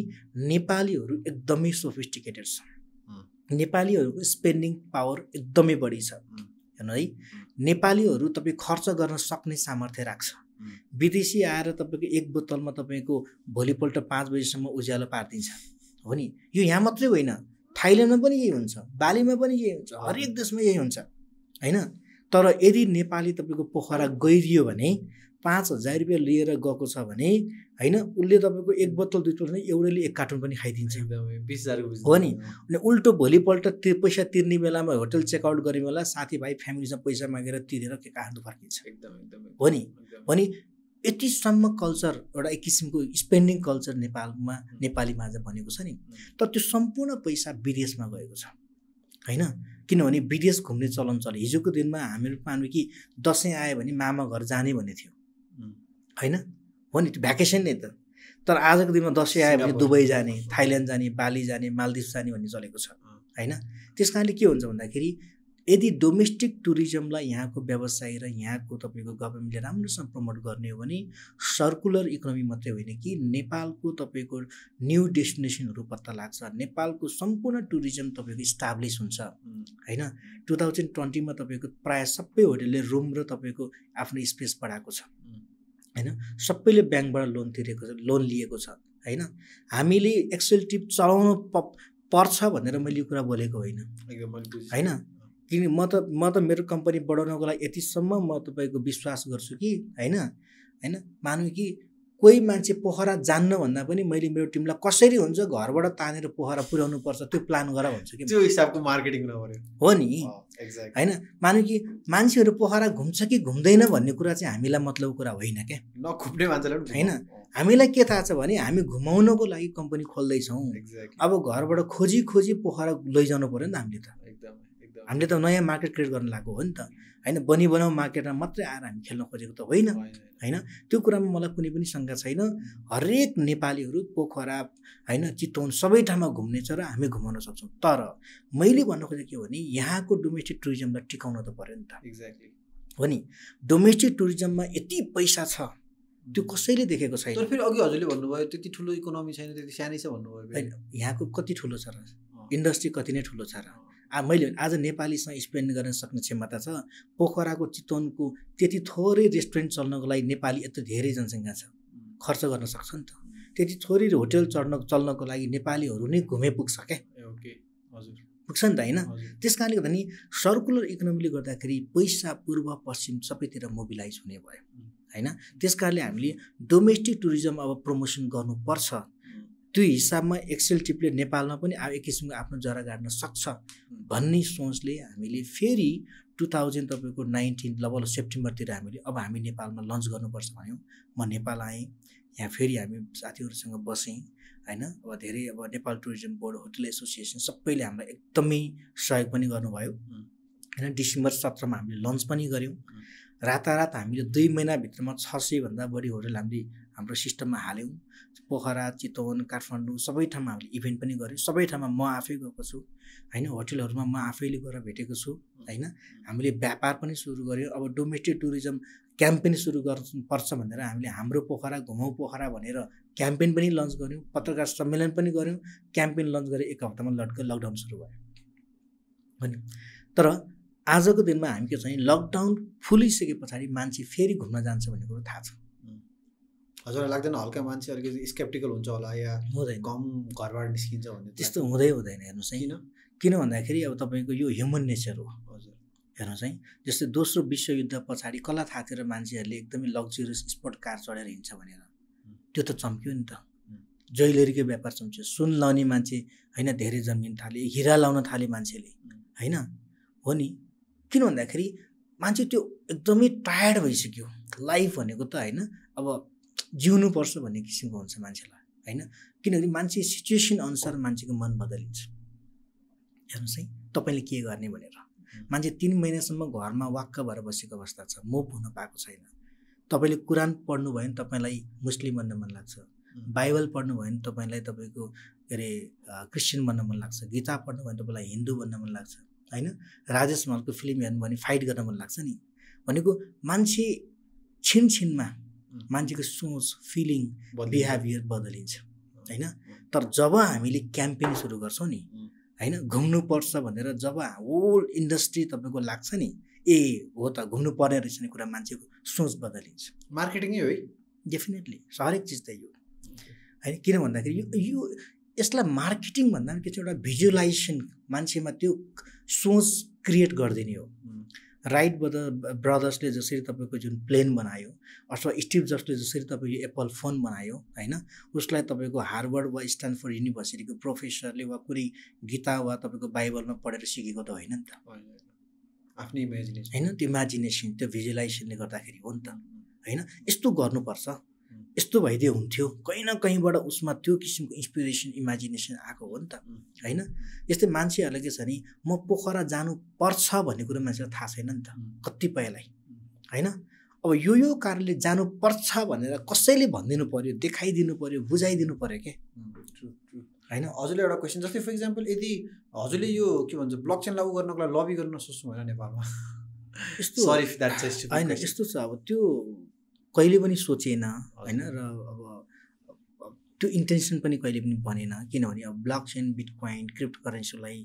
S2: नेपालीहरू एकदमै सोफिस्टिकेटेड
S1: छ
S2: नेपालीहरूको स्पेन्डिङ पावर एकदमै बढी छ हेर्नु है नेपालीहरू तपाईँ खर्च गर्न सक्ने सामर्थ्य राख्छ विदेशी आएर तपाईँको एक बोतलमा तपाईँको भोलिपल्ट पाँच बजीसम्म उज्यालो पारिदिन्छ हो नि यो यहाँ मात्रै होइन थाइल्यान्डमा पनि यही हुन्छ बालीमा पनि यही हुन्छ हरेक देशमा यही हुन्छ होइन तर यदि नेपाली तपाईँको पोखरा गइदियो भने पाँच हजार रुपियाँ लिएर गएको छ भने होइन उसले तपाईँको एक बोतल दुई बोतल एउटैले एक कार्टुन पनि खाइदिन्छ बिस हजार हो नि अनि उल्टो भोलिपल्ट तिर पैसा तिर्ने बेलामा होटल चेकआउट गर्ने बेला साथीभाइ फ्यामिलीसँग पैसा मागेर तिरेर के काट्नु फर्किन्छ एकदम एकदम हो नि भने यतिसम्म कल्चर एउटा एक किसिमको स्पेन्डिङ कल्चर नेपालमा नेपाली माझ भनेको छ नि तर त्यो सम्पूर्ण पैसा विदेशमा गएको छ होइन किनभने विदेश घुम्ने चलन चल्यो हिजोको दिनमा हामीहरू पानु कि दसैँ आयो भने मामा घर जाने भन्ने थियो होइन हो नि त्यो भ्याकेसन नै त तर आजको दिनमा दसैँ आयो भने दुबई जाने थाइल्यान्ड जाने बाली जाने मालदिप्स जाने भन्ने चलेको छ होइन त्यस कारणले के हुन्छ भन्दाखेरि यदि डोमेस्टिक टुरिज्मलाई यहाँको व्यवसाय र यहाँको तपाईँको गभर्मेन्टले राम्रोसँग प्रमोट गर्ने हो भने सर्कुलर इकोनोमी मात्रै होइन कि नेपालको तपाईँको न्यू डेस्टिनेसनहरू पत्ता लाग्छ नेपालको सम्पूर्ण टुरिज्म तपाईँको इस्टाब्लिस हुन्छ होइन टु थाउजन्ड ट्वेन्टीमा तपाईँको प्रायः सबै होटलले रुम र तपाईँको आफ्नो स्पेस बढाएको छ होइन सबैले ब्याङ्कबाट लोन तिरेको छ लोन लिएको छ होइन हामीले एक्सेल टिप चलाउनु पर्छ भनेर मैले यो कुरा बोलेको होइन होइन किन म त म त मेरो कम्पनी बढाउनको लागि यतिसम्म म तपाईँको विश्वास गर्छु कि होइन होइन मानौँ कि कोही मान्छे पोखरा जान्नभन्दा पनि मैले मेरो टिमलाई कसरी हुन्छ घरबाट तानेर पोखरा पुर्याउनु पर्छ त्यो प्लान गर भन्छु कि त्यो हिसाबको मार्केटिङ हो नि होइन मानौँ कि मान्छेहरू पोखरा घुम्छ कि घुम्दैन भन्ने कुरा चाहिँ हामीलाई मतलब कुरा होइन क्या नघुम्ने मान्छेलाई होइन हामीलाई के थाहा छ भने हामी घुमाउनको लागि कम्पनी खोल्दैछौँ अब घरबाट खोजी खोजी पोखरा लैजानु पऱ्यो नि त हामीले त हामीले त नयाँ मार्केट क्रिएट गर्न लागेको हो नि त होइन बनी बनाऊ मार्केटमा मात्रै आएर हामी खेल्न खोजेको त होइन होइन त्यो कुरामा मलाई कुनै पनि शङ्का छैन हरेक नेपालीहरू पोखरा होइन चितवन सबै ठाउँमा घुम्ने छ र हामी घुमाउन सक्छौँ तर मैले भन्न खोजेको के हो भने यहाँको डोमेस्टिक टुरिज्मलाई टिकाउन त पऱ्यो नि त एक्ज्याक्टली हो नि डोमेस्टिक टुरिज्ममा यति पैसा छ त्यो कसैले देखेको छैन तर फेरि अघि हजुरले भन्नुभयो त्यति ठुलो इकोनोमी छैन त्यति सानै छ भन्नुभयो होइन यहाँको कति ठुलो छ र इन्डस्ट्री कति नै ठुलो छ र मैले आज नेपालीसँग स्पेन्ड गर्न सक्ने क्षमता छ पोखराको चितवनको त्यति थोरै रेस्टुरेन्ट चल्नको लागि नेपाली यत्रो धेरै जनसङ्ख्या छ खर्च गर्न सक्छ नि त त्यति थोरै होटेल चढ्न चल्नको लागि नेपालीहरू नै घुमे पुग्छ क्या पुग्छ नि त होइन त्यस कारणले गर्दा नि सर्कुलर इकोनोमीले गर्दाखेरि पैसा पूर्व पश्चिम सबैतिर मोबिलाइज हुने भयो होइन त्यस कारणले हामीले डोमेस्टिक टुरिज्म अब प्रमोसन गर्नुपर्छ त्यो हिसाबमा एक्सेल टिपले नेपालमा पनि एक किसिमको आफ्नो जरा गाड्न सक्छ भन्ने सोचले हामीले फेरि टु थाउजन्ड तपाईँको नाइन्टिन लगभग सेप्टेम्बरतिर हामीले अब हामी नेपालमा लन्च गर्नुपर्छ भन्यौँ म नेपाल आएँ यहाँ फेरि हामी साथीहरूसँग बसेँ होइन अब धेरै अब Nepal tourism board hotel association सबैले हामीलाई एकदमै सहयोग पनि गर्नुभयो होइन डिसेम्बर सत्रमा हामीले लन्च पनि गऱ्यौँ रातारात हामीले दुई महिनाभित्रमा छ सयभन्दा बढी होटल हामीले हाम्रो सिस्टममा हाल्यौँ पोखरा चितवन काठमाडौँ सबै ठाउँमा हामीले इभेन्ट पनि गऱ्यौँ सबै ठाउँमा म आफै गएको छु होइन होटलहरूमा म आफैले गएर भेटेको छु होइन हामीले व्यापार पनि सुरु गऱ्यौँ अब डोमेस्टिक टुरिज्म क्याम्पेन सुरु गर्नुपर्छ भनेर हामीले हाम्रो पोखरा घुमाउ पोखरा भनेर क्याम्पेन पनि लन्च गऱ्यौँ पत्रकार सम्मेलन पनि गऱ्यौँ क्याम्पेन लन्च गरेर एक हप्तामा लटक लकडाउन सुरु भयो होइन तर आजको दिनमा हामी के छ भने लकडाउन फुलिसके पछाडि मान्छे फेरि घुम्न जान्छ भन्ने कुरो थाहा छ
S3: हजुरलाई लाग्दैन हल्का मान्छे अलिकति स्केप्टिकल हुन्छ होला या हुँदैन कम
S2: घरबाट निस्किन्छ भने त्यस्तो हुँदै हुँदैन हेर्नुहोस् है किन किन भन्दाखेरि अब तपाईँको यो ह्युमन नेचर हो हजुर हेर्नुहोस् है जस्तै दोस्रो विश्वयुद्ध पछाडि कला थाकेर मान्छेहरूले एकदमै लग्जरियस स्पोर्ट कार चढेर हिँड्छ भनेर त्यो त चम्क्यो नि त ज्वेलरीकै व्यापार चम्क्यो सुन लाउने मान्छे होइन धेरै जन्मिन थाले हिरा लाउन थाले मान्छेले होइन हो नि किन भन्दाखेरि मान्छे त्यो एकदमै टायर्ड भइसक्यो लाइफ भनेको त होइन अब जिउनुपर्छ भन्ने किसिमको हुन्छ मान्छेलाई होइन किनभने मान्छे सिचुएसन अनुसार मान्छेको मन बदलिन्छ हेर्नुहोस् है तपाईँले के गर्ने भनेर मान्छे तिन महिनासम्म घरमा वाक्क भएर बसेको अवस्था छ मोप हुन पाएको छैन तपाईँले कुरान पढ्नु भयो भने तपाईँलाई मुस्लिम बन्न मन लाग्छ बाइबल पढ्नु भयो भने तपाईँलाई तपाईँको के अरे क्रिस्चियन बन्न मन लाग्छ गीता पढ्नु भयो भने तपाईँलाई हिन्दू बन्न मन लाग्छ होइन राजेश मलको फिल्म हेर्नु भने फाइट गर्न मन लाग्छ नि भनेको मान्छे छिनछिनमा मान्छेको सोच फिलिङ बिहेभियर बदलिन्छ होइन तर जब हामीले क्याम्पेन सुरु गर्छौँ नि होइन घुम्नुपर्छ भनेर जब होल इन्डस्ट्री तपाईँको लाग्छ नि ए हो त घुम्नु पर्ने रहेछ नि कुरा मान्छेको सोच बदलिन्छ मार्केटिङै हो है डेफिनेटली हरेक चिज त यो होइन किन भन्दाखेरि यो यो यसलाई मार्केटिङ भन्दा पनि के छ एउटा भिजुअलाइजेसन मान्छेमा त्यो सोच क्रिएट गरिदिने हो राइट ब्रदर ब्रदर्सले जसरी तपाईँको जुन प्लेन बनायो अथवा स्टिभ जसले जसरी तपाईँको एप्पल फोन बनायो होइन उसलाई तपाईँको हार्वर्ड वा स्ट्यान्डफोर्ड युनिभर्सिटीको प्रोफेसरले वा कुनै गीता वा तपाईँको बाइबलमा पढेर सिकेको त होइन नि त आफ्नो इमेजिनेसन होइन त्यो इमेजिनेसन त्यो भिजुलाइजेसनले गर्दाखेरि हो नि त होइन यस्तो गर्नुपर्छ यस्तो भइदियो हुन्थ्यो कहीँ न कहीँबाट उसमा त्यो किसिमको इन्सपिरेसन इमेजिनेसन आएको हो नि त होइन यस्तै मान्छेहरूलाई के छ भने म पोखरा जानुपर्छ भन्ने कुरो मान्छेलाई थाहा छैन नि त कतिपयलाई होइन अब यो यो कारणले जानुपर्छ भनेर कसैले भनिदिनु पऱ्यो देखाइदिनु पऱ्यो बुझाइदिनु पऱ्यो क्या
S3: होइन हजुरले एउटा क्वेसन जस्तै फर इक्जाम्पल यदि हजुरले यो के भन्छ ब्लक चेन लागू गर्नको लागि लबी गर्न सोच्नु भएन नेपालमा यस्तो होइन
S2: यस्तो छ अब त्यो कहिले पनि सोचेन होइन र अब त्यो इन्टेन्सन पनि कहिले पनि भनेन किनभने अब blockchain bitcoin crypto करेन्सीलाई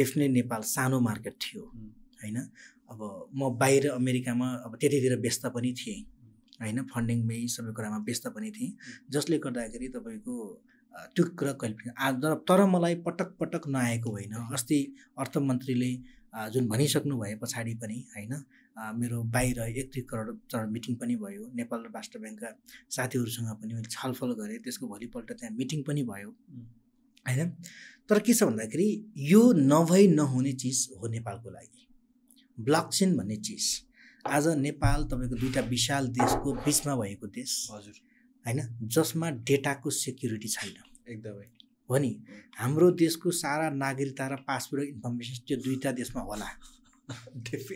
S2: डेफिनेट नेपाल सानो मार्केट थियो होइन अब म बाहिर अमेरिकामा अब त्यतिखेर व्यस्त पनि थिएँ होइन फन्डिङमै सबै कुरामा व्यस्त पनि थिएँ जसले गर्दाखेरि तपाईँको त्यो कुरा कहिले पनि तर तर मलाई पटक पटक नआएको होइन अस्ति अर्थमन्त्रीले जुन भनिसक्नु भए पछाडि पनि होइन मेरो बाहिर एक दुई करोड चरण मिटिङ पनि भयो नेपाल राष्ट्र ब्याङ्कका साथीहरूसँग पनि मैले छलफल गरेँ त्यसको भोलिपल्ट त्यहाँ मिटिङ पनि भयो होइन तर के छ भन्दाखेरि यो नभई नहुने चिज हो नेपालको लागि ब्लक चेन भन्ने चिज आज नेपाल तपाईँको दुईवटा विशाल देशको बिचमा भएको देश हजुर होइन जसमा डेटाको सेक्युरिटी छैन एकदमै हो नि हाम्रो देशको सारा नागरिकता र पासपोर्ट इन्फर्मेसन त्यो दुईवटा देशमा होला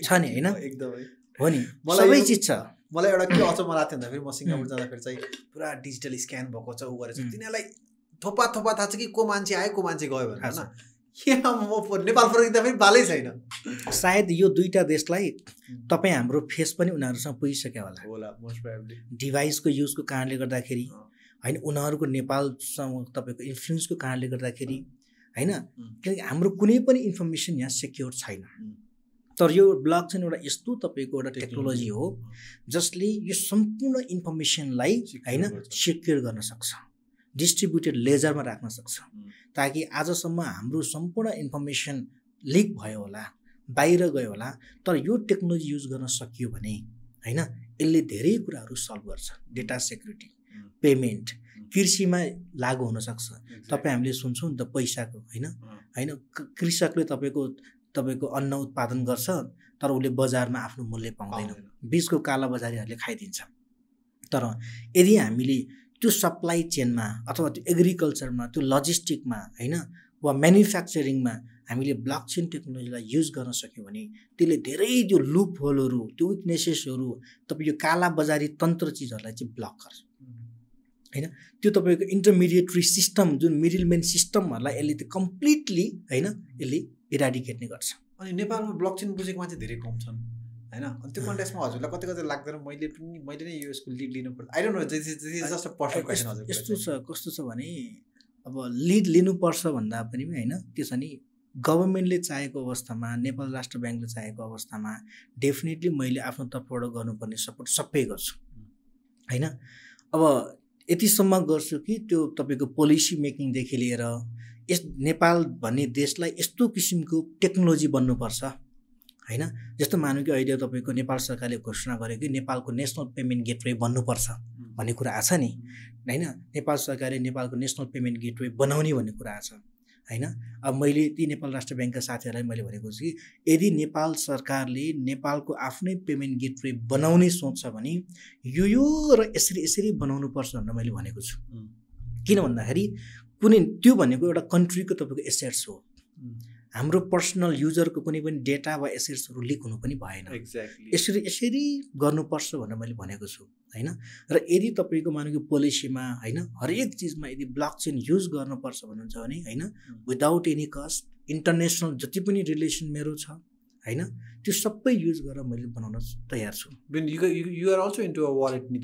S1: छ नि होइन एकदमै हो नि सबै चिज छ
S2: मलाई एउटा के अचम्म लाग्थ्यो भन्दाखेरि
S3: म सिङ्गापुर जाँदाखेरि चाहिँ पुरा डिजिटल स्क्यान भएको छ ऊ गरेर तिनीहरूलाई थोपा थोपा थाहा छ कि को
S2: मान्छे आयो को मान्छे गयो भनेर म नेपाल फर्किँदा पनि बालै छैन सायद यो दुईवटा देशलाई तपाईँ हाम्रो फेस पनि उनीहरूसँग पुगिसक्यो होला होला डिभाइसको युजको कारणले गर्दाखेरि होइन उनीहरूको नेपालसँग तपाईँको इन्फ्लुएन्सको कारणले गर्दाखेरि होइन किनकि हाम्रो कुनै पनि इन्फर्मेसन यहाँ सेक्योर छैन तर यो ब्लक चाहिँ एउटा यस्तो तपाईँको एउटा टेक्नोलोजी हो जसले यो सम्पूर्ण इन्फर्मेसनलाई होइन सेक्योर गर्न सक्छ डिस्ट्रिब्युटेड लेजरमा राख्न सक्छ ताकि आजसम्म हाम्रो सम्पूर्ण इन्फर्मेसन लिक भयो होला बाहिर गयो होला तर यो टेक्नोलोजी युज गर्न सकियो भने होइन यसले धेरै कुराहरू सल्भ गर्छ डेटा सेक्युरिटी पेमेन्ट कृषिमा लागु हुनसक्छ तपाईँ हामीले सुन्छौँ नि त पैसाको होइन होइन कृषकले तपाईँको तपाईँको अन्न उत्पादन गर्छ तर उसले बजारमा आफ्नो मूल्य पाउँदैन बिचको कालाबजारीहरूले खाइदिन्छ तर यदि हामीले त्यो सप्लाई चेनमा अथवा त्यो एग्रिकल्चरमा त्यो लजिस्टिकमा होइन वा म्यानुफ्याक्चरिङमा हामीले ब्लक चेन टेक्नोलोजीलाई युज गर्न सक्यौँ भने त्यसले धेरै त्यो लुप होलहरू त्यो विकनेसेसहरू तपाईँ यो कालाबजारी तन्त्र चिजहरूलाई चाहिँ ब्लक गर्छ होइन त्यो तपाईँको इन्टरमिडिएटरी सिस्टम जुन मिडिलमेन सिस्टमहरूलाई यसले त कम्प्लिटली होइन यसले इराडिकेट नै गर्छ अनि नेपालमा ब्लक चेन
S3: बुझेको चाहिँ धेरै कम छन् होइन अनि त्यो कन्ट्याक्समा हजुरलाई कति कति लाग्दैन मैले पनि मैले नै यो यसको लिड
S2: लिनु पर्छ I know just perfect question हजुर यस्तो छ कस्तो छ भने अब लिड लिनुपर्छ भन्दा पनि होइन त्यो छ नि गभर्मेन्टले चाहेको अवस्थामा नेपाल राष्ट्र ब्याङ्कले चाहेको अवस्थामा डेफिनेटली मैले आफ्नो तर्फबाट गर्नुपर्ने सपोर्ट सबै गर्छु होइन अब यतिसम्म गर्छु कि त्यो तपाईँको पोलिसी मेकिङदेखि लिएर यस नेपाल भन्ने देशलाई यस्तो किसिमको टेक्नोलोजी बन्नुपर्छ होइन जस्तो मानौँ कि अहिले तपाईँको नेपाल सरकारले घोषणा गर्यो कि नेपालको नेसनल पेमेन्ट गेटवे बन्नुपर्छ भन्ने कुरा आएको छ नि होइन नेपाल सरकारले नेपालको नेसनल पेमेन्ट गेटवे बनाउने भन्ने कुरा आएको छ होइन अब मैले ती नेपाल राष्ट्र ब्याङ्कका साथीहरूलाई मैले भनेको छु कि यदि नेपाल सरकारले नेपालको आफ्नै पेमेन्ट गेटवे बनाउने सोच्छ भने यो यो र यसरी यसरी बनाउनुपर्छ भनेर मैले भनेको छु किन भन्दाखेरि कुनै त्यो भनेको एउटा कन्ट्रीको तपाईँको एसेट्स हो हाम्रो पर्सनल युजरको कुनै पनि डेटा वा एसेट्सहरू लिक हुनु पनि भएन एक्ज्याक्ट यसरी यसरी गर्नुपर्छ भनेर मैले भनेको छु होइन र यदि तपाईँको मानव पोलिसीमा होइन हरेक चिजमा यदि ब्लक चेन युज गर्नुपर्छ भन्नुहुन्छ भने होइन विदाउट एनी कस्ट इन्टरनेसनल जति पनि रिलेसन मेरो छ होइन त्यो सबै युज गरेर मैले बनाउन
S3: तयार छु युआर अल्सो इन्टु वालेट नि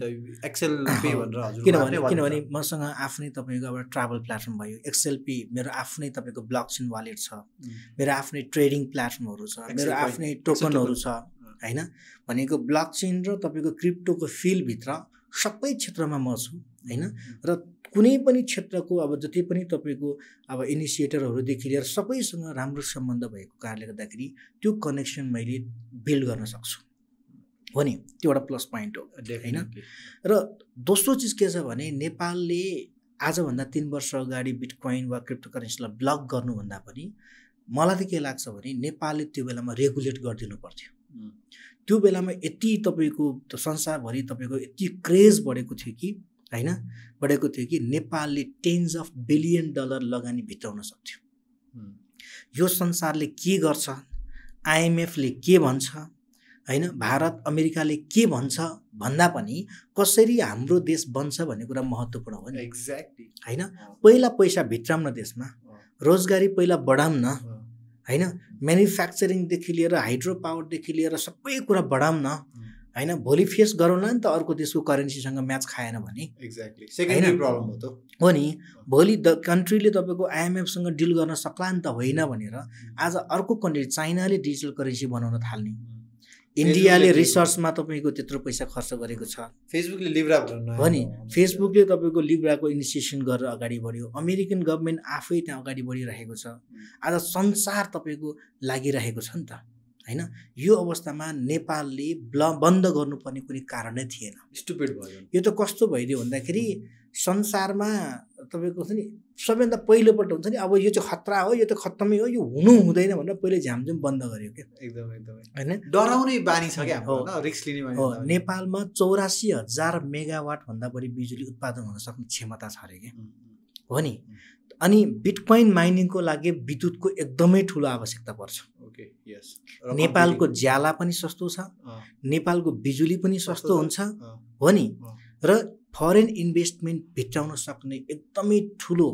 S3: एक्सेल पे भनेर किनभने किनभने
S2: मसँग आफ्नै तपाईँको एउटा ट्राभल प्लेटफर्म भयो एक्सेल पे मेरो आफ्नै तपाईँको ब्लक चेन वालेट छ mm. मेरो आफ्नै ट्रेडिङ प्लेटफर्महरू छ मेरो आफ्नै टोकनहरू छ mm. होइन भनेको ब्लक चेन र तपाईँको क्रिप्टोको फिल्डभित्र सबै क्षेत्रमा म छु होइन mm. र कुनै पनि क्षेत्रको अब जति पनि तपाईँको अब इनिसिएटरहरूदेखि लिएर सबैसँग राम्रो सम्बन्ध भएको कारणले गर्दाखेरि त्यो कनेक्सन मैले बिल्ड गर्न सक्छु हो नि त्यो एउटा प्लस पोइन्ट हो होइन र दोस्रो चिज के छ भने नेपालले आजभन्दा तिन वर्ष अगाडि बिटकोइन वा क्रिप्टो करेन्सीलाई ब्लक गर्नुभन्दा पनि मलाई त के लाग्छ भने नेपालले त्यो बेलामा रेगुलेट गरिदिनु पर्थ्यो त्यो बेलामा यति तपाईँको संसारभरि तपाईँको यति क्रेज बढेको थियो कि होइन बढेको थियो कि नेपालले टेन्स अफ बिलियन डलर लगानी भित्राउन सक्थ्यो यो संसारले के गर्छ आइएमएफले के भन्छ होइन भारत अमेरिकाले के भन्छ भन्दा पनि कसरी हाम्रो देश बन्छ भन्ने कुरा महत्त्वपूर्ण हो नि एक्ज्याक्टली होइन पहिला पैसा भित्राउन देशमा रोजगारी पहिला बढाउन होइन म्यानुफ्याक्चरिङदेखि लिएर हाइड्रो पावरदेखि लिएर सबै कुरा बढाउन होइन भोलि फेस गरौँला नि त अर्को देशको करेन्सीसँग म्याच खाएन भने एक्ज्याक्टली प्रब्लम हो त हो नि भोलि द कन्ट्रीले तपाईँको आइएमएफसँग डिल गर्न सक्ला नि त होइन भनेर आज अर्को कन्ट्री चाइनाले डिजिटल करेन्सी बनाउन थाल्ने इन्डियाले रिसर्चमा तपाईँको त्यत्रो पैसा खर्च गरेको छ फेसबुकले लिब्रा हो नि फेसबुकले तपाईँको लिब्राको इनिसिएसन गरेर अगाडि बढ्यो अमेरिकन गभर्मेन्ट आफै त्यहाँ अगाडि बढिरहेको छ आज संसार तपाईँको लागिरहेको छ नि त होइन यो अवस्थामा नेपालले ब्ल बन्द गर्नुपर्ने कुनै कारण नै थिएन स्टुपेड भयो यो त कस्तो भइदियो भन्दाखेरि संसारमा तपाईँको नि सबैभन्दा पहिलोपल्ट हुन्छ नि अब यो चाहिँ खतरा हो यो त खत्तमै हो यो हुनु हुँदैन भनेर पहिले झ्यामझुम बन्द गर्यो क्या एकदम एकदम होइन डराउने बानी छ क्या रिक्स लिने हो नेपालमा चौरासी हजार मेगावाटभन्दा बढी बिजुली उत्पादन हुन सक्ने क्षमता छ अरे क्या हो नि अनि बिटकोइन माइनिङको लागि विद्युतको एकदमै ठुलो आवश्यकता पर्छ नेपालको ज्याला पनि सस्तो छ नेपालको बिजुली पनि सस्तो हुन्छ हो नि र फरेन इन्भेस्टमेन्ट भित्राउन सक्ने एकदमै ठुलो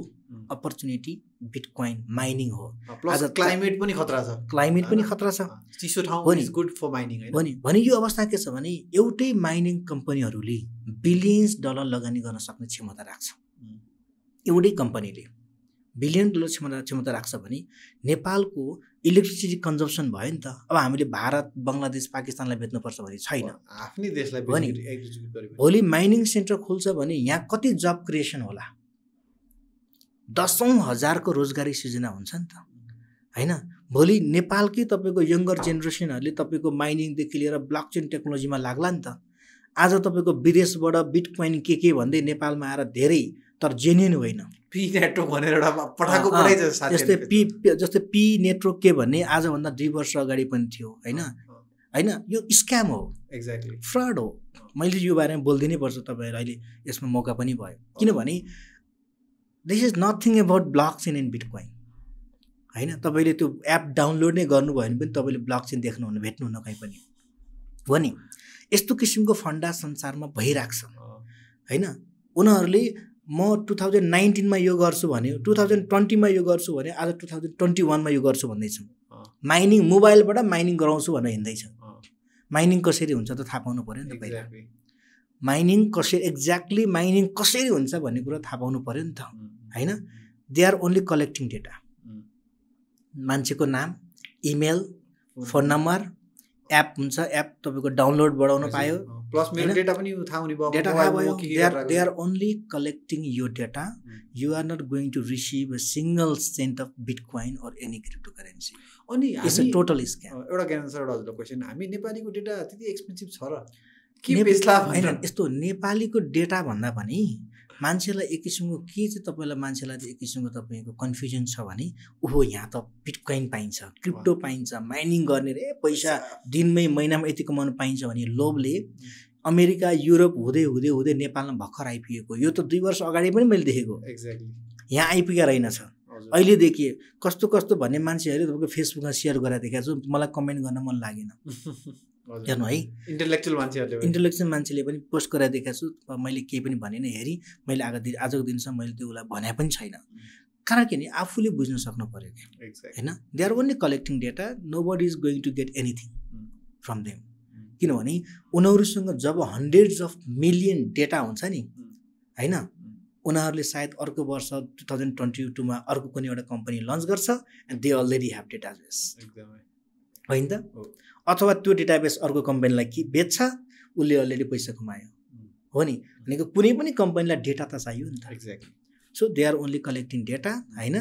S2: अपर्च्युनिटी बिटकोइन माइनिङ हो प्लस क्लाइमेट पनि खतरा छ क्लाइमेट पनि खतरा छ चिसो ठाउँ गुड फर माइनिङ हो नि भने यो अवस्था के छ भने एउटै माइनिङ कम्पनीहरूले बिलियन्स डलर लगानी गर्न सक्ने क्षमता राख्छ एउटै कम्पनीले बिलियन डलर क्षमता क्षमता राख्छ भने नेपालको इलेक्ट्रिसिटी कन्जम्सन भयो नि त अब हामीले भारत बङ्गलादेश पाकिस्तानलाई बेच्नुपर्छ भने छैन
S3: आफ्नै देशलाई भने
S2: भोलि माइनिङ सेन्टर खोल्छ भने यहाँ कति जब क्रिएसन होला दसौँ हजारको रोजगारी सिर्जना हुन्छ नि त होइन भोलि नेपालकै तपाईँको यङ्गर जेनेरेसनहरूले तपाईँको माइनिङदेखि लिएर ब्लक चेन टेक्नोलोजीमा लाग्ला नि त आज तपाईँको विदेशबाट बिटकोइन के के भन्दै नेपालमा आएर धेरै तर जेन्युन होइन पी नेटवर्क भनेर एउटा पठाएको जस्तै पी जस्तै पी नेटवर्क के भन्ने आजभन्दा दुई वर्ष अगाडि पनि थियो होइन होइन यो स्क्याम हो एक्ज्याक्टली फ्रड हो मैले यो बारेमा बोलिदिनै पर्छ तपाईँहरू अहिले यसमा मौका पनि भयो किनभने this is nothing about blockchain and bitcoin होइन तपाईँले त्यो एप डाउनलोड नै गर्नुभयो भने पनि तपाईँले ब्लक चेन देख्नुहुन्न भेट्नुहुन्न कहीँ पनि हो नि यस्तो किसिमको फन्डा संसारमा भइरहेको छ होइन उनीहरूले म टु थाउजन्ड नाइन्टिनमा यो गर्छु भने टु थाउजन्ड ट्वेन्टीमा यो गर्छु भने आज टु थाउजन्ड ट्वेन्टी वानमा यो गर्छु भन्दैछु माइनिङ मोबाइलबाट माइनिङ गराउँछु भनेर हिँड्दैछ माइनिङ कसरी हुन्छ त थाहा पाउनु पऱ्यो नि त पहिला माइनिङ कसरी एक्ज्याक्टली माइनिङ कसरी हुन्छ भन्ने कुरा थाहा पाउनु पऱ्यो नि त होइन they are only collecting data मान्छेको नाम इमेल फोन नम्बर एप हुन्छ एप तपाईँको डाउनलोड बढाउन पायो प्लस मेरो
S3: डेटा पनि थाहा भयो डेटा थाहा दे आर
S2: ओन्ली कलेक्टिङ यो data you are not going to receive a single cent of bitcoin or any cryptocurrency
S3: अनि टोटल स्क्याम एउटा क्यान्सर एउटा हजुरको क्वेसन हामी नेपालीको डेटा त्यति एक्सपेन्सिभ छ र
S2: के होइन यस्तो नेपालीको डेटा भन्दा पनि मान्छेलाई एक किसिमको के चाहिँ तपाईँलाई मान्छेलाई एक किसिमको तपाईँको कन्फ्युजन छ भने ओहो यहाँ त बिटकोइन पाइन्छ क्रिप्टो पाइन्छ माइनिङ गर्ने रे पैसा दिनमै महिनामा यति कमाउनु पाइन्छ भने लोभले अमेरिका युरोप हुँदै हुँदै हुँदै नेपालमा भर्खर आइपुगेको यो त दुई वर्ष अगाडि पनि मैले देखेको
S1: एक्ज्याक्टली
S2: यहाँ आइपुगेको रहेनछ अहिले देखिए कस्तो कस्तो भन्ने मान्छेहरूले तपाईँको फेसबुकमा सेयर गरेर देखाएको छु मलाई कमेन्ट गर्न मन
S1: लागेन हेर्नु है
S2: इन्टेलेक्चुअल मान्छेहरूले इन्टेलेक्चुअल मान्छेले पनि पोस्ट गराइदिएको छु मैले केही पनि भनेन हेरी मैले आजको दिनसम्म मैले त्यो उसलाई भने पनि छैन कारण किनभने आफूले बुझ्न सक्नु पऱ्यो क्या होइन they are only collecting data nobody is going to get anything from them किनभने उनीहरूसँग जब हन्ड्रेड्स अफ मिलियन डेटा हुन्छ नि होइन उनीहरूले सायद अर्को वर्ष टु थाउजन्ड ट्वेन्टी टूमा अर्को कुनै एउटा कम्पनी लन्च गर्छ and they already have database होइन त अथवा त्यो डेटाबेस अर्को कम्पनीलाई कि बेच्छ उसले अलरेडी पैसा कमायो हो नि भनेको कुनै पनि कम्पनीलाई डेटा त चाहियो नि त exactly so they are only collecting data होइन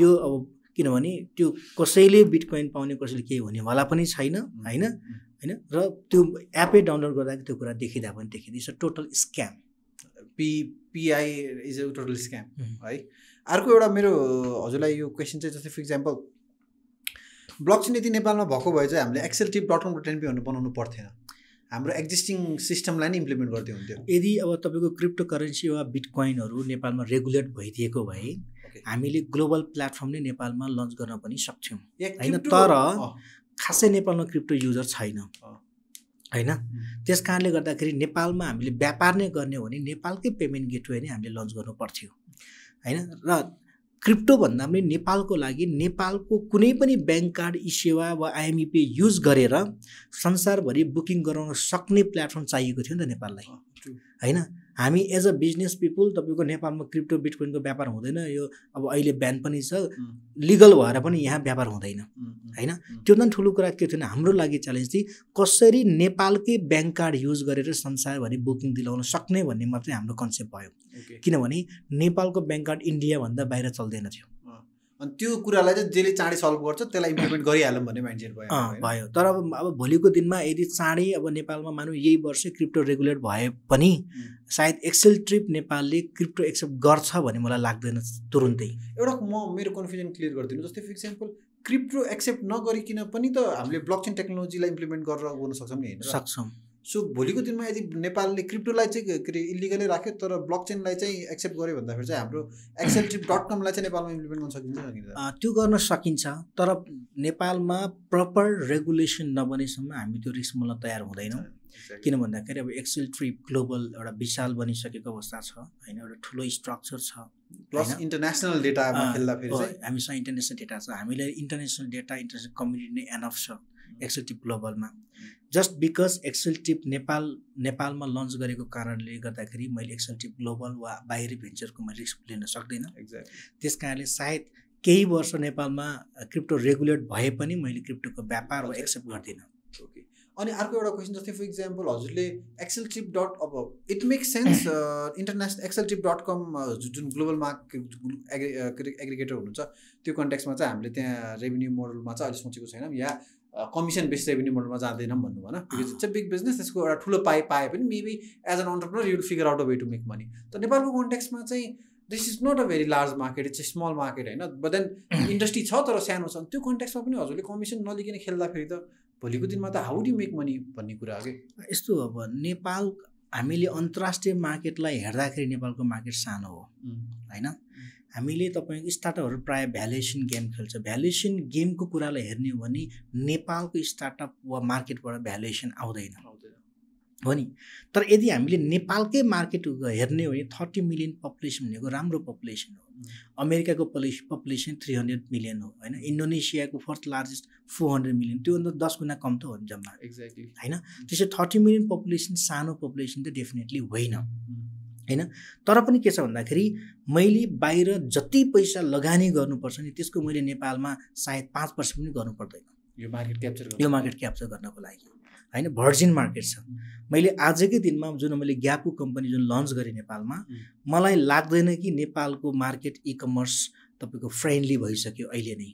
S2: यो अब किनभने त्यो कसैले बिटकोइन पाउने कसैले केही हुनेवाला पनि छैन होइन होइन र त्यो एपै डाउनलोड गर्दाखेरि त्यो कुरा देखिँदा पनि देखिँदै it's total scam
S3: Pi PI is a total scam है अर्को एउटा मेरो हजुरलाई यो क्वेसन चाहिँ जस्तै फर इक्जाम्पल ब्लक चेन यदि नेपालमा भएको भए चाहिँ हामीले Xcel tip dot com dot बनाउनु पर्थेन हाम्रो एक्जिस्टिङ सिस्टमलाई नै इम्प्लिमेन्ट गर्दै हुन्थ्यो यदि अब
S2: तपाईँको क्रिप्टो करेन्सी वा बिटकोइनहरू नेपालमा रेगुलेट भइदिएको भए हामीले ग्लोबल प्लेटफर्म नै नेपालमा लन्च गर्न पनि सक्थ्यौँ होइन तर खासै नेपालमा क्रिप्टो युजर छैन होइन त्यस कारणले गर्दाखेरि नेपालमा हामीले व्यापार नै गर्ने हो भने नेपालकै पेमेन्ट गेटवे नै हामीले लन्च गर्नु पर्थ्यो होइन र क्रिप्टो भन्दा पनि नेपालको लागि नेपालको कुनै पनि ब्याङ्क कार्ड ई सेवा वा आइएमइपे युज गरेर संसारभरि बुकिङ गराउन सक्ने प्लेटफर्म चाहिएको थियो नि त नेपाललाई होइन हामी एज अ बिजनेस पिपुल तपाईँको नेपालमा क्रिप्टो बिटकोइनको व्यापार हुँदैन यो अब अहिले ब्यान पनि छ लिगल भएर पनि यहाँ व्यापार हुँदैन होइन त्योभन्दा ठुलो कुरा के थियो हाम्रो लागि च्यालेन्ज थियो कसरी नेपालकै ब्याङ्क कार्ड युज गरेर संसारभरि बुकिङ दिलाउन सक्ने भन्ने मात्रै हाम्रो कन्सेप्ट
S4: भयो
S2: किनभने नेपालको ब्याङ्क कार्ड इन्डियाभन्दा बाहिर चल्दैन थियो अनि त्यो कुरालाई चाहिँ जसले चाँडै सल्भ गर्छ त्यसलाई इम्प्लिमेन्ट गरिहालौँ भन्ने मान्छेहरू भयो भयो तर अब अब भोलिको दिनमा यदि चाँडै अब नेपालमा मानौँ यही वर्ष क्रिप्टो रेगुलेट भए पनि सायद एक्सेल ट्रिप नेपालले क्रिप्टो एक्सेप्ट गर्छ भन्ने मलाई लाग्दैन तुरुन्तै
S3: एउटा म मेरो कन्फ्युजन क्लियर गरिदिनु जस्तै फर इक्जाम्पल क्रिप्टो एक्सेप्ट नगरिकन पनि त हामीले ब्लक चेन टेक्नोलोजीलाई इम्प्लिमेन्ट गरेर गर्न सक्छौँ नि सक्छौँ सो भोलिको दिनमा यदि नेपालले क्रिप्टोलाई चाहिँ के अरे इलिगलै राख्यो तर ब्लक चेनलाई चाहिँ एक्सेप्ट गर्यो भन्दाखेरि चाहिँ हाम्रो एक्सेल्ट्रिप डट कमलाई चाहिँ नेपालमा इम्प्लिमेन्ट
S2: गर्न सकिन्छ सकिन्छ त्यो गर्न सकिन्छ तर नेपालमा प्रपर रेगुलेसन नबनेसम्म हामी त्यो रिस्क मुल्न तयार हुँदैनौँ किन भन्दाखेरि अब एक्सेल ट्रिप ग्लोबल एउटा विशाल बनिसकेको अवस्था छ होइन एउटा ठुलो स्ट्रक्चर छ प्लस इन्टरनेसनल डेटा हामीसँग इन्टरनेसनल डेटा छ हामीले इन्टरनेसनल डेटा इन्टरनेसनल कम्युनिटी नै एनफ छ Excel tip ग्लोबलमा just because XL tip Nepal नेपालमा लन्च गरेको कारणले गर्दाखेरि मैले एक्सेल टिप ग्लोबल वा बाहिरी भेन्चरको मैले रिस्क लिन सक्दिनँ एक्ज्याक्ट त्यस कारणले सायद केही वर्ष नेपालमा क्रिप्टो रेगुलेट भए पनि मैले क्रिप्टोको व्यापार वा एक्सेप्ट गर्दिनँ
S1: ओके
S3: अनि अर्को एउटा क्वेसन जस्तै फर इक्जाम्पल हजुरले एक्सेल टिप डट अब it makes sense international Xcel tip dot com जुन ग्लोबल मार्क एग्रिगेटर हुनुहुन्छ त्यो कन्ट्याक्समा चाहिँ हामीले त्यहाँ रेभेन्यू मोडलमा चाहिँ अहिले सोचेको छैनौँ या कमिसन बेच्दै पनि मोडलमा जाँदैनौँ भन्नु भन because it's a big business त्यसको एउटा ठुलो पाइ पाए पनि maybe as an entrepreneur will figure out a way to make money त नेपालको कन्टेक्समा चाहिँ this is not a very large market it's a small market होइन बट देन इन्डस्ट्री छ तर सानो छ त्यो कन्ट्याक्समा पनि हजुरले कमिसन नलिकन खेल्दाखेरि त भोलिको
S2: दिनमा त हाउ डु मेक मनी भन्ने कुरा हो कि यस्तो अब नेपाल हामीले अन्तर्राष्ट्रिय मार्केटलाई हेर्दाखेरि नेपालको मार्केट सानो हो होइन हामीले तपाईँको स्टार्टअपहरू प्राय भ्यालुएसन गेम खेल्छ भ्यालुएसन गेमको कुरालाई हेर्ने हो भने नेपालको स्टार्टअप वा मार्केटबाट भ्यालुएसन आउँदैन हो नि तर यदि हामीले नेपालकै मार्केट हेर्ने हो भने थर्टी मिलियन पपुलेसन भनेको राम्रो पपुलेसन हो अमेरिकाको population population three hundred million हो होइन इन्डोनेसियाको first largest four hundred million त्योभन्दा दस गुणा कम त हो नि जम्मा एक्ज्याक्टली होइन त्यसै थर्टी मिलियन पपुलेसन सानो पपुलेसन त डेफिनेटली होइन होइन तर पनि के छ भन्दाखेरि मैले बाहिर जति पैसा लगानी गर्नुपर्छ नि त्यसको मैले नेपालमा सायद पाँच पर्सेन्ट पनि गर्नु पर्दैन यो मार्केट क्याप्चर यो मार्केट क्याप्चर गर्नको लागि होइन भर्जिन मार्केट छ मैले आजकै दिनमा जुन मैले ग्यापको कम्पनी जुन लन्च गरेँ नेपालमा मलाई लाग्दैन कि नेपालको मार्केट इ कमर्स तपाईँको फ्रेन्डली भइसक्यो अहिले नै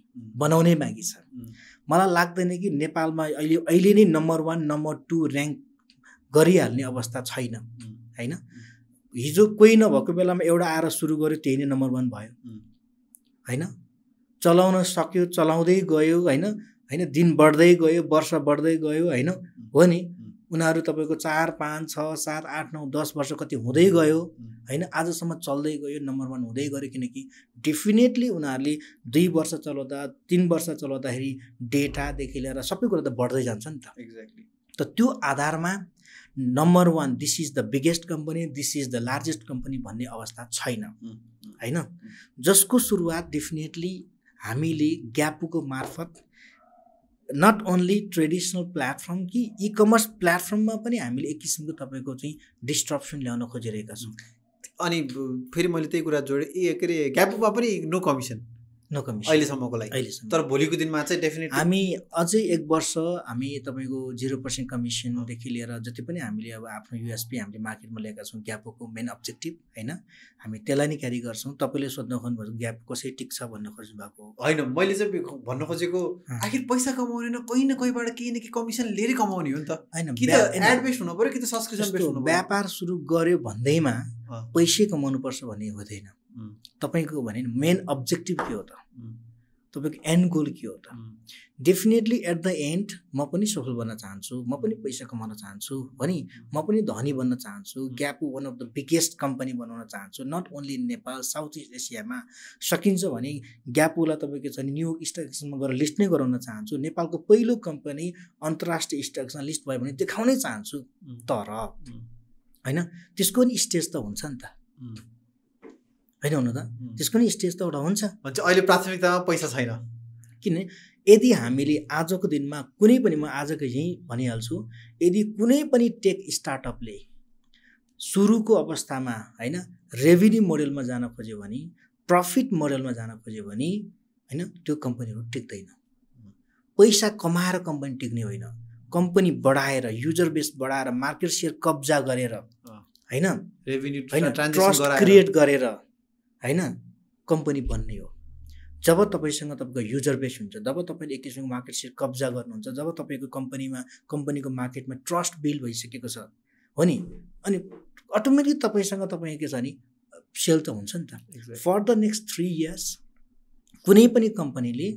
S2: बनाउने बाँकी छ मलाई लाग्दैन कि नेपालमा अहिले अहिले नै number one number two rank गरिहाल्ने अवस्था छैन होइन हिजो कोही नभएको बेलामा एउटा आएर सुरु गर्यो त्यही नै नम्बर वान भयो होइन चलाउन सक्यो चलाउँदै गयो होइन होइन दिन बढ्दै गयो वर्ष बढ्दै गयो होइन हो नि उनीहरू तपाईँको चार पाँच छ सात आठ नौ दस वर्ष कति हुँदै गयो होइन आजसम्म चल्दै गयो नम्बर वान हुँदै गयो किनकि डेफिनेटली उनीहरूले दुई वर्ष चलाउँदा तिन वर्ष चलाउँदाखेरि डेटादेखि लिएर सबै कुरा त बढ्दै जान्छ नि त एक्ज्याक्टली त त्यो आधारमा number one this is the biggest company this is the largest company भन्ने अवस्था छैन
S1: होइन
S2: जसको सुरुवात डेफिनेटली हामीले ग्यापुको मार्फत नट ओन्ली ट्रेडिसनल प्लेटफर्म कि इ कमर्स प्लेटफर्ममा पनि हामीले एक किसिमको तपाईँको चाहिँ डिस्ट्रप्सन ल्याउन खोजिरहेका छौँ अनि फेरि
S3: मैले त्यही कुरा जोडेँ ए के अरे ग्यापुमा पनि नो कमिसन
S2: अहिलेसम्मको लागि अहिलेसम्म तर भोलिको दिनमा चाहिँ डेफिनेट हामी अझै एक वर्ष हामी तपाईँको जिरो पर्सेन्ट कमिसनदेखि लिएर जति पनि हामीले अब आफ्नो युएसपी हामीले मार्केटमा ल्याएका छौँ ग्यापको मेन अब्जेक्टिभ होइन हामी त्यसलाई नै क्यारी गर्छौँ तपाईँले सोध्न खोज्नुभएको ग्याप कसरी टिक्छ भन्न खोज्नु भएको
S3: होइन मैले चाहिँ भन्न खोजेको
S2: आखिर पैसा कमाउने न कहीँ न कहीँबाट केही न केही कमिसन लिएरै कमाउने हो नि त होइन एड हुनु पऱ्यो कि त सब्सक्रिप्सन बेस्ट हुनु व्यापार सुरु गर्यो भन्दैमा पैसै कमाउनु पर्छ भन्ने हुँदैन तपाईँको भने मेन अब्जेक्टिभ के हो त तपाईँको एन्ड गोल के हो त डेफिनेटली एट द एन्ड म पनि सफल बन्न चाहन्छु म पनि पैसा कमाउन चाहन्छु भने म पनि धनी बन्न चाहन्छु Gyapu one of the biggest company बनाउन चाहन्छु not only Nepal south east एसियामा सकिन्छ भने ग्यापुलाई तपाईँको छ न्युयोर्क स्टक एक्सचेन्जमा गएर लिस्ट नै गराउन चाहन्छु नेपालको पहिलो कम्पनी अन्तर्राष्ट्रिय स्टक एक्सचेन्जमा लिस्ट भयो भने देखाउनै चाहन्छु तर होइन त्यसको नि स्टेज त हुन्छ नि त होइन हुनु त त्यसको नि स्टेज त एउटा हुन्छ अहिले प्राथमिकतामा पैसा छैन किन यदि हामीले आजको दिनमा कुनै पनि म आजको यहीँ भनिहाल्छु यदि कुनै पनि टेक स्टार्टअपले सुरुको अवस्थामा होइन रेभिन्यू मोडलमा जान खोज्यो भने प्रफिट मोडलमा जान खोज्यो भने होइन त्यो कम्पनीहरू टिक्दैन पैसा कमाएर कम्पनी टिक्ने होइन कम्पनी बढाएर युजर बेस बढाएर मार्केट सेयर कब्जा गरेर होइन
S3: रेभिन्यू ट्रस्ट क्रिएट
S2: गरेर होइन कम्पनी बन्ने हो जब तपाईँसँग तपाईँको युजर बेस हुन्छ जब तपाईँले एक किसिमको मार्केट सेयर कब्जा गर्नुहुन्छ जब तपाईँको कम्पनीमा कम्पनीको मार्केटमा ट्रस्ट बिल्ड भइसकेको छ हो नि अनि अटोमेटिक तपाईँसँग तपाईँ के छ नि सेल त हुन्छ नि त for the next three years कुनै पनि कम्पनीले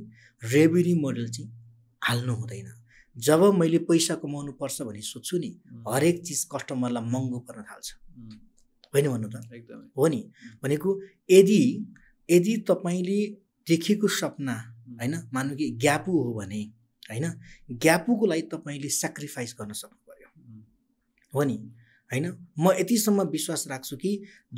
S2: रेभेन्यू मोडल चाहिँ हाल्नु हुँदैन जब मैले पैसा कमाउनु पर्छ भन्ने सोध्छु नि हरेक चिज कस्टमरलाई महँगो पर्न थाल्छ होइन भन्नु त हो नि भनेको यदि यदि तपाईँले देखेको सपना होइन मान्नु कि ग्यापु हो भने होइन ग्यापुको लागि तपाईँले सेक्रिफाइस गर्न सक्नु पऱ्यो हो नि होइन म यतिसम्म विश्वास राख्छु कि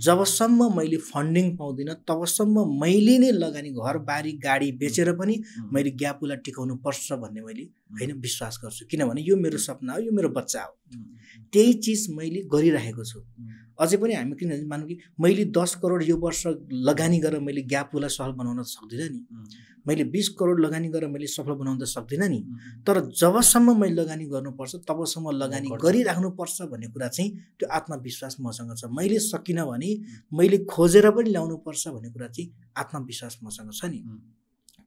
S2: जबसम्म मैले फन्डिङ पाउँदिनँ तबसम्म मैले नै लगानी घर बारी गाडी बेचेर पनि मैले ग्यापुलाई टिकाउनु पर्छ भन्ने मैले होइन विश्वास गर्छु किनभने यो मेरो सपना हो यो मेरो बच्चा हो त्यही चिज मैले गरिरहेको छु अझै पनि हामी किन मानौँ कि मैले दस करोड यो वर्ष लगानी गरेर मैले ग्यापुलाई सफल बनाउन सक्दिनँ नि मैले बिस करोड लगानी गरेर मैले सफल बनाउन त सक्दिनँ नि तर जबसम्म मैले लगानी गर्नुपर्छ तबसम्म लगानी गरिराख्नुपर्छ भन्ने कुरा चाहिँ त्यो आत्मविश्वास मसँग छ मैले सकिनँ भने मैले खोजेर पनि ल्याउनुपर्छ भन्ने कुरा चाहिँ आत्मविश्वास मसँग छ नि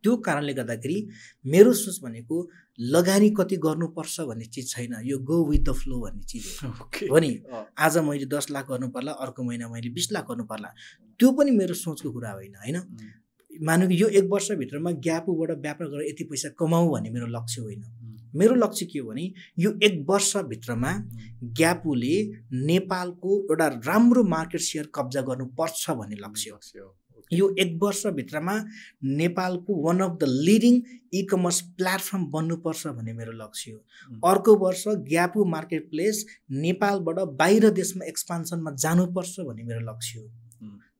S2: त्यो कारणले गर्दाखेरि मेरो सोच भनेको लगानी कति गर्नुपर्छ भन्ने चिज छैन यो गो विथ द फ्लो भन्ने चिज हो नि आज मैले दस लाख गर्नु पर्ला अर्को महिना मैले बिस लाख गर्नु पर्ला त्यो पनि मेरो सोचको कुरा होइन होइन मानव यो एक वर्षभित्रमा ग्यापुबाट व्यापार गरेर यति पैसा कमाऊ भन्ने मेरो लक्ष्य होइन मेरो लक्ष्य के हो भने यो एक वर्षभित्रमा ग्यापुले नेपालको एउटा राम्रो मार्केट सेयर कब्जा गर्नुपर्छ भन्ने लक्ष्य हो यो एक वर्षभित्रमा नेपालको one of the leading e commerce platform बन्नुपर्छ भन्ने मेरो लक्ष्य हो अर्को वर्ष ग्यापु मार्केट प्लेस नेपालबाट बाहिर देशमा एक्सपान्सनमा जानुपर्छ भन्ने मेरो लक्ष्य हो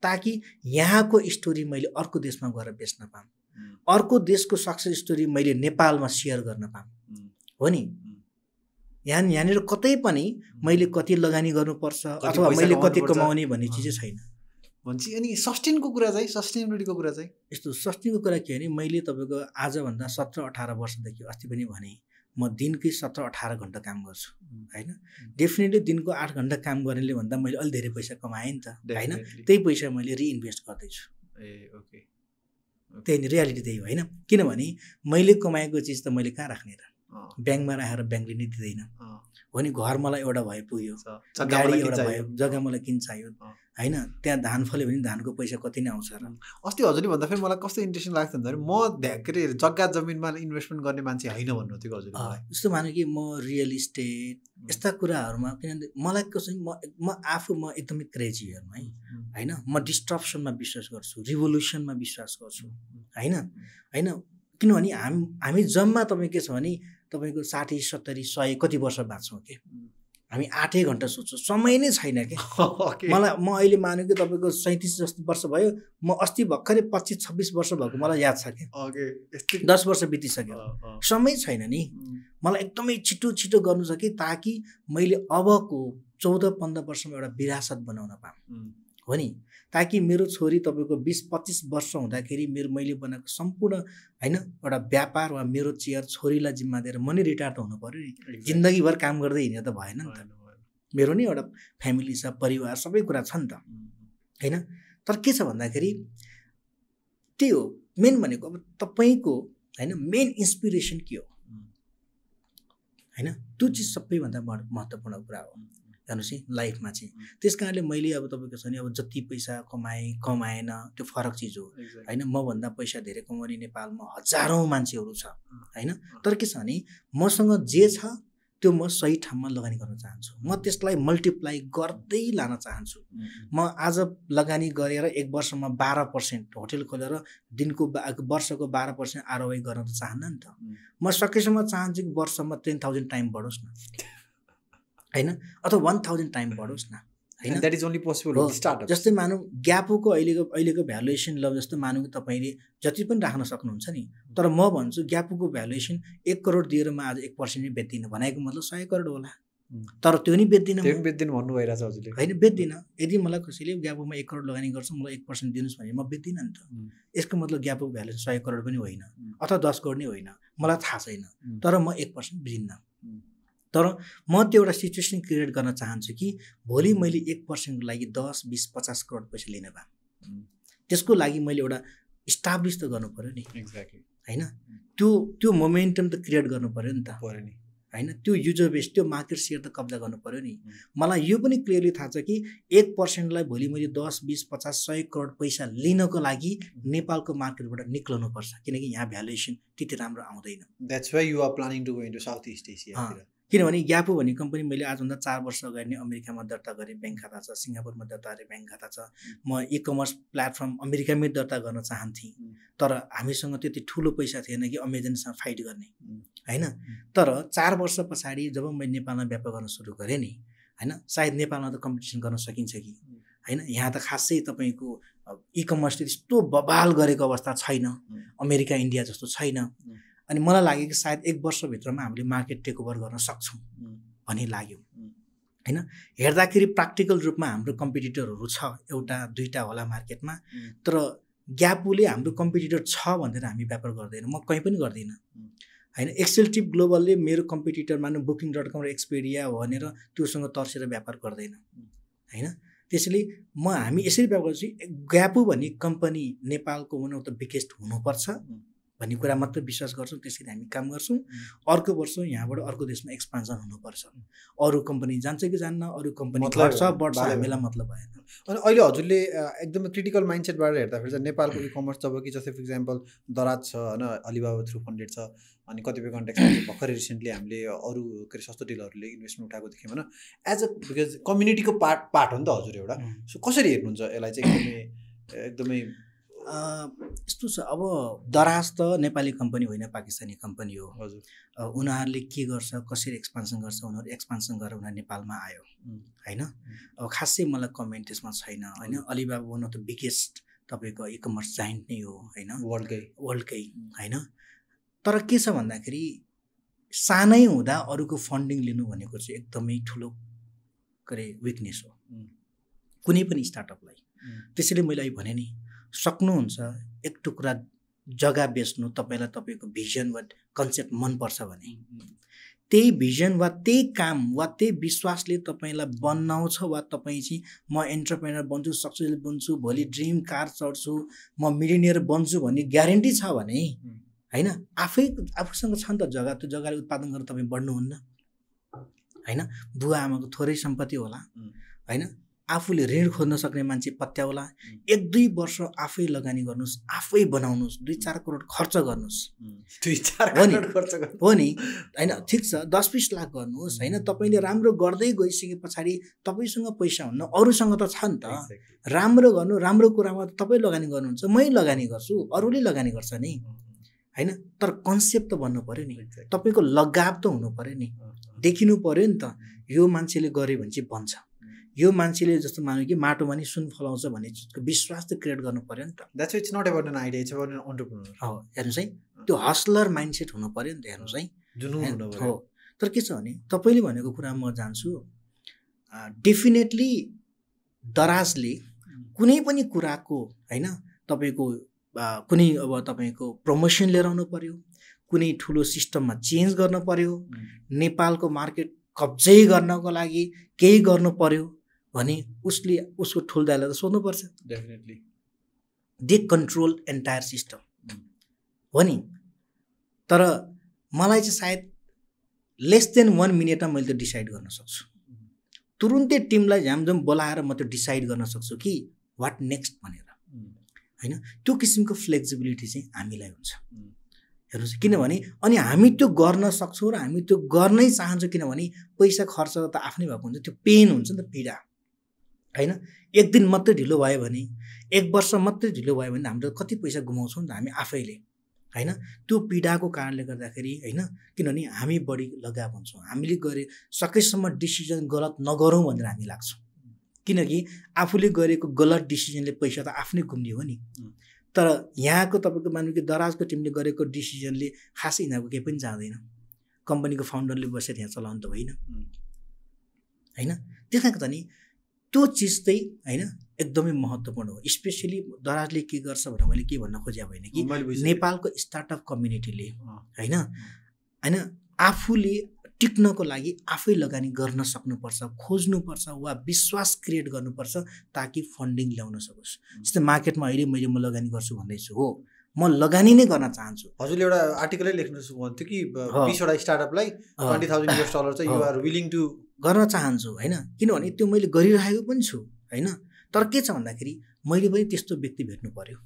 S2: ताकि यहाँको स्टोरी मैले अर्को देशमा गएर बेच्न पाऊँ अर्को देशको सक्सेस स्टोरी मैले नेपालमा सेयर गर्न पाऊँ हो नि यहाँ यहाँनिर कतै पनि मैले कति लगानी गर्नुपर्छ अथवा मैले कति कमाउने भन्ने चिजै छैन भन्छ अनि सस्टेनको कुरा चाहिँ सस्टेनेबिलिटीको कुरा चाहिँ यस्तो सस्टेनको कुरा के भने मैले तपाईँको आजभन्दा सत्र अठार वर्षदेखि अस्ति पनि भने म दिनकै सत्र अठार घन्टा काम गर्छु होइन डेफिनेटली दिनको आठ घन्टा काम गर्नेले भन्दा मैले अलिक धेरै पैसा कमाएँ नि त होइन त्यही पैसा मैले रिइन्भेस्ट गर्दैछु ए ओके त्यही नि रियालिटी त्यही हो होइन किनभने मैले कमाएको चिज त मैले कहाँ राख्ने र ब्याङ्कमा राखेर ब्याङ्कले नै दिँदैन हो नि घर मलाई एउटा भए पुग्यो गाडी एउटा भयो जग्गा मलाई किन चाहियो होइन त्यहाँ धान फल्यो भने धानको पैसा कति नै आउँछ र अस्ति हजुरले भन्दाखेरि मलाई कस्तो इन्ट्रेस्टिङ लाग्छ भन्दाखेरि म के अरे जग्गा जमिनमा इन्भेस्टमेन्ट गर्ने मान्छे होइन भन्नुहुन्थ्यो हजुर जस्तो मान्यो कि म रियल इस्टेट यस्ता कुराहरूमा किनभने मलाई कसै म म आफू म एकदमै क्रेजी हेर्नु है होइन म डिस्ट्रप्सनमा विश्वास गर्छु रिभोल्युसनमा विश्वास गर्छु होइन होइन किनभने हामी हामी जम्मा तपाईँ के छ भने तपाईँको साठी सत्तरी सय कति वर्ष बाँच्छौँ कि हामी आठै घन्टा सोध्छौँ समय नै छैन कि मलाई म अहिले मान्यो कि तपाईँको सैँतिस जस्तो वर्ष भयो म अस्ति भर्खरै पच्चिस छब्बिस वर्ष भएको मलाई याद छ कि दस वर्ष बितिसक्यो समय छैन नि मलाई एकदमै छिटो छिटो गर्नु छ कि ताकि मैले अबको चौध पन्ध्र वर्षमा एउटा विरासत बनाउन पाऊँ हो नि ताकि मेरो छोरी तपाईँको बिस पच्चिस वर्ष हुँदाखेरि मेरो मैले बनाएको सम्पूर्ण होइन एउटा व्यापार वा मेरो चेयर छोरीलाई जिम्मा दिएर म नै रिटायर त हुनु पऱ्यो नि जिन्दगीभर काम गर्दै हिँडेर त भएन नि त मेरो नै एउटा फ्यामिली छ परिवार सबै कुरा छ नि त होइन तर के छ भन्दाखेरि त्यही हो मेन भनेको अब तपाईँको होइन मेन इन्सपिरेसन के हो होइन त्यो चिज सबैभन्दा महत्त्वपूर्ण कुरा हो हेर्नुहोस् है लाइफमा चाहिँ त्यस कारणले मैले अब तपाईँको छ नि अब जति पैसा कमाएँ कमाएन त्यो फरक चिज हो होइन मभन्दा पैसा धेरै कमाउने नेपालमा हजारौँ मान्छेहरू छ होइन तर के छ भने मसँग जे छ त्यो म सही ठाउँमा लगानी गर्न चाहन्छु म त्यसलाई मल्टिप्लाई गर्दै लान चाहन्छु म आज लगानी गरेर एक वर्षमा बाह्र पर्सेन्ट होटेल खोलेर दिनको वर्षको बाह्र पर्सेन्ट आरओआई गर्न चाहन्न नि त म सकेसम्म चाहन्छु कि वर्षमा टेन थाउजन्ड टाइम बढोस् न होइन अथवा वान थाउजन्ड टाइम बढोस् न होइन that is only possible start जस्तै मानौँ ग्यापोको अहिलेको अहिलेको भ्यालुएसन ल जस्तो मानौँ तपाईँले जति पनि राख्न सक्नुहुन्छ नि तर म भन्छु ग्यापोको भ्यालुएसन एक करोड दिएर म आज एक पर्सेन्ट नै बेच्दिनँ भनेको मतलब सय करोड होला तर त्यो नि बेच्दिनँ बेच्दिन भन्नु भइरहेको हजुरले होइन बेच्दिनँ यदि मलाई कसैले ग्यापोमा एक करोड लगानी गर्छु मलाई एक पर्सेन्ट दिनुहोस् भने म बेच्दिनँ नि त यसको मतलब ग्यापोको भ्यालुएसन सय करोड पनि होइन अथवा दस करोड नै होइन मलाई थाहा छैन तर म एक पर्सेन्ट बिजिन्न तर म त्यो एउटा सिचुएसन क्रिएट गर्न चाहन्छु कि भोलि मैले एक पर्सेन्टको लागि दस बिस पचास करोड पैसा लिन
S1: भए
S2: त्यसको लागि मैले एउटा इस्टाब्लिस त गर्नु पऱ्यो नि एक्ज्याक्टली होइन mm. त्यो त्यो मोमेन्टम त क्रिएट गर्नु पऱ्यो नि त पऱ्यो नि होइन त्यो युजर बेस त्यो मार्केट सेयर त कब्जा गर्नु पऱ्यो नि mm. मलाई यो पनि क्लियरली थाहा छ कि एक पर्सेन्टलाई भोलि मैले दस बिस पचास सय करोड पैसा लिनको लागि mm. नेपालको मार्केटबाट निक्लनुपर्छ किनकि यहाँ भ्यालुएसन त्यति राम्रो आउँदैन that's why you are planning to go into south east Asia किनभने ग्यापो भन्ने कम्पनी मैले आजभन्दा चार वर्ष अगाडि नै अमेरिकामा दर्ता गरेँ ब्याङ्क खाता छ सिङ्गापुरमा दर्ता गरेँ ब्याङ्क खाता छ म इ कमर्स प्लेटफर्म अमेरिकामै दर्ता गर्न चाहन्थेँ तर हामीसँग त्यति ठुलो पैसा थिएन कि अमेजनसँग फाइट गर्ने होइन तर चार वर्ष पछाडि जब मैले नेपालमा व्यापार गर्न सुरु गरेँ नि होइन सायद नेपालमा त कम्पिटिसन गर्न सकिन्छ कि होइन यहाँ त खासै तपाईँको इकमर्सले त्यस्तो बबाल गरेको अवस्था छैन अमेरिका इन्डिया जस्तो छैन अनि मलाई लाग्यो कि सायद एक वर्षभित्रमा हामीले मार्केट टेक ओभर गर्न सक्छौँ भन्ने लाग्यो होइन हेर्दाखेरि प्र्याक्टिकल रूपमा हाम्रो कम्पिटिटरहरू छ एउटा दुईवटा होला मार्केटमा तर ग्यापुले हाम्रो कम्पिटिटर छ भनेर हामी व्यापार गर्दैनौँ म कहीँ पनि गर्दिनँ होइन टिप ग्लोबलले मेरो कम्पिटिटर मान्नु बुकिङ डट कम र एक्सपिरिया भनेर त्योसँग तर्सेर व्यापार गर्दैन होइन त्यसैले म हामी यसरी व्यापार गर्छु ग्यापु भन्ने कम्पनी नेपालको वान अफ द बिगेस्ट हुनुपर्छ भन्ने कुरा मात्रै विश्वास गर्छौँ त्यसरी हामी काम गर्छौँ अर्को वर्ष यहाँबाट अर्को देशमा एक्सपान्सन हुनुपर्छ अरू कम्पनी जान्छ कि जान्न अरू कम्पनी घट्छ बढ्छ हामीलाई मतलब भएन
S3: अनि अहिले हजुरले एकदमै क्रिटिकल माइन्डसेटबाट हेर्दाखेरि चाहिँ नेपालको इ कमर्स जब कि जस्तै फर इक्जाम्पल दराज छ होइन अलिबाबा थ्रु फन्डेड छ अनि कतिपय कन्ट्याक्ट भर्खरै रिसेन्टली हामीले अरू के अरे सस्तो डिलहरूले इन्भेस्टमेन्ट उठाएको देख्यौँ होइन एज अ बिकज कम्युनिटीको पार्ट पार्ट हो नि त हजुर एउटा
S2: सो कसरी हेर्नुहुन्छ यसलाई चाहिँ एकदमै एकदमै यस्तो छ अब दराज त नेपाली कम्पनी होइन पाकिस्तानी कम्पनी हो हजुर उनीहरूले के गर्छ कसरी एक्सपान्सन गर्छ उनीहरू एक्सपान्सन गरेर उनीहरू नेपालमा आयो होइन अब खासै मलाई कमेन्ट त्यसमा छैन होइन Alibaba one of the biggest तपाईँको इ कमर्स जाइन्ट नै हो होइन वर्ल्डकै वर्ल्डकै होइन तर के छ भन्दाखेरि सानै हुँदा अरूको फन्डिङ लिनु भनेको चाहिँ एकदमै ठुलो के अरे विकनेस हो कुनै पनि स्टार्टअपलाई त्यसैले मैले अहिले भने नि सक्नुहुन्छ एक टुक्रा जग्गा बेच्नु तपाईँलाई तपाईँको भिजन वा कन्सेप्ट मनपर्छ भने त्यही भिजन वा त्यही काम वा त्यही विश्वासले तपाईँलाई बनाउँछ वा तपाईँ चाहिँ म एन्टरप्रेनर बन्छु सक्सेसफुल बन्छु भोलि ड्रिम कार चढ्छु म मिलिनियर बन्छु भन्ने ग्यारेन्टी छ भने होइन आफै आफूसँग छ नि त जग्गा त्यो जग्गाले उत्पादन गरेर तपाईँ बढ्नुहुन्न होइन बुवा आमाको थोरै सम्पत्ति होला होइन आफूले ऋण खोज्न सक्ने मान्छे पत्याउला एक दुई वर्ष आफै लगानी गर्नुहोस् आफै बनाउनुहोस् दुई चार करोड खर्च गर्नुहोस् दुई चार करोड खर्च हो नि होइन ठिक छ दस बिस लाख गर्नुहोस् होइन तपाईँले राम्रो गर्दै गइसके पछाडि तपाईँसँग पैसा हुन्न अरूसँग त छ नि त राम्रो गर्नु राम्रो कुरामा तपाईँ लगानी गर्नुहुन्छ मै लगानी गर्छु अरूले लगानी गर्छ नि होइन तर कन्सेप्ट त भन्नु पऱ्यो नि तपाईँको लगाव त हुनु पऱ्यो नि देखिनु पऱ्यो नि त यो मान्छेले गर्यो भने चाहिँ भन्छ यो मान्छेले जस्तो मान्यो कि माटोमा नि सुन फलाउँछ भन्ने चिजको विश्वास त क्रिएट गर्नु पऱ्यो नि त that's it's not about an idea it's an हो हेर्नुहोस् है त्यो हसलर माइन्डसेट हुनु पऱ्यो नि त हेर्नुहोस् है जुन हो तर के छ भने तपाईँले भनेको कुरा म जान्छु डेफिनेटली दराजले कुनै पनि कुराको होइन तपाईँको कुनै अब तपाईँको प्रमोसन लिएर आउनु पऱ्यो कुनै ठुलो सिस्टममा चेन्ज गर्नु पऱ्यो mm. नेपालको मार्केट कब्जै गर्नको लागि केही गर्नु पऱ्यो भने उसले उसको ठुल्दालाई त सोध्नुपर्छ definitely they control entire system हो नि तर मलाई चाहिँ सायद लेस देन वान मिनटमा मैले त डिसाइड गर्न सक्छु mm. तुरुन्तै टिमलाई झ्यामझम बोलाएर म त्यो डिसाइड गर्न सक्छु कि वाट नेक्स्ट भनेर mm. होइन त्यो किसिमको फ्लेक्सिबिलिटी चाहिँ हामीलाई हुन्छ mm. हेर्नुहोस् किनभने अनि हामी त्यो गर्न सक्छौँ र हामी त्यो गर्नै चाहन्छौँ किनभने पैसा खर्च त आफ्नै भएको हुन्छ त्यो पेन हुन्छ नि त पीडा होइन एक दिन मात्रै ढिलो भयो भने एक वर्ष मात्रै ढिलो भयो भने हामीले कति पैसा गुमाउँछौँ हामी आफैले होइन त्यो पीडाको कारणले गर्दाखेरि होइन किनभने हामी बढी लगाव हुन्छौँ हामीले गरे सकेसम्म डिसिजन गलत नगरौँ भनेर हामी लाग्छौँ किनकि आफूले गरेको गलत डिसिजनले पैसा त आफ्नै घुम्ने हो नि तर यहाँको तपाईँको मान्नु कि दराजको टिमले गरेको डिसिजनले खासै यिनीहरूको केही पनि जाँदैन कम्पनीको फाउन्डरले बसेर यहाँ चलाउनु त होइन होइन त्यस कारण त नि त्यो चिज चाहिँ होइन एकदमै महत्त्वपूर्ण हो स्पेसली दराजले के गर्छ भनेर मैले के भन्न खोजेको भने कि नेपालको स्टार्टअप कम्युनिटीले होइन होइन आफूले टिक्नको लागि आफै लगानी गर्न सक्नुपर्छ खोज्नुपर्छ वा विश्वास क्रिएट गर्नुपर्छ ताकि फन्डिङ ल्याउन सकोस् जस्तै मार्केटमा अहिले मैले म लगानी गर्छु भन्दैछु हो म लगानी नै गर्न चाहन्छु
S3: हजुरले एउटा आर्टिकलै लेख्नु भन्थ्यो कि बिसवटा स्टार्टअपलाई ट्वेन्टी थाउजन्ड युएस डलर चाहिँ युआर
S2: विलिङ टु गर्न चाहन्छु होइन किनभने त्यो मैले गरिरहेको पनि छु होइन तर के छ भन्दाखेरि मैले पनि त्यस्तो व्यक्ति भेट्नु पऱ्यो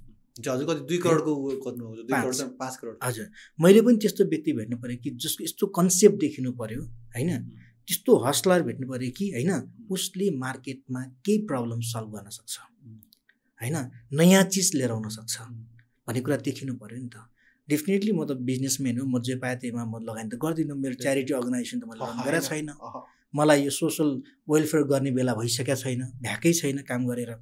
S2: हजुर मैले पनि त्यस्तो व्यक्ति भेट्नु पऱ्यो कि जसको यस्तो कन्सेप्ट देखिनु पऱ्यो होइन त्यस्तो हसलर भेट्नु पऱ्यो कि होइन उसले मार्केटमा केही प्रब्लम सल्भ गर्न सक्छ होइन नयाँ चिज लिएर आउन सक्छ भन्ने कुरा देखिनु पऱ्यो नि त डेफिनेटली म त बिजनेसम्यान हो म जे पाएँ त्यहीमा म लगानी त गर्दिनँ मेरो च्यारिटी अर्गनाइजेसन त मैले गरेको छैन मलाई यो सोसल वेलफेयर गर्ने बेला भइसकेका छैन भ्याएकै छैन काम गरेर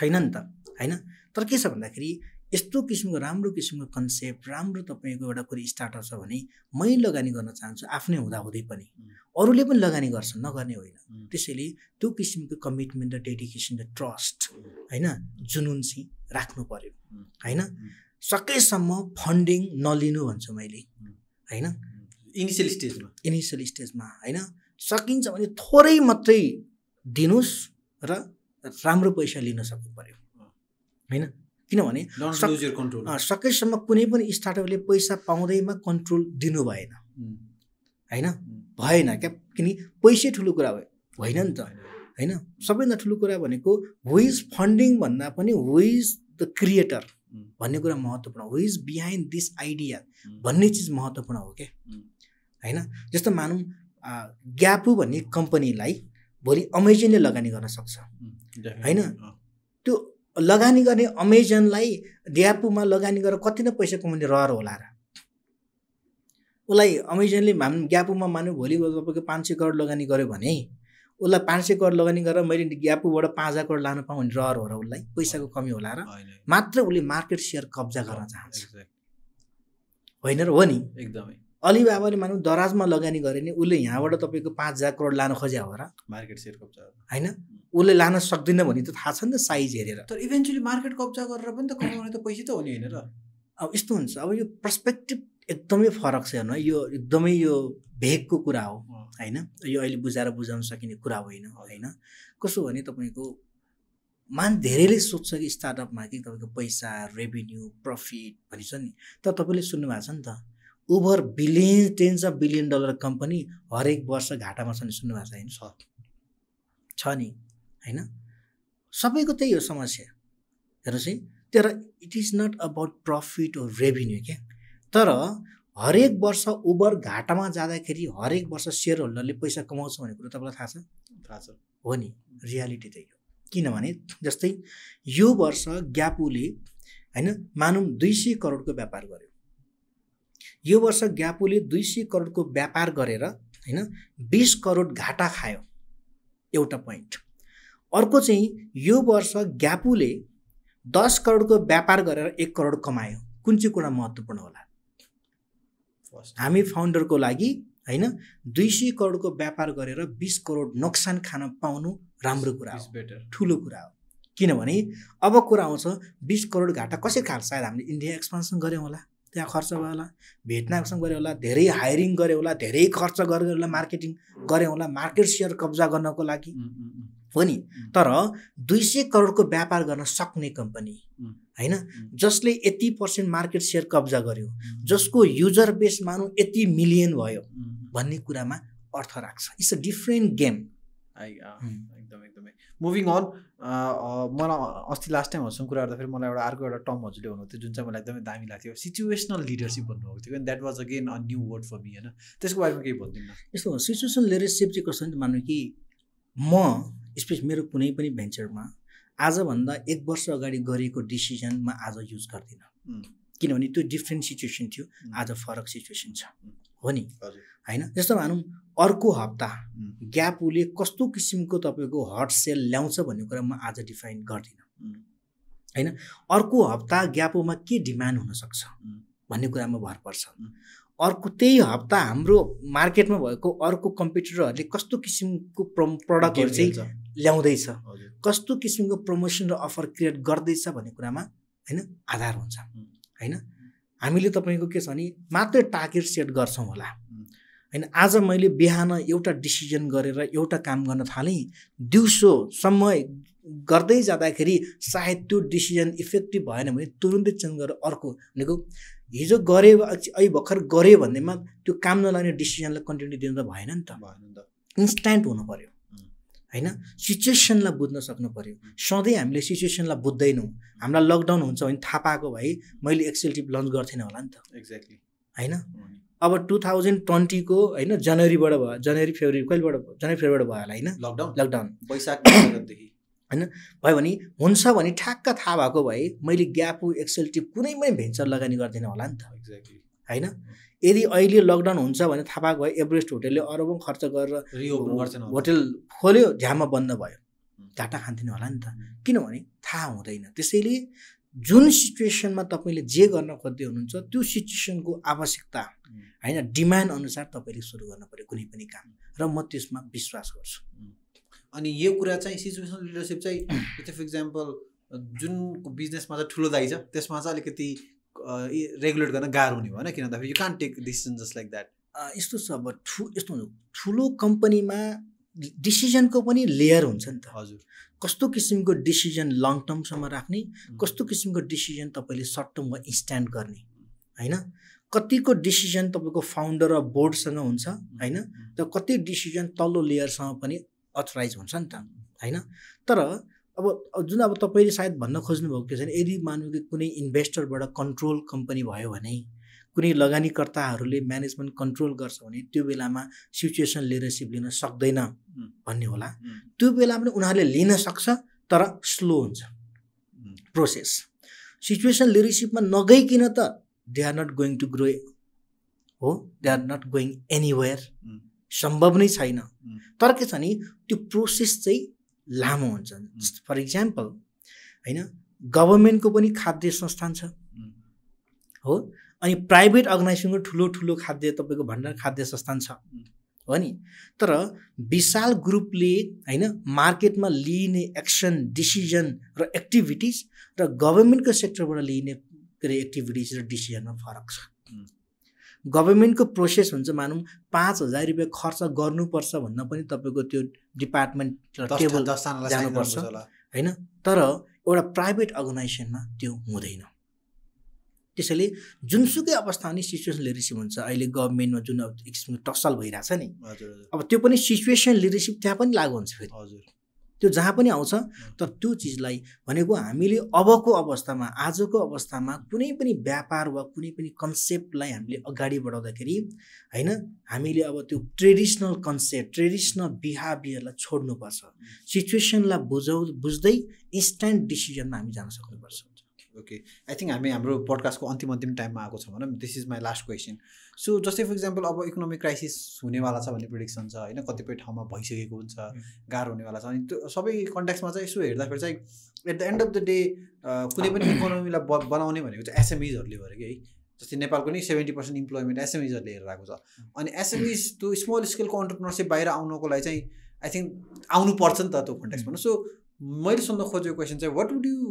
S2: छैन नि त होइन तर के छ भन्दाखेरि यस्तो किसिमको राम्रो किसिमको कन्सेप्ट राम्रो तपाईँको एउटा कुरो स्टार्टअप छ भने मै लगानी गर्न चाहन्छु आफ्नै हुँदाहुँदै पनि अरूले पनि लगानी गर्छ नगर्ने होइन त्यसैले त्यो किसिमको कमिटमेन्ट र डेडिकेसन र ट्रस्ट होइन जुनुन चाहिँ राख्नु पऱ्यो होइन सकेसम्म फन्डिङ नलिनु भन्छु मैले होइन इनिसियल स्टेजमा इनिसियल स्टेजमा होइन सकिन्छ भने थोरै मात्रै दिनुहोस् र राम्रो पैसा लिन सक्नु पऱ्यो होइन किनभने सकेसम्म कुनै पनि स्टार्टअपले पैसा पाउँदैमा कन्ट्रोल दिनु भएन होइन भएन क्या किनकि पैसै ठुलो कुरा भयो होइन नि त होइन सबैभन्दा ठुलो कुरा भनेको हु इज फन्डिङ भन्दा पनि हु इज द क्रिएटर भन्ने कुरा महत्त्वपूर्ण who is behind this idea भन्ने चिज महत्त्वपूर्ण हो क्या होइन जस्तो मानौँ ग्यापु भन्ने कम्पनीलाई भोलि अमेजनले लगानी गर्न सक्छ होइन त्यो लगानी गर्ने अमेजनलाई ग्यापुमा लगानी गरेर कति नै पैसा कमाउने रहर होला र उसलाई अमेजनले मान ग्यापुमा मान्यो भोलि तपाईँको पाँच सय करोड लगानी गऱ्यो भने उसलाई पाँच सय करोड लगानी गरेर मैले ग्यापुबाट पाँच हजार करोड लानु पाऊँ भने रहर हो र उसलाई पैसाको कमी होला र मात्र उसले मार्केट सेयर कब्जा गर्न चाहन्छ होइन र हो नि एकदमै अलिबाबाले मानौँ दराजमा लगानी गरे नि उसले यहाँबाट तपाईँको पाँच हजार करोड लान खोज्या हो र मार्केट सेयर कब्जा होइन उसले लान सक्दैन भने त थाहा छ नि त साइज हेरेर तर
S3: इभेन्चुली मार्केट कब्जा गरेर पनि त कमाउने त पैसा त हो
S2: नि होइन र अब यस्तो हुन्छ अब यो पर्सपेक्टिभ एकदमै फरक छ हेर्नु यो एकदमै यो भेगको कुरा हो होइन यो अहिले बुझाएर बुझाउन सकिने कुरा होइन होइन कसो भने तपाईँको मान धेरैले सोध्छ कि स्टार्टअपमा कि तपाईँको पैसा रेभिन्यू प्रफिट भनिन्छ नि तर तपाईँले सुन्नु भएको छ नि त over billion tens of billion dollar company हरेक वर्ष घाटामा छ सुन्नु भएको छैन छ छ नि होइन सबैको त्यही हो समस्या हेर्नुहोस् है तर it is not about profit or revenue क्या तर हरेक वर्ष ओभर घाटामा जाँदाखेरि हरेक वर्ष सेयर होल्डरले पैसा कमाउँछ भन्ने कुरो तपाईँलाई थाहा छ थाहा छ हो नि रियालिटी त्यही हो किनभने जस्तै यो वर्ष ग्यापुले होइन मानौँ दुई सय करोडको व्यापार गर्यो यो वर्ष ग्यापुले दुई सय करोडको व्यापार गरेर
S4: होइन
S2: बिस करोड घाटा खायो एउटा पोइन्ट अर्को चाहिँ यो वर्ष ग्यापुले दस करोडको व्यापार गरेर एक करोड कमायो कुन चाहिँ कुरा महत्त्वपूर्ण होला हामी फाउन्डरको लागि होइन दुई सय करोडको व्यापार गरेर बिस करोड नोक्सान खान पाउनु राम्रो कुरा हो बेटर ठुलो कुरा हो किनभने अब कुरा आउँछ बिस करोड घाटा कसरी खान्छ सायद हामीले इन्डिया एक्सपान्सन गऱ्यौँ होला त्यहाँ खर्च भयो होला भेटनाङसँग गऱ्यो होला धेरै हायरिङ गऱ्यो होला धेरै खर्च गरेर होला मार्केटिङ गऱ्यो होला मार्केट सेयर कब्जा गर्नको लागि हो नि तर दुई सय करोडको व्यापार गर्न सक्ने कम्पनी होइन जसले यति पर्सेन्ट मार्केट सेयर कब्जा गर्यो जसको युजर बेस मानौँ यति मिलियन भयो भन्ने कुरामा अर्थ राख्छ it's a different game moving on uh,
S3: uh, मलाई अस्ति लास्ट टाइम हजुरसँग कुरा गर्दाखेरि मलाई एउटा अर्को एउटा टर्म हजुरले हुनुहुन्थ्यो जुन चाहिँ मलाई एकदमै दामी लाग्थ्यो
S2: सिचुएसनल लिडरसिप भन्नुभएको थियो that was again a new word for me होइन त्यसको बारेमा केही भन्दिनँ यस्तो सिचुएसनल लिडरसिप चाहिँ कस्तो मान्नु कि म स्पेस मेरो कुनै पनि भेन्चरमा आजभन्दा एक वर्ष अगाडि गरेको डिसिजन म आज युज
S1: गर्दिनँ
S2: किनभने त्यो डिफ्रेन्ट सिचुएसन थियो आज फरक सिचुएसन छ हो नि होइन जस्तो भनौँ अर्को हप्ता ग्याप कस्तो किसिमको तपाईँको हट सेल ल्याउँछ भन्ने कुरा म आज डिफाइन गर्दिनँ होइन अर्को हप्ता ग्यापोमा के डिमान्ड हुनसक्छ भन्ने कुरामा भर पर्छ अर्को त्यही हप्ता हाम्रो मार्केटमा भएको अर्को कम्पिटिटरहरूले कस्तो किसिमको प्रम प्रडक्टहरू चाहिँ ल्याउँदैछ कस्तो किसिमको प्रमोसन र अफर क्रिएट गर्दैछ भन्ने कुरामा होइन आधार हुन्छ होइन हामीले तपाईँको के छ भने मात्रै टार्गेट सेट गर्छौँ होला होइन आज मैले बिहान एउटा डिसिजन गरेर एउटा काम गर्न थालेँ समय गर्दै जाँदाखेरि सायद त्यो डिसिजन इफेक्टिभ भएन भने तुरुन्तै चेन्ज गरेर अर्को भनेको हिजो गरे अहिले भर्खर गरेँ भन्नेमा त्यो काम नलाग्ने डिसिजनलाई कन्टिन्यू दिनु त भएन नि त भएन नि त इन्स्ट्यान्ट हुनु पऱ्यो होइन सिचुएसनलाई बुझ्न सक्नु पऱ्यो सधैँ हामीले सिचुएसनलाई बुझ्दैनौँ हामीलाई लकडाउन हुन्छ भने थाहा पाएको भए मैले एक्सेल टिप लन्च गर्थेन होला नि
S3: त एक्ज्याक्टली
S2: होइन अब टु थाउजन्ड ट्वेन्टीको होइन जनवरीबाट भयो जनवरी फेब्रुअरी कहिलेबाट जनवरी फेब्रुअरी भयो होला होइन लकडाउन लकडाउन वैशाखदेखि होइन भयो भने हुन्छ भने ठ्याक्क थाहा भएको भए मैले ग्यापु एक्सएलटी कुनै पनि भेन्चर लगानी गर्दिनँ होला नि त एक्ज्याक्टली होइन यदि अहिले लकडाउन हुन्छ भने थाहा पाएको भए एभरेस्ट होटेलले अरबौँ खर्च गरेर रिओपन होटेल खोल्यो झ्यामा बन्द भयो घाटा खान्थेन होला नि त किनभने थाहा हुँदैन त्यसैले जुन सिचुएसनमा तपाईँले जे गर्न खोज्दै हुनुहुन्छ त्यो सिचुएसनको आवश्यकता होइन डिमान्ड अनुसार तपाईँले सुरु गर्नु पऱ्यो कुनै पनि काम र म त्यसमा विश्वास गर्छु अनि यो कुरा चाहिँ सिचुएसनल लिडरसिप चाहिँ
S3: फर इक्जाम्पल जुन बिजनेसमा चाहिँ ठुलो दाइ छ त्यसमा चाहिँ अलिकति रेगुलेट
S2: गर्न गाह्रो हुने भयो होइन किन भन्दाखेरि you can take decision just like that यस्तो छ अब ठु यस्तो हुन्छ ठुलो कम्पनीमा डिसिजनको पनि लेयर हुन्छ नि त हजुर कस्तो किसिमको डिसिजन लङ टर्मसम्म राख्ने कस्तो किसिमको डिसिजन तपाईँले सर्ट टर्ममा इन्स्ट्यान्ड गर्ने होइन कतिको डिसिजन तपाईँको फाउन्डर र बोर्डसँग हुन्छ होइन र कति डिसिजन तल्लो लेयरसँग पनि अथोराइज हुन्छ नि त होइन तर अब जुन अब तपाईँले सायद भन्न खोज्नुभएको छ भने यदि मानव कि कुनै इन्भेस्टरबाट कन्ट्रोल कम्पनी भयो भने कुनै लगानीकर्ताहरूले म्यानेजमेन्ट कन्ट्रोल गर्छ भने त्यो बेलामा सिचुएसन लिडरसिप लिन सक्दैन भन्ने होला त्यो बेला पनि उनीहरूले लिन सक्छ तर स्लो हुन्छ प्रोसेस सिचुएसन लिडरसिपमा नगइकन त they are not going to grow हो they are not going anywhere सम्भव नै छैन तर के छ नि त्यो प्रोसेस चाहिँ लामो हुन्छ फर इक्जाम्पल होइन गभर्मेन्टको पनि खाद्य संस्थान छ हो अनि प्राइभेट अर्गनाइजेसनको ठुलो ठुलो खाद्य तपाईँको भण्डार खाद्य संस्थान छ हो नि तर विशाल ग्रुपले होइन मार्केटमा लिइने एक्सन डिसिजन र एक्टिभिटिज र गभर्मेन्टको सेक्टरबाट लिइने के अरे एक्टिभिटिज र डिसिजनमा फरक छ गभर्मेन्टको प्रोसेस हुन्छ मानौँ पाँच हजार रुपियाँ खर्च गर्नुपर्छ भन्न पनि तपाईँको त्यो डिपार्टमेन्ट टेबल जानुपर्छ होइन तर एउटा प्राइभेट अर्गनाइजेसनमा त्यो हुँदैन त्यसैले जुनसुकै अवस्था नि सिचुएसन लिडरसिप हुन्छ अहिले गभर्मेन्टमा जुन अब एक किसिमको टक्सल भइरहेछ नि हजुर अब त्यो पनि सिचुएसन लिडरसिप त्यहाँ पनि लागु हुन्छ फेरि हजुर त्यो जहाँ पनि आउँछ तर त्यो चिजलाई भनेको हामीले अबको अवस्थामा आजको अवस्थामा कुनै पनि व्यापार वा कुनै पनि कन्सेप्टलाई हामीले अगाडि बढाउँदाखेरि होइन हामीले अब त्यो ट्रेडिसनल कन्सेप्ट ट्रेडिसनल बिहेभियरलाई छोड्नुपर्छ सिचुएसनलाई बुझाउ बुझ्दै इन्स्ट्यान्ट डिसिजनमा हामी जान सक्नुपर्छ ओके आई थिङ्क हामी हाम्रो पडकास्टको अन्तिम अन्तिम टाइममा आएको
S3: छ भनौँ this is my last question so जस्तै फर इक्जाम्पल अब इकोनोमिक क्राइसिस हुनेवाला छ भन्ने प्रिडिक्सन छ होइन कतिपय ठाउँमा भइसकेको हुन्छ गाह्रो हुनेवाला छ अनि त्यो सबै कन्ट्याक्समा चाहिँ यसो हेर्दाखेरि चाहिँ at the end of the day कुनै पनि इकोनोमीलाई बनाउने भनेको चाहिँ एसएमइजहरूले भयो कि है जस्तै नेपालको नै सेभेन्टी पर्सेन्ट इम्प्लोइमेन्ट एसएमइजहरूले हेरेर आएको छ अनि एसएमइज त्यो स्मल स्केलको अन्टरप्रिनरसिप बाहिर आउनको लागि चाहिँ आई थिङ्क आउनुपर्छ नि त त्यो कन्ट्याक्समा सो मैले सोध्न खोजेको क्वेसन चाहिँ वाट वुड यु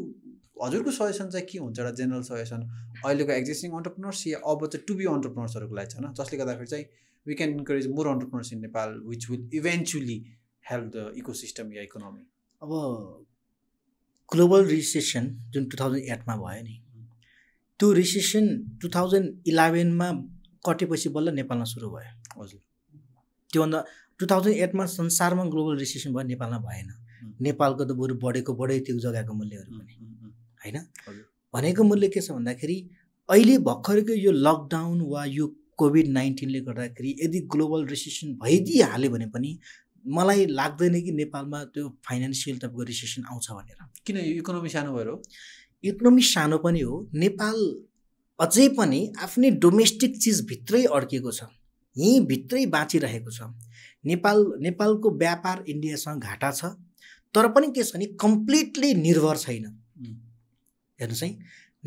S3: हजुरको सजेसन चाहिँ के हुन्छ एउटा जेनरल सजेसन अहिलेको एक्जिस्टिङ अन्टरप्रिनर्स या अब चाहिँ टु बी अन्टरप्रिनर्सहरूको लागि छ जसले गर्दाखेरि चाहिँ we can encourage more entrepreneurs in Nepal which will eventually help the ecosystem या इकोनोमी
S2: अब ग्लोबल रिसेसन जुन टु थाउजन्ड एटमा भयो नि त्यो रिसेसन टु थाउजन्ड इलेभेनमा कटेपछि बल्ल नेपालमा सुरु भयो हजुर त्योभन्दा टु थाउजन्ड एटमा संसारमा ग्लोबल रिसेसन भयो नेपालमा भएन नेपालको त बरु बढेको बढै त्यो जग्गाको मूल्यहरू पनि होइन भनेको मूल्य के छ भन्दाखेरि अहिले भर्खरको यो लकडाउन वा यो कोभिड नाइन्टिनले गर्दाखेरि यदि ग्लोबल रिसेसन भइदिइहाल्यो भने पनि मलाई लाग्दैन कि नेपालमा त्यो फाइनेन्सियल तपाईँको रिसेसन आउँछ भनेर किन यो इकोनोमी सानो भएर इकोनोमी सानो पनि हो नेपाल अझै पनि आफ्नै डोमेस्टिक चिजभित्रै अड्किएको छ यहीँभित्रै बाँचिरहेको छ नेपाल नेपालको व्यापार इन्डियासँग घाटा छ तर पनि के छ भने कम्प्लिटली निर्भर छैन हेर्नुहोस् है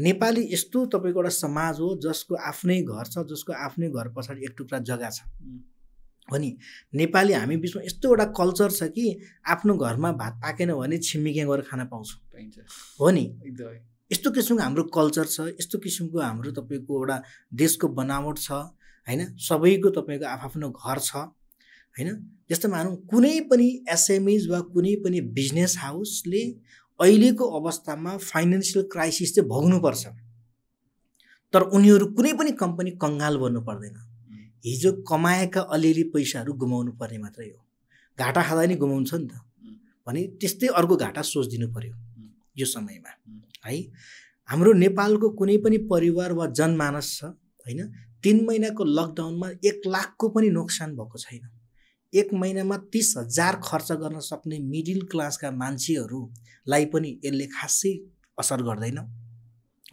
S2: नेपाली यस्तो तपाईँको एउटा समाज हो जसको आफ्नै घर छ जसको आफ्नै घर पछाडि एक टुक्रा जग्गा छ हो नि नेपाली हामी बिचमा यस्तो एउटा कल्चर छ कि आफ्नो घरमा भात पाकेन भने छिमेकी गएर खाना पाउँछौँ हो नि एकदमै यस्तो किसिमको हाम्रो कल्चर छ यस्तो किसिमको हाम्रो तपाईँको एउटा देशको बनावट छ होइन सबैको तपाईँको आफआफ्नो घर छ होइन जस्तो मानौँ कुनै पनि एसएमइज वा कुनै पनि बिजनेस हाउसले अहिलेको अवस्थामा फाइनेन्सियल क्राइसिस चाहिँ भोग्नुपर्छ तर उनीहरू कुनै पनि कम्पनी कङ्गाल बन्नु पर्दैन हिजो कमाएका अलिअलि पैसाहरू गुमाउनु पर्ने मात्रै हो घाटा खाँदा नै गुमाउँछ नि त भने त्यस्तै अर्को घाटा सोचिदिनु पर्यो यो समयमा है हाम्रो नेपालको कुनै पनि परिवार वा जनमानस छ होइन तिन महिनाको लकडाउनमा एक लाखको पनि नोक्सान भएको छैन एक महिनामा तिस हजार खर्च गर्न सक्ने मिडिल क्लासका मान्छेहरूलाई पनि यसले खासै असर गर्दैन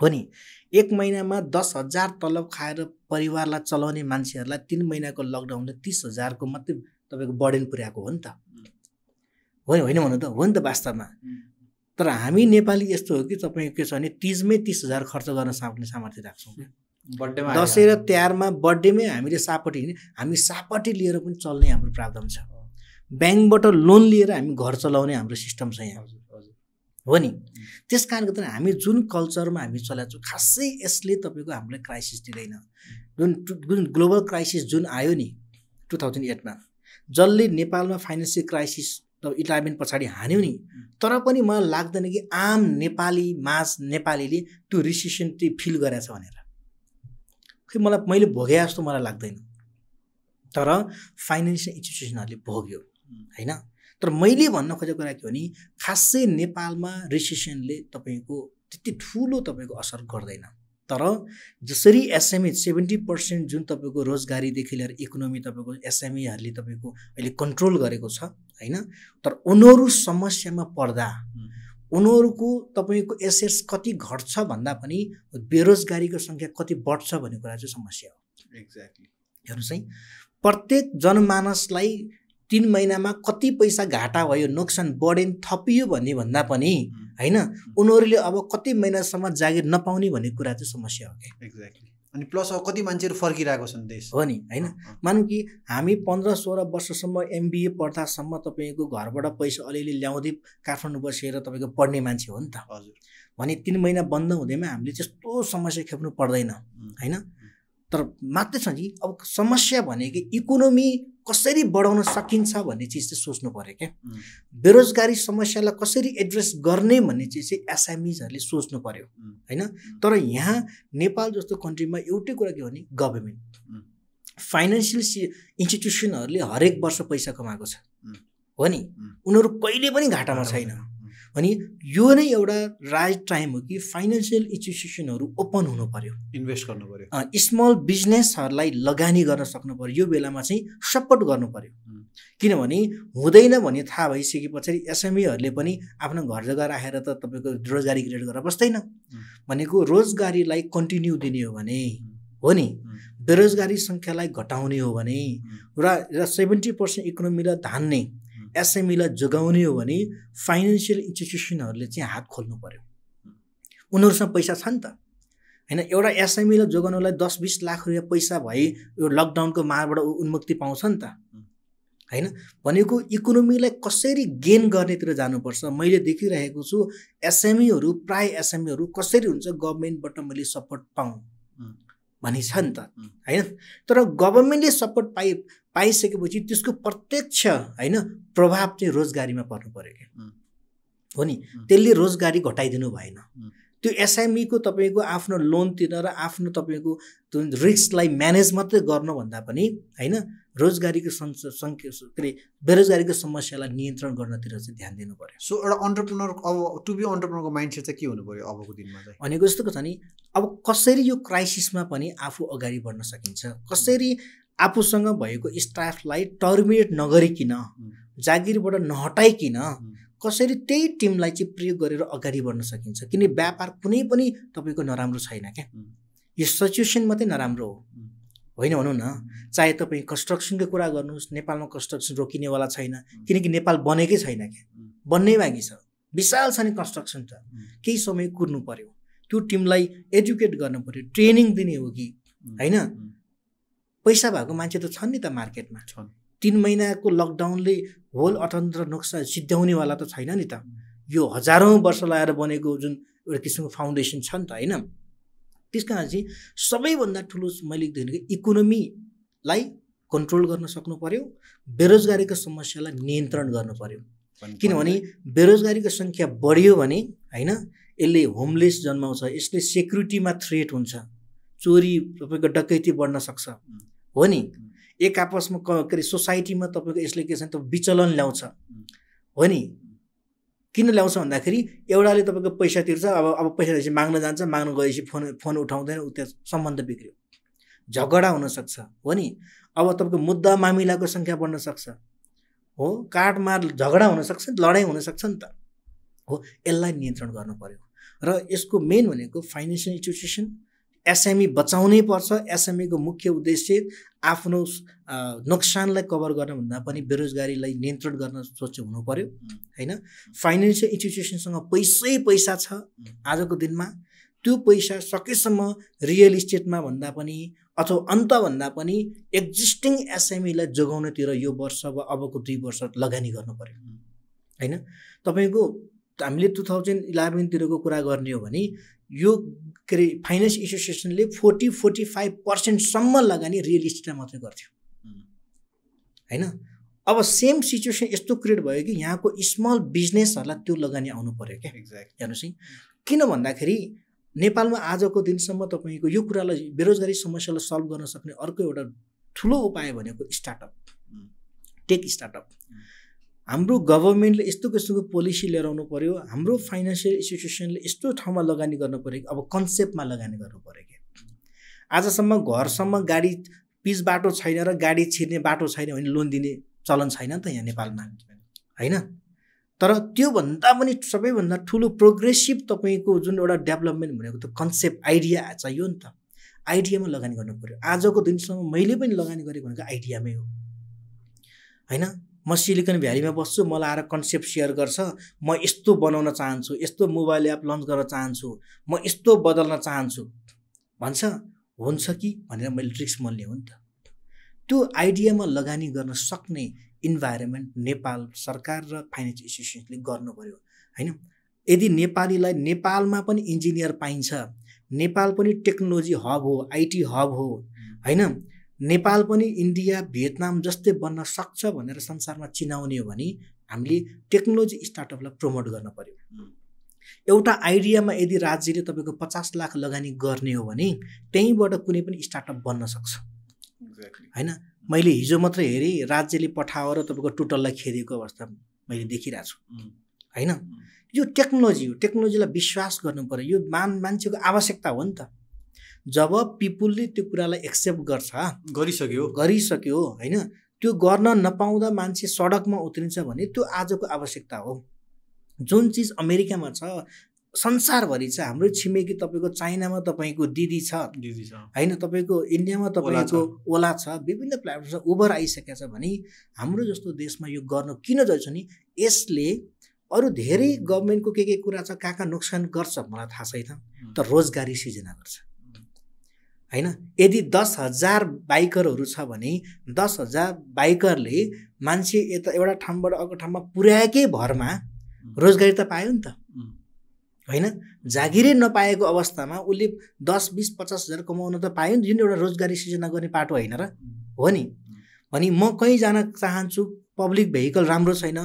S2: हो नि एक महिनामा दस हजार तलब खाएर परिवारलाई चलाउने मान्छेहरूलाई तिन महिनाको लकडाउनले तिस हजारको मात्रै तपाईँको बर्डन पुर्याएको हो नि त होइन होइन भन्नु त हो नि त वास्तवमा तर हामी नेपाली यस्तो हो कि तपाईँ के छ भने तिजमै तिस हजार खर्च गर्न सक्ने सामर्थ्य राख्छौँ
S3: दसैँ
S2: र तिहारमा बर्थडेमै हामीले सापट्टि हिँड्ने हामी सापट्टि लिएर पनि चल्ने हाम्रो प्रावधान छ ब्याङ्कबाट लोन लिएर हामी घर चलाउने हाम्रो सिस्टम छ यहाँ हो नि त्यस कारणले गर्दा हामी जुन कल्चरमा हामी चलाएको छौँ खासै यसले तपाईँको हामीलाई क्राइसिस दिँदैन जुन जुन ग्लोबल क्राइसिस जुन आयो नि टु थाउजन्ड एटमा जसले नेपालमा फाइनेन्सियल क्राइसिस इलेभेन पछाडि हान्यो नि तर पनि मलाई लाग्दैन कि आम नेपाली माझ नेपालीले त्यो रिसिसन चाहिँ फिल गरेछ भनेर खै मलाई मैले भोगे जस्तो मलाई लाग्दैन तर फाइनेन्सियल इन्स्टिट्युसनहरूले भोग्यो होइन तर मैले भन्न खोजेको कुरा के हो भने खासै नेपालमा रिसेसनले तपाईँको त्यति ठुलो तपाईँको असर गर्दैन तर जसरी एसएमई सेभेन्टी पर्सेन्ट जुन तपाईँको रोजगारीदेखि लिएर इकोनोमी तपाईँको एसएमएहरूले तपाईँको अहिले कन्ट्रोल गरेको छ होइन तर उनीहरू समस्यामा पर्दा उनीहरूको तपाईँको एसेट्स कति घट्छ भन्दा पनि बेरोजगारीको सङ्ख्या कति बढ्छ भन्ने कुरा चाहिँ समस्या हो एक्ज्याक्टली हेर्नुहोस् है प्रत्येक जनमानसलाई तिन महिनामा कति पैसा घाटा भयो नोक्सान बढेन थपियो भन्ने भन्दा पनि होइन उनीहरूले अब कति महिनासम्म जागिर नपाउने भन्ने कुरा चाहिँ समस्या हो
S1: क्या एक्ज्याक्टली
S2: अनि प्लस अब कति मान्छेहरू फर्किरहेको छन् देश हो नि होइन मानौँ कि हामी पन्ध्र सोह्र वर्षसम्म एमबिए पढ्दासम्म तपाईँको घरबाट पैसा अलिअलि ल्याउँदै काठमाडौँ बसेर तपाईँको पढ्ने मान्छे हो नि त हजुर भने तिन महिना बन्द हुँदैमा हामीले त्यस्तो समस्या खेप्नु पर्दैन होइन तर मात्रै छ नि अब समस्या भनेको इकोनोमी कसरी बढाउन सकिन्छ भन्ने चिज चाहिँ सोच्नु पऱ्यो क्या बेरोजगारी समस्यालाई कसरी एड्रेस गर्ने भन्ने चिज चाहिँ एसएमइजहरूले सोच्नु पऱ्यो होइन तर यहाँ नेपाल जस्तो कन्ट्रीमा एउटै कुरा के हो भने गभर्मेन्ट फाइनेन्सियल इन्स्टिट्युसनहरूले हरेक वर्ष पैसा कमाएको छ हो नि उनीहरू कहिले पनि घाटामा छैन अनि यो नै एउटा राइट टाइम हो कि फाइनेन्सियल इन्स्टिट्युसनहरू ओपन हुनु पर्यो इन्भेस्ट गर्नु पर्यो स्मल बिजनेसहरूलाई लगानी गर्न सक्नु पर्यो यो बेलामा चाहिँ सपोर्ट गर्नु पर्यो किनभने हुँदैन भन्ने थाहा भइसके पछाडि एसएमईहरूले पनि आफ्नो घर जग्गा राखेर त तपाईँको रोजगारी क्रिएट गरेर बस्दैन भनेको रोजगारीलाई कन्टिन्यू दिने हो भने हो नि बेरोजगारी सङ्ख्यालाई घटाउने हो भने र सेभेन्टी पर्सेन्ट इकोनोमीलाई धान्ने एसएमईलाई जोगाउने हो भने फाइनेन्सियल इन्स्टिट्युसनहरूले चाहिँ हात खोल्नु पऱ्यो उनीहरूसँग पैसा छ नि त होइन एउटा एसएमईलाई जोगाउनलाई दस बिस लाख रुपियाँ पैसा भए यो लकडाउनको मारबाट उन्मुक्ति पाउँछ नि त होइन भनेको इकोनोमीलाई कसरी गेन गर्नेतिर जानुपर्छ मैले देखिरहेको छु एसएमईहरू प्राय एसएमईहरू कसरी हुन्छ गभर्मेन्टबाट मैले सपोर्ट पाउँ भनी छ नि त होइन तर गभर्मेन्टले सपोर्ट पाइ पाइसकेपछि त्यसको प्रत्यक्ष होइन प्रभाव चाहिँ रोजगारीमा पर्नु पऱ्यो क्या हो नि त्यसले रोजगारी घटाइदिनु भएन त्यो एसएमईको तपाईँको आफ्नो लोन लोनतिर र आफ्नो तपाईँको रिस्कलाई म्यानेज मात्रै गर्नुभन्दा पनि होइन रोजगारीको सङ्ख्या के बेरोजगारीको समस्यालाई नियन्त्रण गर्नतिर चाहिँ ध्यान दिनु पऱ्यो सो एउटा अन्टरप्रिनर अब टु बी अन्टरप्रिनरको माइन्ड सेट चाहिँ के हुनु पऱ्यो अबको दिनमा चाहिँ भनेको जस्तो छ नि अब कसरी यो क्राइसिसमा पनि आफू अगाडि बढ्न सकिन्छ कसरी आफूसँग भएको स्टाफलाई टर्मिनेट नगरिकन जागिरबाट नहटाइकन कसरी त्यही टिमलाई चाहिँ प्रयोग गरेर अगाडि बढ्न सकिन्छ किनकि व्यापार कुनै पनि तपाईँको नराम्रो छैन क्या यो सिचुएसन मात्रै नराम्रो हो होइन भनौँ न चाहे तपाईँ कन्स्ट्रक्सनको कुरा गर्नुहोस् नेपालमा कन्स्ट्रक्सन रोकिनेवाला छैन किनकि नेपाल बनेकै छैन क्या बन्नै बाँकी छ विशाल छ नि कन्स्ट्रक्सन त केही समय कुर्नु पऱ्यो त्यो टिमलाई एजुकेट गर्नु पर्यो ट्रेनिङ दिने हो कि होइन पैसा भएको मान्छे त छन् नि त मार्केटमा छन् तिन महिनाको लकडाउनले होल अर्थतन्त्र नोक्सा सिद्ध्याउनेवाला त छैन नि त यो हजारौँ वर्ष लगाएर बनेको जुन एउटा किसिमको फाउन्डेसन छ नि त होइन त्यस कारण चाहिँ सबैभन्दा ठुलो मैले देखेको इकोनोमीलाई कन्ट्रोल गर्न सक्नु पऱ्यो बेरोजगारीको समस्यालाई नियन्त्रण गर्नु पऱ्यो किनभने बेरोजगारीको सङ्ख्या बढ्यो भने होइन यसले होमलेस जन्माउँछ यसले सेक्युरिटीमा थ्रेट हुन्छ चोरी तपाईँको डकैती बढ्न सक्छ हो नि एक आपसमा क के अरे सोसाइटीमा तपाईँको यसले के छ त विचलन ल्याउँछ हो नि किन ल्याउँछ भन्दाखेरि एउटाले तपाईँको पैसा तिर्छ अब अब पैसा दिएपछि माग्न जान्छ माग्न गएपछि फोन फोन उठाउँदैन उ त्यहाँ सम्बन्ध बिग्रियो झगडा हुनसक्छ हो नि अब तपाईँको मुद्दा मामिलाको सङ्ख्या बढ्न सक्छ हो काटमार झगडा हुनसक्छ लडाइँ हुनसक्छ नि त हो यसलाई नियन्त्रण गर्नु पऱ्यो र यसको मेन भनेको फाइनेन्सियल इन्स्टिट्युसन एसएमई e बचाउनै पर्छ एसएमईको e मुख्य उद्देश्य आफ्नो नोक्सानलाई कभर गर्नभन्दा पनि बेरोजगारीलाई नियन्त्रण गर्न सोच्यो हुनु पऱ्यो होइन फाइनेन्सियल इन्स्टिट्युसनसँग पैसै पैसा छ आजको दिनमा त्यो पैसा सकेसम्म रियल इस्टेटमा भन्दा पनि अथवा अन्तभन्दा पनि एक्जिस्टिङ एसएमईलाई जोगाउनतिर यो वर्ष वा अबको दुई वर्ष लगानी गर्नु पऱ्यो होइन तपाईँको हामीले टु थाउजन्ड इलेभेनतिरको कुरा गर्ने हो भने यो के अरे फाइनेन्स एसोसिएसनले फोर्टी फोर्टी फाइभ पर्सेन्टसम्म लगानी रियल इस्टेटमा मात्रै गर्थ्यो होइन अब सेम सिचुएसन यस्तो क्रिएट भयो कि यहाँको स्मल बिजनेसहरूलाई त्यो लगानी आउनु पऱ्यो क्या एक्ज्याक्ट हेर्नुहोस् है किन भन्दाखेरि नेपालमा आजको दिनसम्म तपाईँको यो कुरालाई बेरोजगारी समस्यालाई सल्भ गर्न सक्ने अर्को एउटा ठुलो उपाय भनेको स्टार्टअप टेक स्टार्टअप हाम्रो गभर्मेन्टले यस्तो किसिमको पोलिसी लिएर आउनु पऱ्यो हाम्रो फाइनेन्सियल इन्स्टिट्युसनले यस्तो ठाउँमा लगानी गर्नु पऱ्यो कि अब कन्सेप्टमा लगानी गर्नु पऱ्यो कि आजसम्म घरसम्म गाडी पिच बाटो छैन र गाडी छिर्ने बाटो छैन भने लोन दिने चलन छैन नि त यहाँ नेपालमा होइन तर त्योभन्दा पनि सबैभन्दा ठुलो प्रोग्रेसिभ तपाईँको जुन एउटा डेभलपमेन्ट भनेको त कन्सेप्ट आइडिया चाहियो नि त आइडियामा लगानी गर्नु पऱ्यो आजको दिनसम्म मैले पनि लगानी गरेको भनेको आइडियामै हो होइन म सिलिकन भ्यालीमा बस्छु मलाई आएर कन्सेप्ट सेयर गर्छ म यस्तो बनाउन चाहन्छु यस्तो मोबाइल एप लन्च गर्न चाहन्छु म यस्तो बदल्न चाहन्छु भन्छ हुन्छ कि भनेर मैले ट्रिक्स मन हो नि त त्यो आइडियामा लगानी गर्न सक्ने इन्भाइरोमेन्ट नेपाल सरकार र फाइनेन्स इन्स्टिट्युसनले गर्नु पऱ्यो होइन यदि नेपालीलाई नेपालमा पनि इन्जिनियर पाइन्छ नेपाल पनि टेक्नोलोजी हब हो आइटी हब हो होइन नेपाल पनि इन्डिया भियतनाम जस्तै बन्न सक्छ भनेर संसारमा चिनाउने हो भने हामीले टेक्नोलोजी स्टार्टअपलाई प्रमोट गर्न पऱ्यो एउटा आइडियामा यदि राज्यले तपाईँको पचास लाख लगानी गर्ने हो भने त्यहीँबाट कुनै पनि स्टार्टअप बन्न सक्छ होइन मैले हिजो मात्रै हेरेँ राज्यले पठाएर तपाईँको टोटललाई खेदिएको अवस्था मैले देखिरहेको छु mm. होइन mm. यो टेक्नोलोजी हो टेक्नोलोजीलाई विश्वास गर्नु पऱ्यो यो मान मान्छेको आवश्यकता हो नि त जब पिपुलले त्यो कुरालाई एक्सेप्ट गर्छ
S3: गरिसक्यो गरिसक्यो
S2: होइन त्यो गर्न नपाउँदा मान्छे सडकमा उत्रिन्छ भने त्यो आजको आवश्यकता हो जुन चिज अमेरिकामा छ संसारभरि छ हाम्रो छिमेकी तपाईँको चाइनामा तपाईँको दिदी छ दिदी छ होइन तपाईँको इन्डियामा तपाईँको ओला छ विभिन्न प्लेटफर्म छ उबर आइसकेको छ भने हाम्रो जस्तो देशमा यो गर्नु किन जान्छ नि यसले अरू धेरै गभर्मेन्टको के के कुरा छ कहाँ कहाँ नोक्सान गर्छ मलाई थाहा छैन तर रोजगारी सिर्जना गर्छ होइन यदि दस हजार बाइकरहरू छ भने दस हजार बाइकरले मान्छे यता एउटा ठाउँबाट अर्को ठाउँमा पुर्याएकै भरमा रोजगारी त पायो नि त होइन जागिरै नपाएको अवस्थामा उसले दस बिस पचास हजार कमाउन त पायो नि जुन एउटा रोजगारी सिर्जना गर्ने पाटो होइन र हो नि भने म कहीँ जान चाहन्छु पब्लिक भेहिकल राम्रो छैन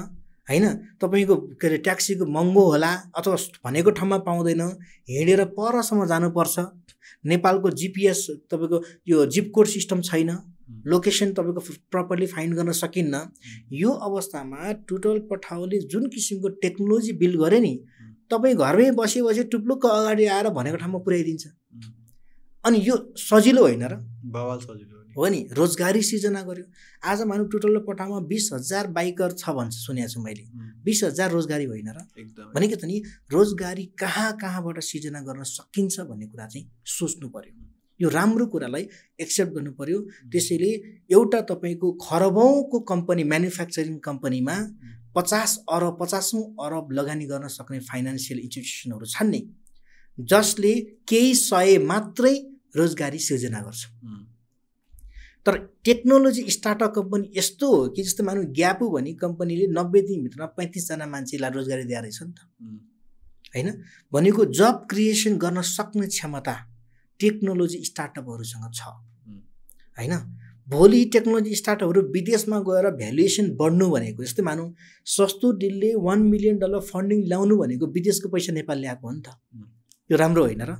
S2: होइन तपाईँको के अरे ट्याक्सीको महँगो होला अथवा भनेको ठाउँमा पाउँदैन हिँडेर परसम्म जानुपर्छ नेपालको जिपिएस तपाईँको यो जिप कोड सिस्टम छैन लोकेसन तपाईँको प्रपरली फाइन्ड गर्न सकिन्न यो अवस्थामा टुटल पठाउले जुन किसिमको टेक्नोलोजी बिल्ड गरे नि तपाईँ घरमै बसे बसे टुप्लुक्क अगाडि आएर भनेको ठाउँमा पुर्याइदिन्छ अनि यो सजिलो होइन र बवाल सजिलो हो नि रोजगारी सिर्जना गर्यो आज मानव टोटल पठाउमा बिस हजार बाइकर छ भन्छ सुनेको छु मैले बिस हजार रोजगारी होइन र भनेको त नि रोजगारी कहाँ कहाँबाट सिर्जना गर्न सकिन्छ भन्ने कुरा चाहिँ सोच्नु पऱ्यो यो राम्रो कुरालाई एक्सेप्ट गर्नु पऱ्यो त्यसैले एउटा तपाईँको खरबौँको कम्पनी म्यानुफ्याक्चरिङ कम्पनीमा पचास अरब पचासौँ अरब लगानी गर्न सक्ने फाइनेन्सियल इन्स्टिट्युसनहरू छन् नि जसले केही सय मात्रै रोजगारी सिर्जना गर्छ तर टेक्नोलोजी स्टार्टअप कम्पनी यस्तो हो कि जस्तो मानौँ ग्यापु भने कम्पनीले नब्बे दिनभित्रमा पैँतिसजना मान्छेलाई रोजगारी दिएर रहेछ नि त होइन भनेको जब क्रिएसन गर्न सक्ने क्षमता टेक्नोलोजी स्टार्टअपहरूसँग छ होइन भोलि टेक्नोलोजी स्टार्टअपहरू विदेशमा गएर भ्यालुएसन बढ्नु भनेको जस्तै मानौँ सस्तो डिलले वान मिलियन डलर फन्डिङ ल्याउनु भनेको विदेशको पैसा नेपाल ल्याएको हो नि त यो राम्रो होइन र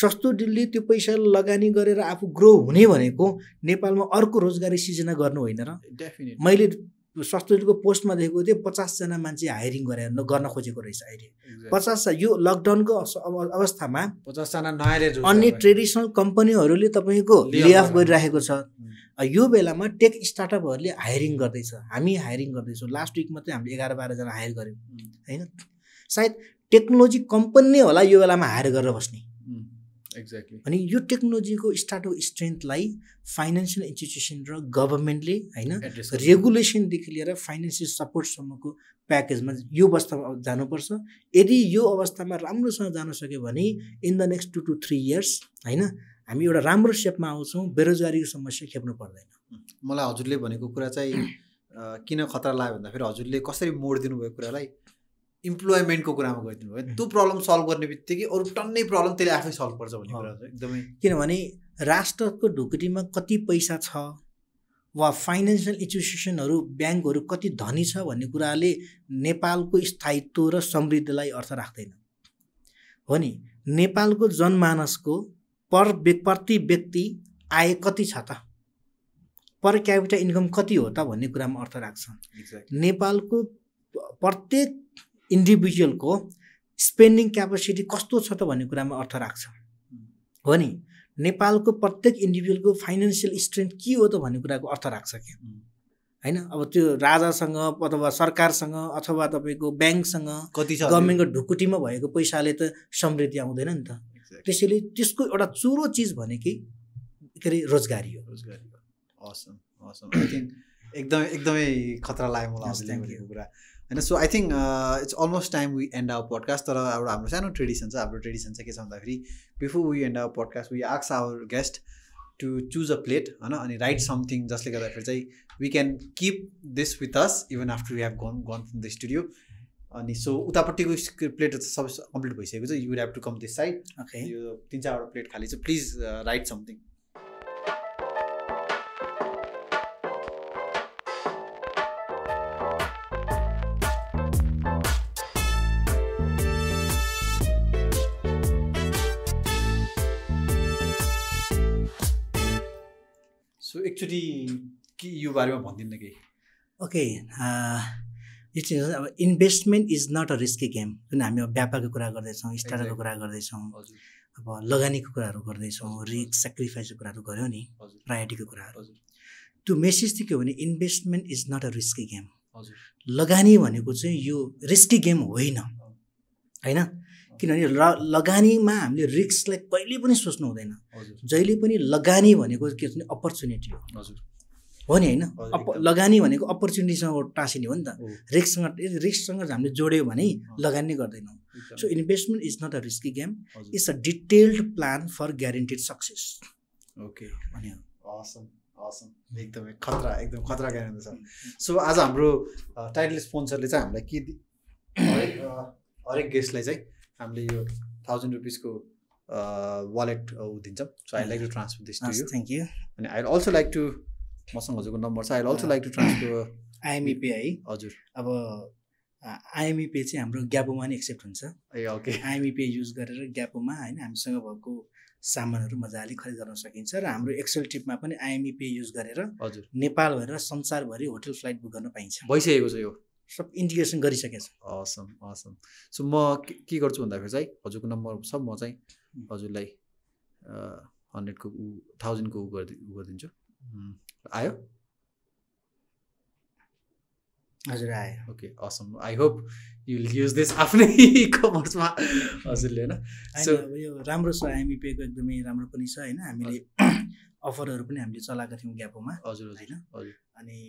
S2: सस्तो डिलले त्यो पैसा लगानी गरेर आफू ग्रो हुने भनेको नेपालमा अर्को रोजगारी सिर्जना गर्नु होइन र डेफिनेट मैले सस्तो डिलको पोस्टमा देखेको थिएँ पचासजना मान्छे हायरिङ गरेर गर्न खोजेको रहेछ
S3: अहिले
S2: पचास यो लकडाउनको अवस्थामा पचासजना
S3: नयाँ अन्य
S2: ट्रेडिसनल कम्पनीहरूले तपाईँको लेअफ गरिराखेको छ hmm. यो बेलामा टेक स्टार्टअपहरूले हायरिङ गर्दैछ हामी हायरिङ गर्दैछौँ लास्ट विक मात्रै हामीले एघार बाह्रजना हायर गऱ्यौँ hmm. होइन सायद टेक्नोलोजी कम्पनी नै होला यो बेलामा हायर गरेर बस्ने एक्ज्याक्टली अनि यो टेक्नोलोजीको स्टार्टअप स्ट्रेन्थलाई फाइनेन्सियल इन्स्टिट्युसन र गभर्मेन्टले होइन रेगुलेसनदेखि लिएर फाइनेन्सियल सपोर्टसम्मको प्याकेजमा यो अवस्थामा जानुपर्छ यदि यो अवस्थामा राम्रोसँग जान सक्यो भने in the next two two three years होइन हामी एउटा राम्रो सेपमा आउँछौँ बेरोजगारीको समस्या खेप्नु पर्दैन
S3: मलाई हजुरले भनेको कुरा चाहिँ किन खतरा लाग्यो भन्दाखेरि हजुरले कसरी मोड दिनुभयो कुरालाई इम्प्लोइमेन्टको कुरामा गइदिनु भयो त्यो प्रब्लम
S2: सल्भ गर्ने बित्तिकै अरू टन्नै प्रब्लम त्यसले आफै सल्भ गर्छ भन्ने कुरा एकदमै किनभने राष्ट्रको ढुकुटीमा कति पैसा छ वा फाइनेन्सियल इन्स्टिट्युसनहरू ब्याङ्कहरू कति धनी छ भन्ने कुराले नेपालको स्थायित्व र समृद्धिलाई अर्थ राख्दैन हो नि नेपालको जनमानसको पर प्रति व्यक्ति आय कति छ त पर क्यापिटल इन्कम कति हो त भन्ने कुरामा अर्थ राख्छ नेपालको प्रत्येक इन्डिभिजुअलको स्पेन्डिङ क्यापेसिटी कस्तो छ त भन्ने कुरामा अर्थ राख्छ हो नि नेपालको प्रत्येक इन्डिभिजुअलको फाइनेन्सियल स्ट्रेन्थ के हो त भन्ने कुराको अर्थ राख्छ क्या होइन अब त्यो राजासँग अथवा सरकारसँग अथवा तपाईँको ब्याङ्कसँग कति गभर्मेन्टको ढुकुटीमा भएको पैसाले त समृद्धि आउँदैन नि त त्यसैले त्यसको एउटा चुरो चिज भने कि के अरे रोजगारी हो
S3: रोजगारी हो आई थिङ्क
S2: एकदमै एकदमै खतरा लाग्यो
S3: मलाई कुरा होइन so I think it's almost time we end our podcast तर एउटा हाम्रो सानो ट्रेडिसन छ हाम्रो ट्रेडिसन चाहिँ के छ भन्दाखेरि before we end our podcast we आक्स our guest to choose a plate होइन अनि राइट समथिङ जसले गर्दाखेरि चाहिँ we can keep this with us even after you have gone gone from the studio अनि सो उतापट्टिको प्लेट सबै complete भइसकेको छ you have to come this side यो तिन चारवटा प्लेट खाली छ प्लिज राइट समथिङ एकचोटि के यो बारेमा भनिदिनु केही
S2: ओके uh, अब investment is not a risky game जुन हामी अब व्यापारको कुरा गर्दैछौँ स्टार्टअपको कुरा गर्दैछौँ अब लगानीको कुराहरू गर्दैछौँ रिस्क सेक्रिफाइसको कुराहरू गऱ्यौँ नि प्रायोरिटीको कुराहरू त्यो मेसेज चाहिँ के हो भने investment is not a risky game लगानी भनेको चाहिँ यो रिस्की गेम होइन होइन किनभने ल लगानीमा हामीले रिक्सलाई कहिले पनि सोच्नु हुँदैन जहिले पनि लगानी भनेको के छ भने अपर्च्युनिटी हो
S1: हो नि होइन अप
S2: लगानी भनेको अपर्च्युनिटीसँग टाँसिने हो नि त रिक्ससँग रिक्ससँग हामीले जोड्यो भने लगानी गर्दैनौँ so investment is not a risky game it's a detailed plan for guaranteed success
S3: okay एकदमै खतरा एकदम खतरा ग्यारेन्टी छ सो आज हाम्रो टाइटल स्पोन्सरले चाहिँ हामीलाई के हरेक गेस्टलाई चाहिँ हामीले यो थाउजन्ड रुपिसको वालेट ऊ दिन्छौँ so I like to transfer this to you thank you अनि आई अल्सो लाइक टु मसँग हजुरको नम्बर छ I also like to transfer IME है हजुर
S2: अब आइएमई uh, e चाहिँ हाम्रो ग्यापोमा नै एक्सेप्ट हुन्छ ए ओके आइएमई युज गरेर ग्यापोमा होइन हामीसँग भएको सामानहरू मजाले खरिद गर्न सकिन्छ र हाम्रो एक्सेल टिपमा पनि आइएमइपे युज e गरेर हजुर नेपाल भएर संसारभरि होटल फ्लाइट बुक गर्न पाइन्छ भइसकेको छ यो सब इन्टिग्रेसन गरिसकेको छ असम असम सो म के गर्छु भन्दाखेरि चाहिँ
S3: हजुरको नम्बर छ म चाहिँ हजुरलाई हन्ड्रेडको ऊ थाउजन्डको ऊ गरिदि ऊ गरिदिन्छु आयो हजुर आयो okay awesome I hope you will use this आफ्नै कमर्समा
S2: हजुरले होइन यो राम्रो छ हामी पेको एकदमै राम्रो पनि छ होइन हामीले अफरहरू पनि हामीले चलाएको थियौँ ग्यापोमा हजुर होइन हजुर अनि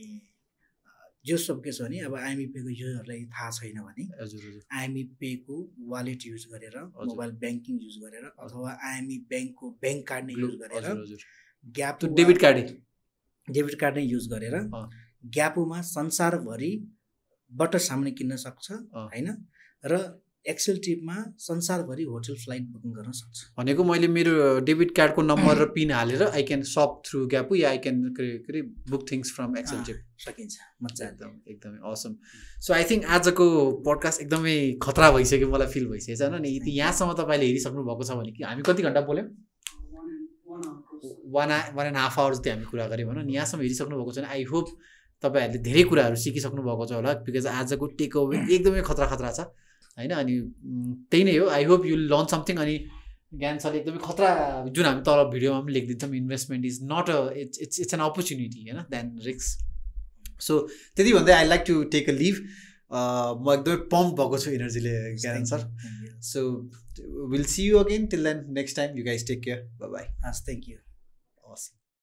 S2: सब के छ भने अब आइएमई पेको युजरहरूलाई थाहा छैन भने हजुर आइएमई पेको वालेट युज गरेर मोबाइल ब्याङ्किङ युज गरेर अथवा आइएमई ब्याङ्कको ब्याङ्क कार्ड नै युज गरेर ग्याप डेबिट कार्ड डेबिट कार्ड नै युज गरेर ग्यापोमा संसारभरिबाट सामान किन्न सक्छ होइन र एक्सेल टिपमा संसारभरि होटल फ्लाइट बुकिङ गर्न सक्छ
S3: भनेको मैले मेरो डेबिट कार्डको नम्बर र पिन हालेर आई क्यान सप थ्रु ग्यापु या आई क्यान के बुक थिङ्स फ्रम एक्सेल टिप सकिन्छ मजा एकदम एकदमै असम सो आई थिङ्क आजको पडकास्ट एकदमै खतरा भइसक्यो मलाई फिल भइसकेको छ अनि यहाँसम्म तपाईँले हेरिसक्नु भएको छ भने कि हामी कति घन्टा बोल्यौँ one one and half hour जति हामी कुरा गऱ्यौँ भनौँ न यहाँसम्म हेरिसक्नु भएको छ भने आई होप तपाईँहरूले धेरै कुराहरू सिकिसक्नु भएको छ होला बिकज आजको टेक अवे एकदमै खतरा खतरा छ होइन अनि त्यही नै हो I hope you learn something अनि ज्ञान सर एकदमै खतरा जुन हामी तल भिडियोमा पनि लेखिदिन्छौँ investment is not a it's it's it's an opportunity होइन देन रिक्स सो त्यति भन्दै I like to take a leave म एकदमै पम्प भएको छु इनर्जीले ज्ञान sir so
S1: will see you again till then next time you guys take care bye हस् थ्याङ्क यू